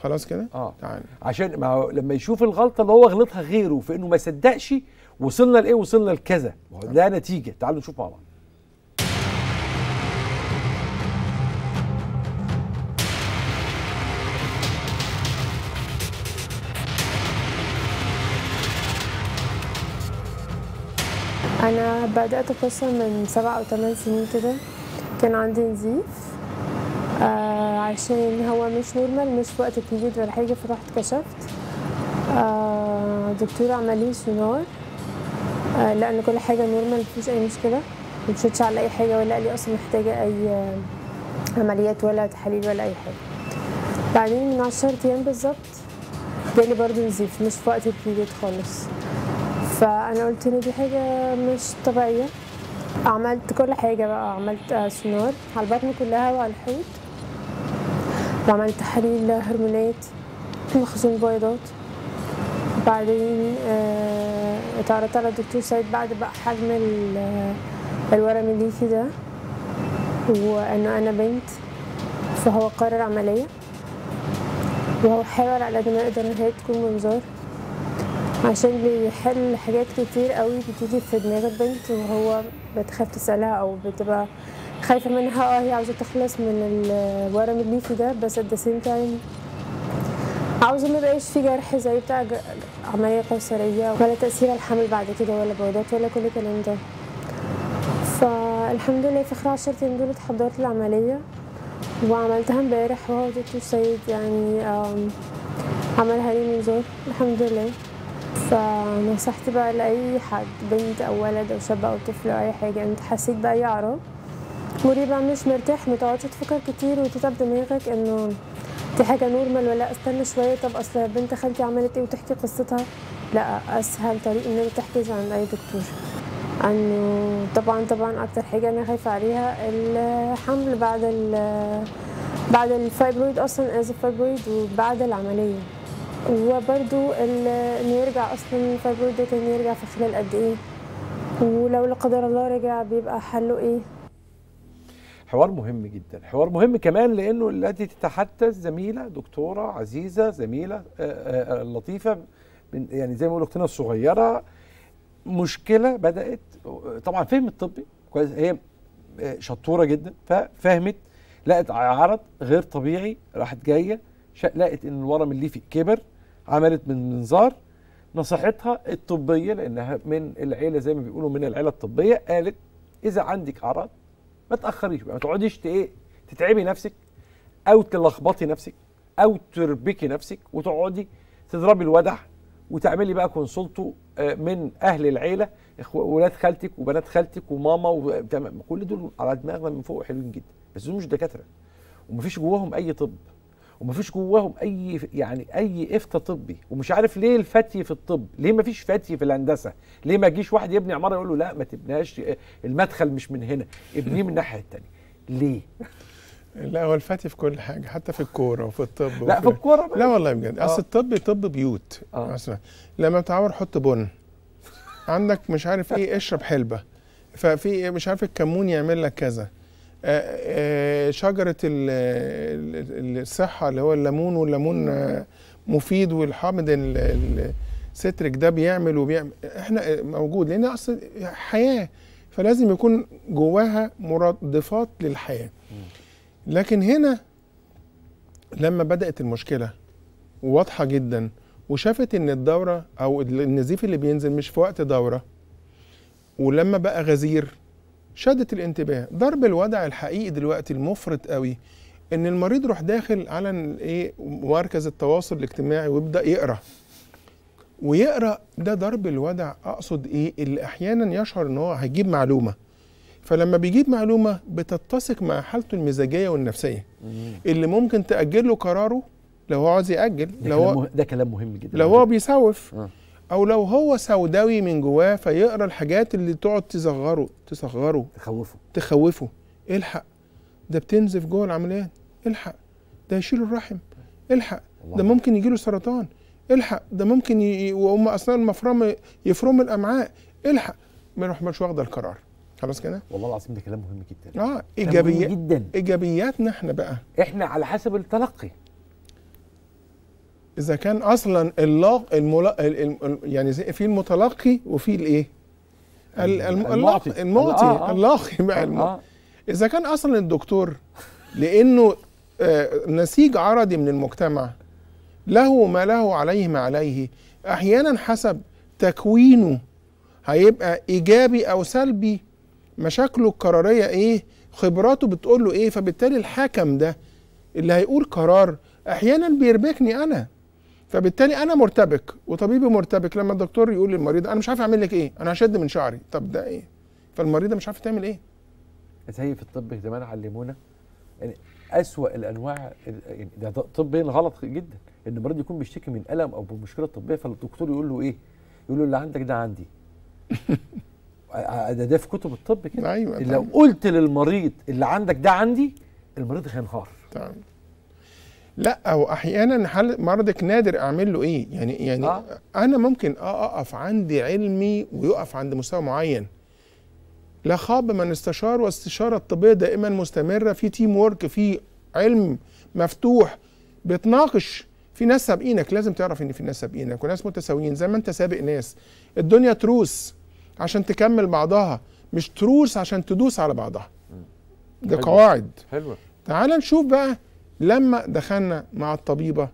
خلاص كده اه تعالي. عشان ما هو لما يشوف الغلطه اللي هو غلطها غيره في انه ما صدقش وصلنا لايه وصلنا لكذا ده نتيجه تعالوا نشوف مع بعض انا بدات القصه من سبع او ثمان سنين كده كان عندي نزيف آه عشان هو مش نورمال مش وقت البيريود ولا حاجه فرحت كشفت آه دكتور عمل لي سونار آه لان كل حاجه نورمال مفيش اي مشكله ممشيتش على اي حاجه ولا قال لي اصلا محتاجه اي آه، عمليات ولا تحاليل ولا اي حاجه بعدين من عشرة ايام بالظبط جالي برضه نزيف مش في وقت البيريود خالص فانا قلت ان دي حاجه مش طبيعيه عملت كل حاجه بقى عملت آه، سونار على البطن كلها وعلى الحوض بعمل تحاليل هرمونات مخزون بيضات وبعدين اتعرضت آه، على الدكتور سيد بعد بقى حجم آه، الورم في ده وانه انا بنت فهو قرر عمليه وهو حاول على قد ما يقدر ان هي تكون منظار عشان بيحل حاجات كتير قوي بتيجي في دماغ البنت وهو بتخاف تسألها أو بتبقى خايفه منها اه هي عاوزه تخلص من الورم الليفي ده بس ات ذا سيم تايم عاوزه ما بقاش في جرح زي بتاع عمليه قيصريه ولا تاثير الحمل بعد كده ولا بوضات ولا كل الكلام ده فالحمد لله في آخر عشر ايام دول اتحضرت العمليه وعملتها امبارح وهو دكتور سيد يعني عملها لي من زور الحمد لله فنصحت بقى لأي حد بنت أو ولد أو شاب أو طفل أو أي حاجة أنت حسيت بأي أعراض مريبة مش مرتاح ما تفكر كتير وتتعب دماغك انه دي حاجة نورمال ولا استنى شوية طب اصل بنت خالتي عملت ايه وتحكي قصتها لا اسهل طريق انك تحكي تحكي عند اي دكتور انه طبعا طبعا اكتر حاجة انا خايفة عليها الحمل بعد ال بعد الفايبرويد اصلا از فايبرويد وبعد العملية وبرده انه يرجع اصلا الفايبرويد ده كان يرجع في خلال قد ايه ولو لا قدر الله رجع بيبقى حله ايه حوار مهم جدا حوار مهم كمان لانه التي تتحدث زميله دكتوره عزيزه زميله آه، آه، آه، لطيفه يعني زي ما بيقولوا اختنا الصغيره مشكله بدات طبعا فهم الطبي كويس هي شطوره جدا ففهمت لقت عرض غير طبيعي راحت جايه لقت ان الورم الليفي كبر عملت من منظار نصيحتها الطبيه لانها من العيله زي ما بيقولوا من العيله الطبيه قالت اذا عندك عرض ما تاخريش بقى ما تقعديش ايه تتعبي نفسك او تلخبطي نفسك او تربكي نفسك وتقعدي تضربي الودح وتعملي بقى كونسلتو آه، من اهل العيله ولاد خالتك وبنات خالتك وماما وتمام كل دول على دماغنا من فوق حلوين جدا بس دول مش دكاتره ومفيش جواهم اي طب ومفيش جواهم اي يعني اي افتى طبي ومش عارف ليه الفتي في الطب ليه مفيش فتي في الهندسه ليه ما يجيش واحد يبني عماره يقول له لا ما تبناش آه، المدخل مش من هنا ابنيه من الناحيه الثانيه ليه لا هو الفتي في كل حاجه حتى في الكوره وفي الطب لا في الكوره لا والله بجد آه. اصل الطب طب بيوت آه. أصلاً. لما بتعور حط بن عندك مش عارف ايه اشرب حلبه ففي إيه، مش عارف الكمون يعمل لك كذا آه، آه، شجره الصحه اللي هو الليمون والليمون آه، مفيد والحامض الستريك ده بيعمل وبيعمل احنا موجود لان اصل حياه فلازم يكون جواها مرادفات للحياه لكن هنا لما بدات المشكله واضحه جدا وشافت ان الدوره او النزيف اللي بينزل مش في وقت دوره ولما بقى غزير شدت الانتباه ضرب الوضع الحقيقي دلوقتي المفرط قوي ان المريض يروح داخل على ايه مركز التواصل الاجتماعي ويبدا يقرا ويقرا ده ضرب الوضع اقصد ايه اللي احيانا يشعر ان هو هيجيب معلومه فلما بيجيب معلومه بتتسق مع حالته المزاجيه والنفسيه اللي ممكن تاجل له قراره لو هو عايز ياجل لو هو ده كلام مهم جدا لو هو بيسوف آه. او لو هو سوداوي من جواه فيقرا الحاجات اللي تقعد تصغره تصغره تخوفه تخوفه الحق ده بتنزف جوه العمليات الحق ده يشيل الرحم الحق ده ممكن يجيله سرطان الحق ده ممكن ي... وهم اثناء المفرم يفرموا الامعاء الحق ما نروحش واخده القرار خلاص كده والله العظيم ده كلام مهم جدا اه ايجابيات جدا ايجابياتنا احنا بقى احنا على حسب التلقي اذا كان اصلا اللاغ الملا... يعني في المتلقي وفي الايه المعطي المعطي اللاقي مع اذا كان اصلا الدكتور لانه آه، نسيج عرضي من المجتمع له ما له عليه ما عليه احيانا حسب تكوينه هيبقى ايجابي او سلبي مشاكله القراريه ايه خبراته بتقول له ايه فبالتالي الحكم ده اللي هيقول قرار احيانا بيربكني انا فبالتالي انا مرتبك وطبيبي مرتبك لما الدكتور يقول للمريض انا مش عارف اعمل لك ايه انا هشد من شعري طب ده ايه فالمريضه مش عارفه تعمل ايه زي في الطب زمان علمونا يعني اسوا الانواع يعني ده طب يعني غلط جدا ان المريض يكون بيشتكي من الم او بمشكله طبيه فالدكتور يقول له ايه يقول له اللي عندك ده عندي ده ده في كتب الطب كده أيوة لو قلت للمريض اللي عندك ده عندي المريض هينهار تمام لا او احيانا مرضك نادر اعمل له ايه يعني يعني آه. انا ممكن اقف عند علمي ويقف عند مستوى معين لا خاب من استشار والاستشاره الطبيه دائما مستمره في تيم وورك في علم مفتوح بتناقش في ناس سابقينك لازم تعرف ان في ناس سابقينك وناس متساويين زي ما انت سابق ناس الدنيا تروس عشان تكمل بعضها مش تروس عشان تدوس على بعضها ده قواعد حلوه تعال نشوف بقى لما دخلنا مع الطبيبه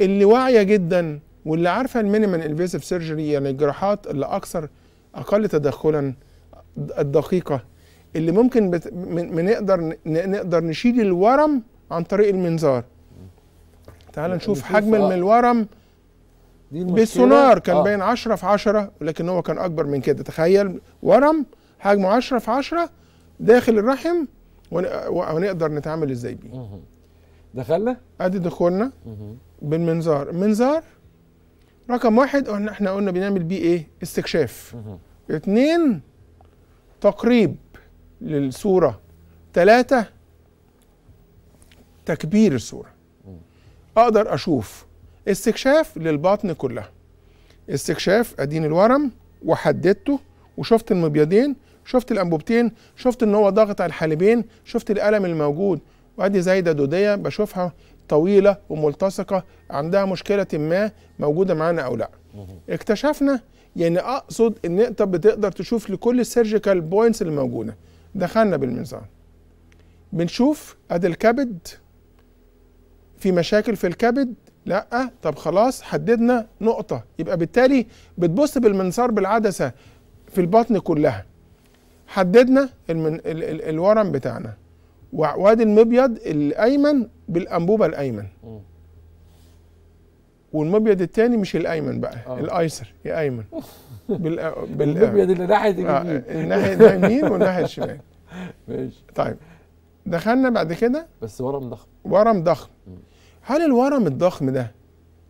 اللي واعيه جدا واللي عارفه المينيمال انفيزيف سيرجري يعني الجراحات اللي اكثر اقل تدخلا الدقيقه اللي ممكن بت... من... نقدر نقدر نشيل الورم عن طريق المنظار تعال نشوف يعني حجم من الورم بالسونار كان آه. باين 10 في 10 ولكن هو كان اكبر من كده تخيل ورم حجمه 10 في 10 داخل الرحم ون... ونقدر نتعامل ازاي بيه دخلنا ادي دخولنا بالمنظار منظار رقم واحد قلنا احنا قلنا بنعمل بيه ايه استكشاف اثنين تقريب للصوره ثلاثه تكبير الصوره اقدر اشوف استكشاف للبطن كلها استكشاف ادين الورم وحددته وشفت المبيضين شفت الانبوبتين شفت ان هو ضاغط على الحالبين شفت الالم الموجود وادي زايده دوديه بشوفها طويله وملتصقه عندها مشكله ما موجوده معانا او لا اكتشفنا يعني اقصد ان انت بتقدر تشوف لكل السيرجيكال بوينتس اللي موجوده دخلنا بالمنظار بنشوف ادي الكبد في مشاكل في الكبد لا طب خلاص حددنا نقطه يبقى بالتالي بتبص بالمنظار بالعدسه في البطن كلها حددنا المن... ال... ال... الورم بتاعنا وادي المبيض الايمن بالانبوبه الايمن والمبيض الثاني مش الايمن بقى آه. الايسر يا ايمن بال... بال... اللي ناحيه آه، اليمين آه، الناحيه اليمين والناحيه الشمال ماشي طيب دخلنا بعد كده بس ورم ضخم ورم ضخم هل الورم الضخم ده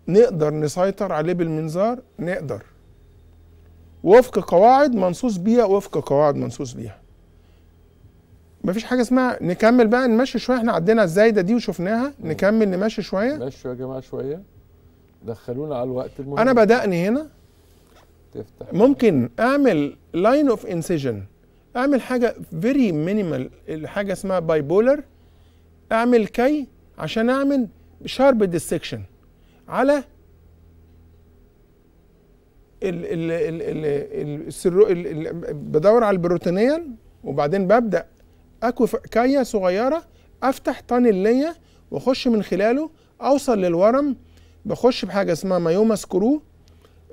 نقدر نسيطر عليه بالمنظار نقدر وفق قواعد منصوص بيها وفق قواعد منصوص بيها مفيش حاجه اسمها نكمل بقى نمشي شويه احنا عدينا الزايده دي وشفناها نكمل نمشي شويه مشوا يا جماعه شويه دخلونا على الوقت المهم انا بدأني هنا تفتح ممكن اعمل لاين اوف انسيجن اعمل حاجه فيري مينيمال حاجه اسمها باي بولر اعمل كي عشان اعمل شارب ديسكشن على ال ال ال ال بدور على البروتينيال وبعدين ببدا اكو كايه صغيره افتح طن ليا واخش من خلاله اوصل للورم بخش بحاجه اسمها مايوما سكرو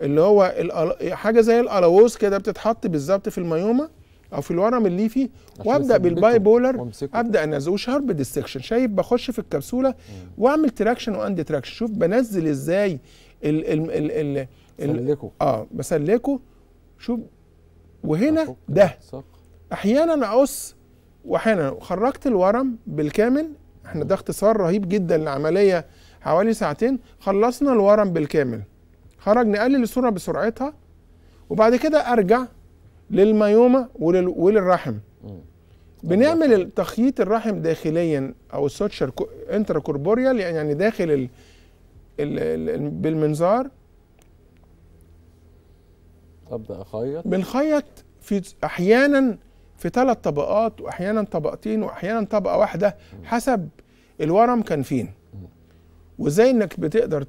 اللي هو حاجه زي الالووز كده بتتحط بالظبط في المايوما او في الورم الليفي وابدا بالباي بولر ابدا انزله شارب ديستكشن شايف بخش في الكبسوله واعمل تراكشن واند تراكشن شوف بنزل ازاي ال ال ال ال, ال اه بسلكه شوف وهنا ده احيانا اقص واحيانا خرجت الورم بالكامل احنا ده اختصار رهيب جدا لعمليه حوالي ساعتين خلصنا الورم بالكامل خرج نقلل الصوره بسرعتها وبعد كده ارجع للمايوما وللرحم بنعمل تخييط الرحم داخليا او السوتشر انتراكوربوريال يعني داخل ال ال ال بالمنظار ابدا اخيط بنخيط في احيانا في ثلاث طبقات واحيانا طبقتين واحيانا طبقه واحده حسب الورم كان فين وازاي انك بتقدر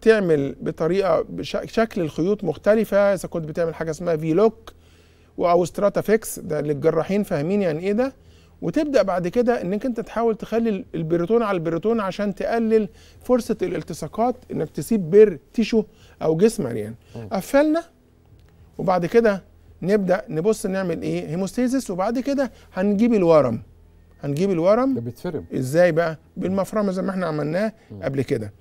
تعمل بطريقه بشكل الخيوط مختلفه اذا كنت بتعمل حاجه اسمها في لوك او فيكس ده اللي الجراحين فاهمين يعني ايه ده وتبدا بعد كده انك انت تحاول تخلي البريتون على البريتون عشان تقلل فرصه الالتصاقات انك تسيب بير تيشو او جسم يعني. قفلنا وبعد كده نبدا نبص نعمل ايه هيموستيزس وبعد كده هنجيب الورم هنجيب الورم ده بيتفرم ازاي بقى بالمفرمه زي ما احنا عملناه قبل كده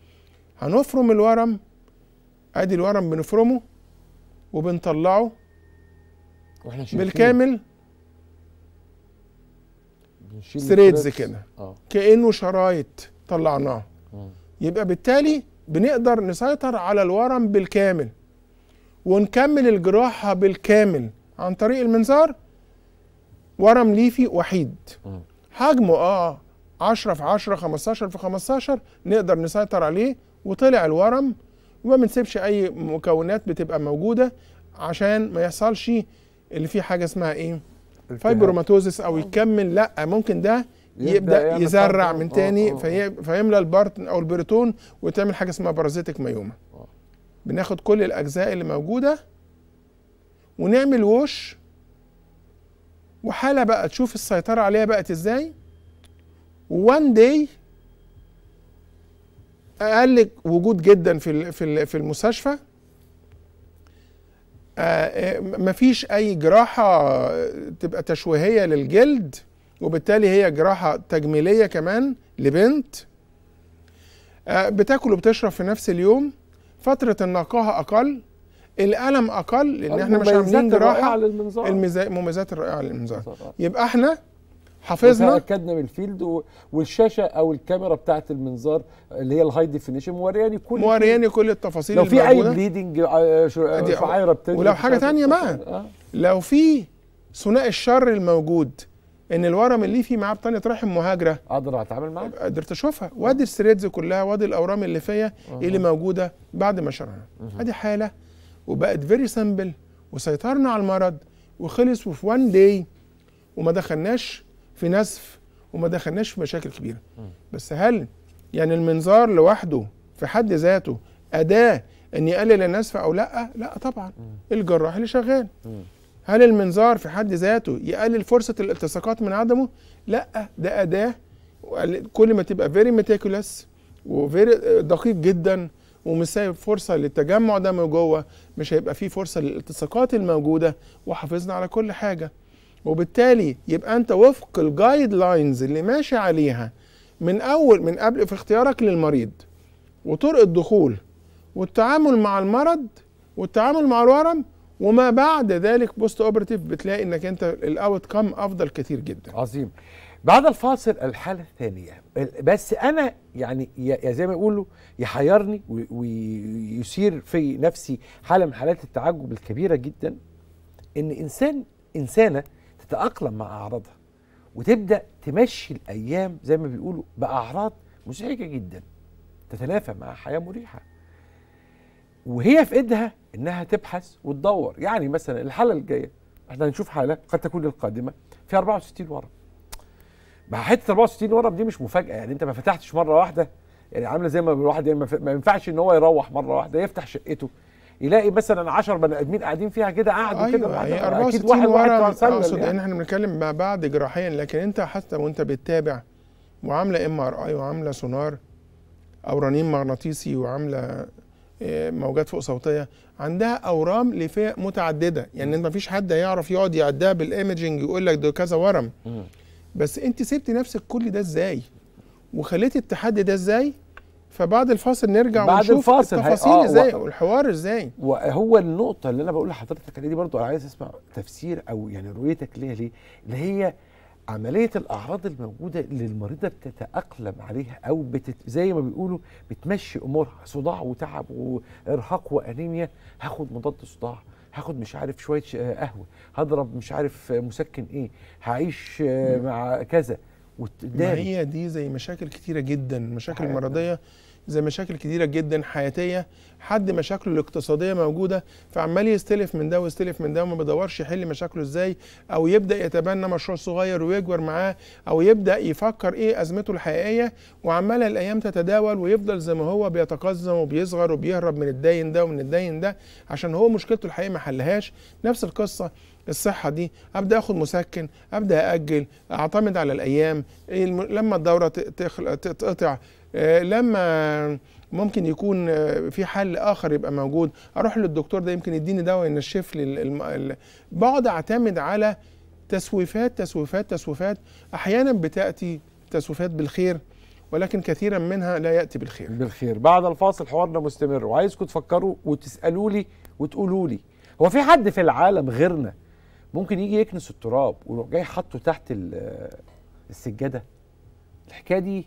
هنفرم الورم ادي الورم بنفرمه وبنطلعه واحنا بالكامل ثريدز كده آه. كانه شرايط طلعناه آه. يبقى بالتالي بنقدر نسيطر على الورم بالكامل ونكمل الجراحة بالكامل عن طريق المنظار ورم ليفي وحيد حجمه اه 10 في 10 15 في 15 نقدر نسيطر عليه وطلع الورم وما بنسيبش اي مكونات بتبقى موجوده عشان ما يحصلش اللي فيه حاجه اسمها ايه فايبروماتوزس او آه. يكمل لا ممكن ده يبدا يزرع من آه، تاني آه، فيملى البارتن او البريتون وتعمل حاجه اسمها بارازيتك مايوما بناخد كل الاجزاء اللي موجوده ونعمل وش وحاله بقى تشوف السيطره عليها بقت ازاي وان داي اقل وجود جدا في في في المستشفى آه، آه، مفيش اي جراحه تبقى تشويهيه للجلد وبالتالي هي جراحه تجميليه كمان لبنت آه، بتاكل وبتشرب في نفس اليوم فتره النقاهه اقل الالم اقل لان احنا مش عاملين جراحه المميزات الرائعه للمنظار يبقى احنا حافظنا اكدنا من الفيلد والشاشه او الكاميرا بتاعه المنظار اللي هي الهاي ديفينيشن مورياني كل مورياني كل التفاصيل لو في اي بليدنج آه، شعيره بتنزل ولو حاجه ثانيه بقى أه. لو في ثنائي الشر الموجود ان الورم اللي فيه معاه بطانيه رحم مهاجره اقدر اتعامل معاه قدرت اشوفها وادي الثريدز كلها وادي الاورام فيا أه. اللي موجوده بعد ما شرعنا أه. ادي حاله وبقت فيري سمبل وسيطرنا على المرض وخلص وفي وان داي وما دخلناش في نزف وما دخلناش في مشاكل كبيره أه. بس هل يعني المنظار لوحده في حد ذاته اداه ان يقلل النزف او لا لا طبعا الجراح اللي شغال هل المنظار في حد ذاته يقلل فرصة الالتصاقات من عدمه؟ لا ده أداة كل ما تبقى فيري ميتيكولس وفيري دقيق جدا ومش سايب فرصه للتجمع ده من جوه مش هيبقى فيه فرصه للالتصاقات الموجوده وحافظنا على كل حاجه وبالتالي يبقى انت وفق الجايد لاينز اللي ماشي عليها من اول من قبل في اختيارك للمريض وطرق الدخول والتعامل مع المرض والتعامل مع الورم وما بعد ذلك بوست اوبرتيف بتلاقي انك انت الاوت كام افضل كتير جدا عظيم بعد الفاصل الحاله الثانيه بس انا يعني يا زي ما يقولوا يحيرني ويثير في نفسي حاله من حالات التعجب الكبيره جدا ان انسان انسانه تتاقلم مع اعراضها وتبدا تمشي الايام زي ما بيقولوا باعراض مزعجه جدا تتنافى مع حياه مريحه وهي في ايدها انها تبحث وتدور يعني مثلا الحاله الجايه احنا هنشوف حاله قد تكون القادمه في 64 ورم مع حته 64 ورم دي مش مفاجاه يعني انت ما فتحتش مره واحده يعني عامله زي ما الواحد يعني ما ينفعش ان هو يروح مره واحده يفتح شقته يلاقي مثلا 10 بني ادمين قاعدين فيها كده قعدوا أيوة كده أيوة اكيد واحد واحد اقصد يعني. ان احنا بنتكلم ما بعد جراحيا لكن انت حتى وانت بتتابع وعامله ام ار اي وعامله سونار او رنين مغناطيسي وعامله آه، موجات فوق صوتيه عندها اورام لفئة متعدده يعني ما مفيش حد هيعرف يقعد يعدها بالايمجنج يقول لك ده كذا ورم بس انت سبت نفسك كل ده ازاي وخليت التحدي ده ازاي فبعد الفاصل نرجع بعد ونشوف الفاصل التفاصيل آه ازاي والحوار ازاي وهو النقطه اللي انا بقول لحضرتك دي برضو انا عايز اسمع تفسير او يعني رؤيتك ليها ليه اللي هي عمليه الاعراض الموجوده اللي المريضه بتتاقلم عليها او بتت... زي ما بيقولوا بتمشي امورها صداع وتعب وارهاق وانيميا هاخد مضاد صداع هاخد مش عارف شويه قهوه هضرب مش عارف مسكن ايه هعيش مع كذا وت... ما هي دي زي مشاكل كتيره جدا مشاكل مرضيه زي مشاكل كتيرة جدا حياتية حد مشاكله الاقتصادية موجودة فعمال يستلف من ده ويستلف من ده وما بيدورش يحل مشاكله ازاي او يبدأ يتبنى مشروع صغير ويكبر معاه او يبدأ يفكر ايه ازمته الحقيقية وعمال الايام تتداول ويفضل زي ما هو بيتقزم وبيصغر وبيهرب من الداين ده ومن الداين ده عشان هو مشكلته الحقيقية ما حلهاش نفس القصة الصحة دي أبدأ أخد مسكن أبدأ أأجل أعتمد على الأيام لما الدورة تتقطع آه، لما ممكن يكون آه، في حل اخر يبقى موجود اروح للدكتور ده يمكن يديني دواء ينشف لي الم... بقعد اعتمد على تسويفات تسويفات تسويفات احيانا بتاتي تسويفات بالخير ولكن كثيرا منها لا ياتي بالخير بالخير بعد الفاصل حوارنا مستمر وعايزكم تفكروا وتسالوا لي وتقولوا لي هو في حد في العالم غيرنا ممكن يجي يكنس التراب ويروح جاي حاطه تحت السجاده الحكايه دي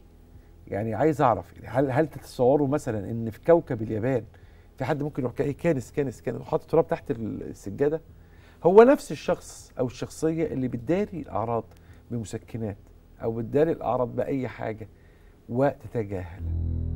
يعني عايز اعرف يعني هل هل تتصوروا مثلا ان في كوكب اليابان في حد ممكن يروح ايه كانس كانس كانس وحاطط تراب تحت السجاده هو نفس الشخص او الشخصيه اللي بتداري الاعراض بمسكنات او بتداري الاعراض باي حاجه وتتجاهل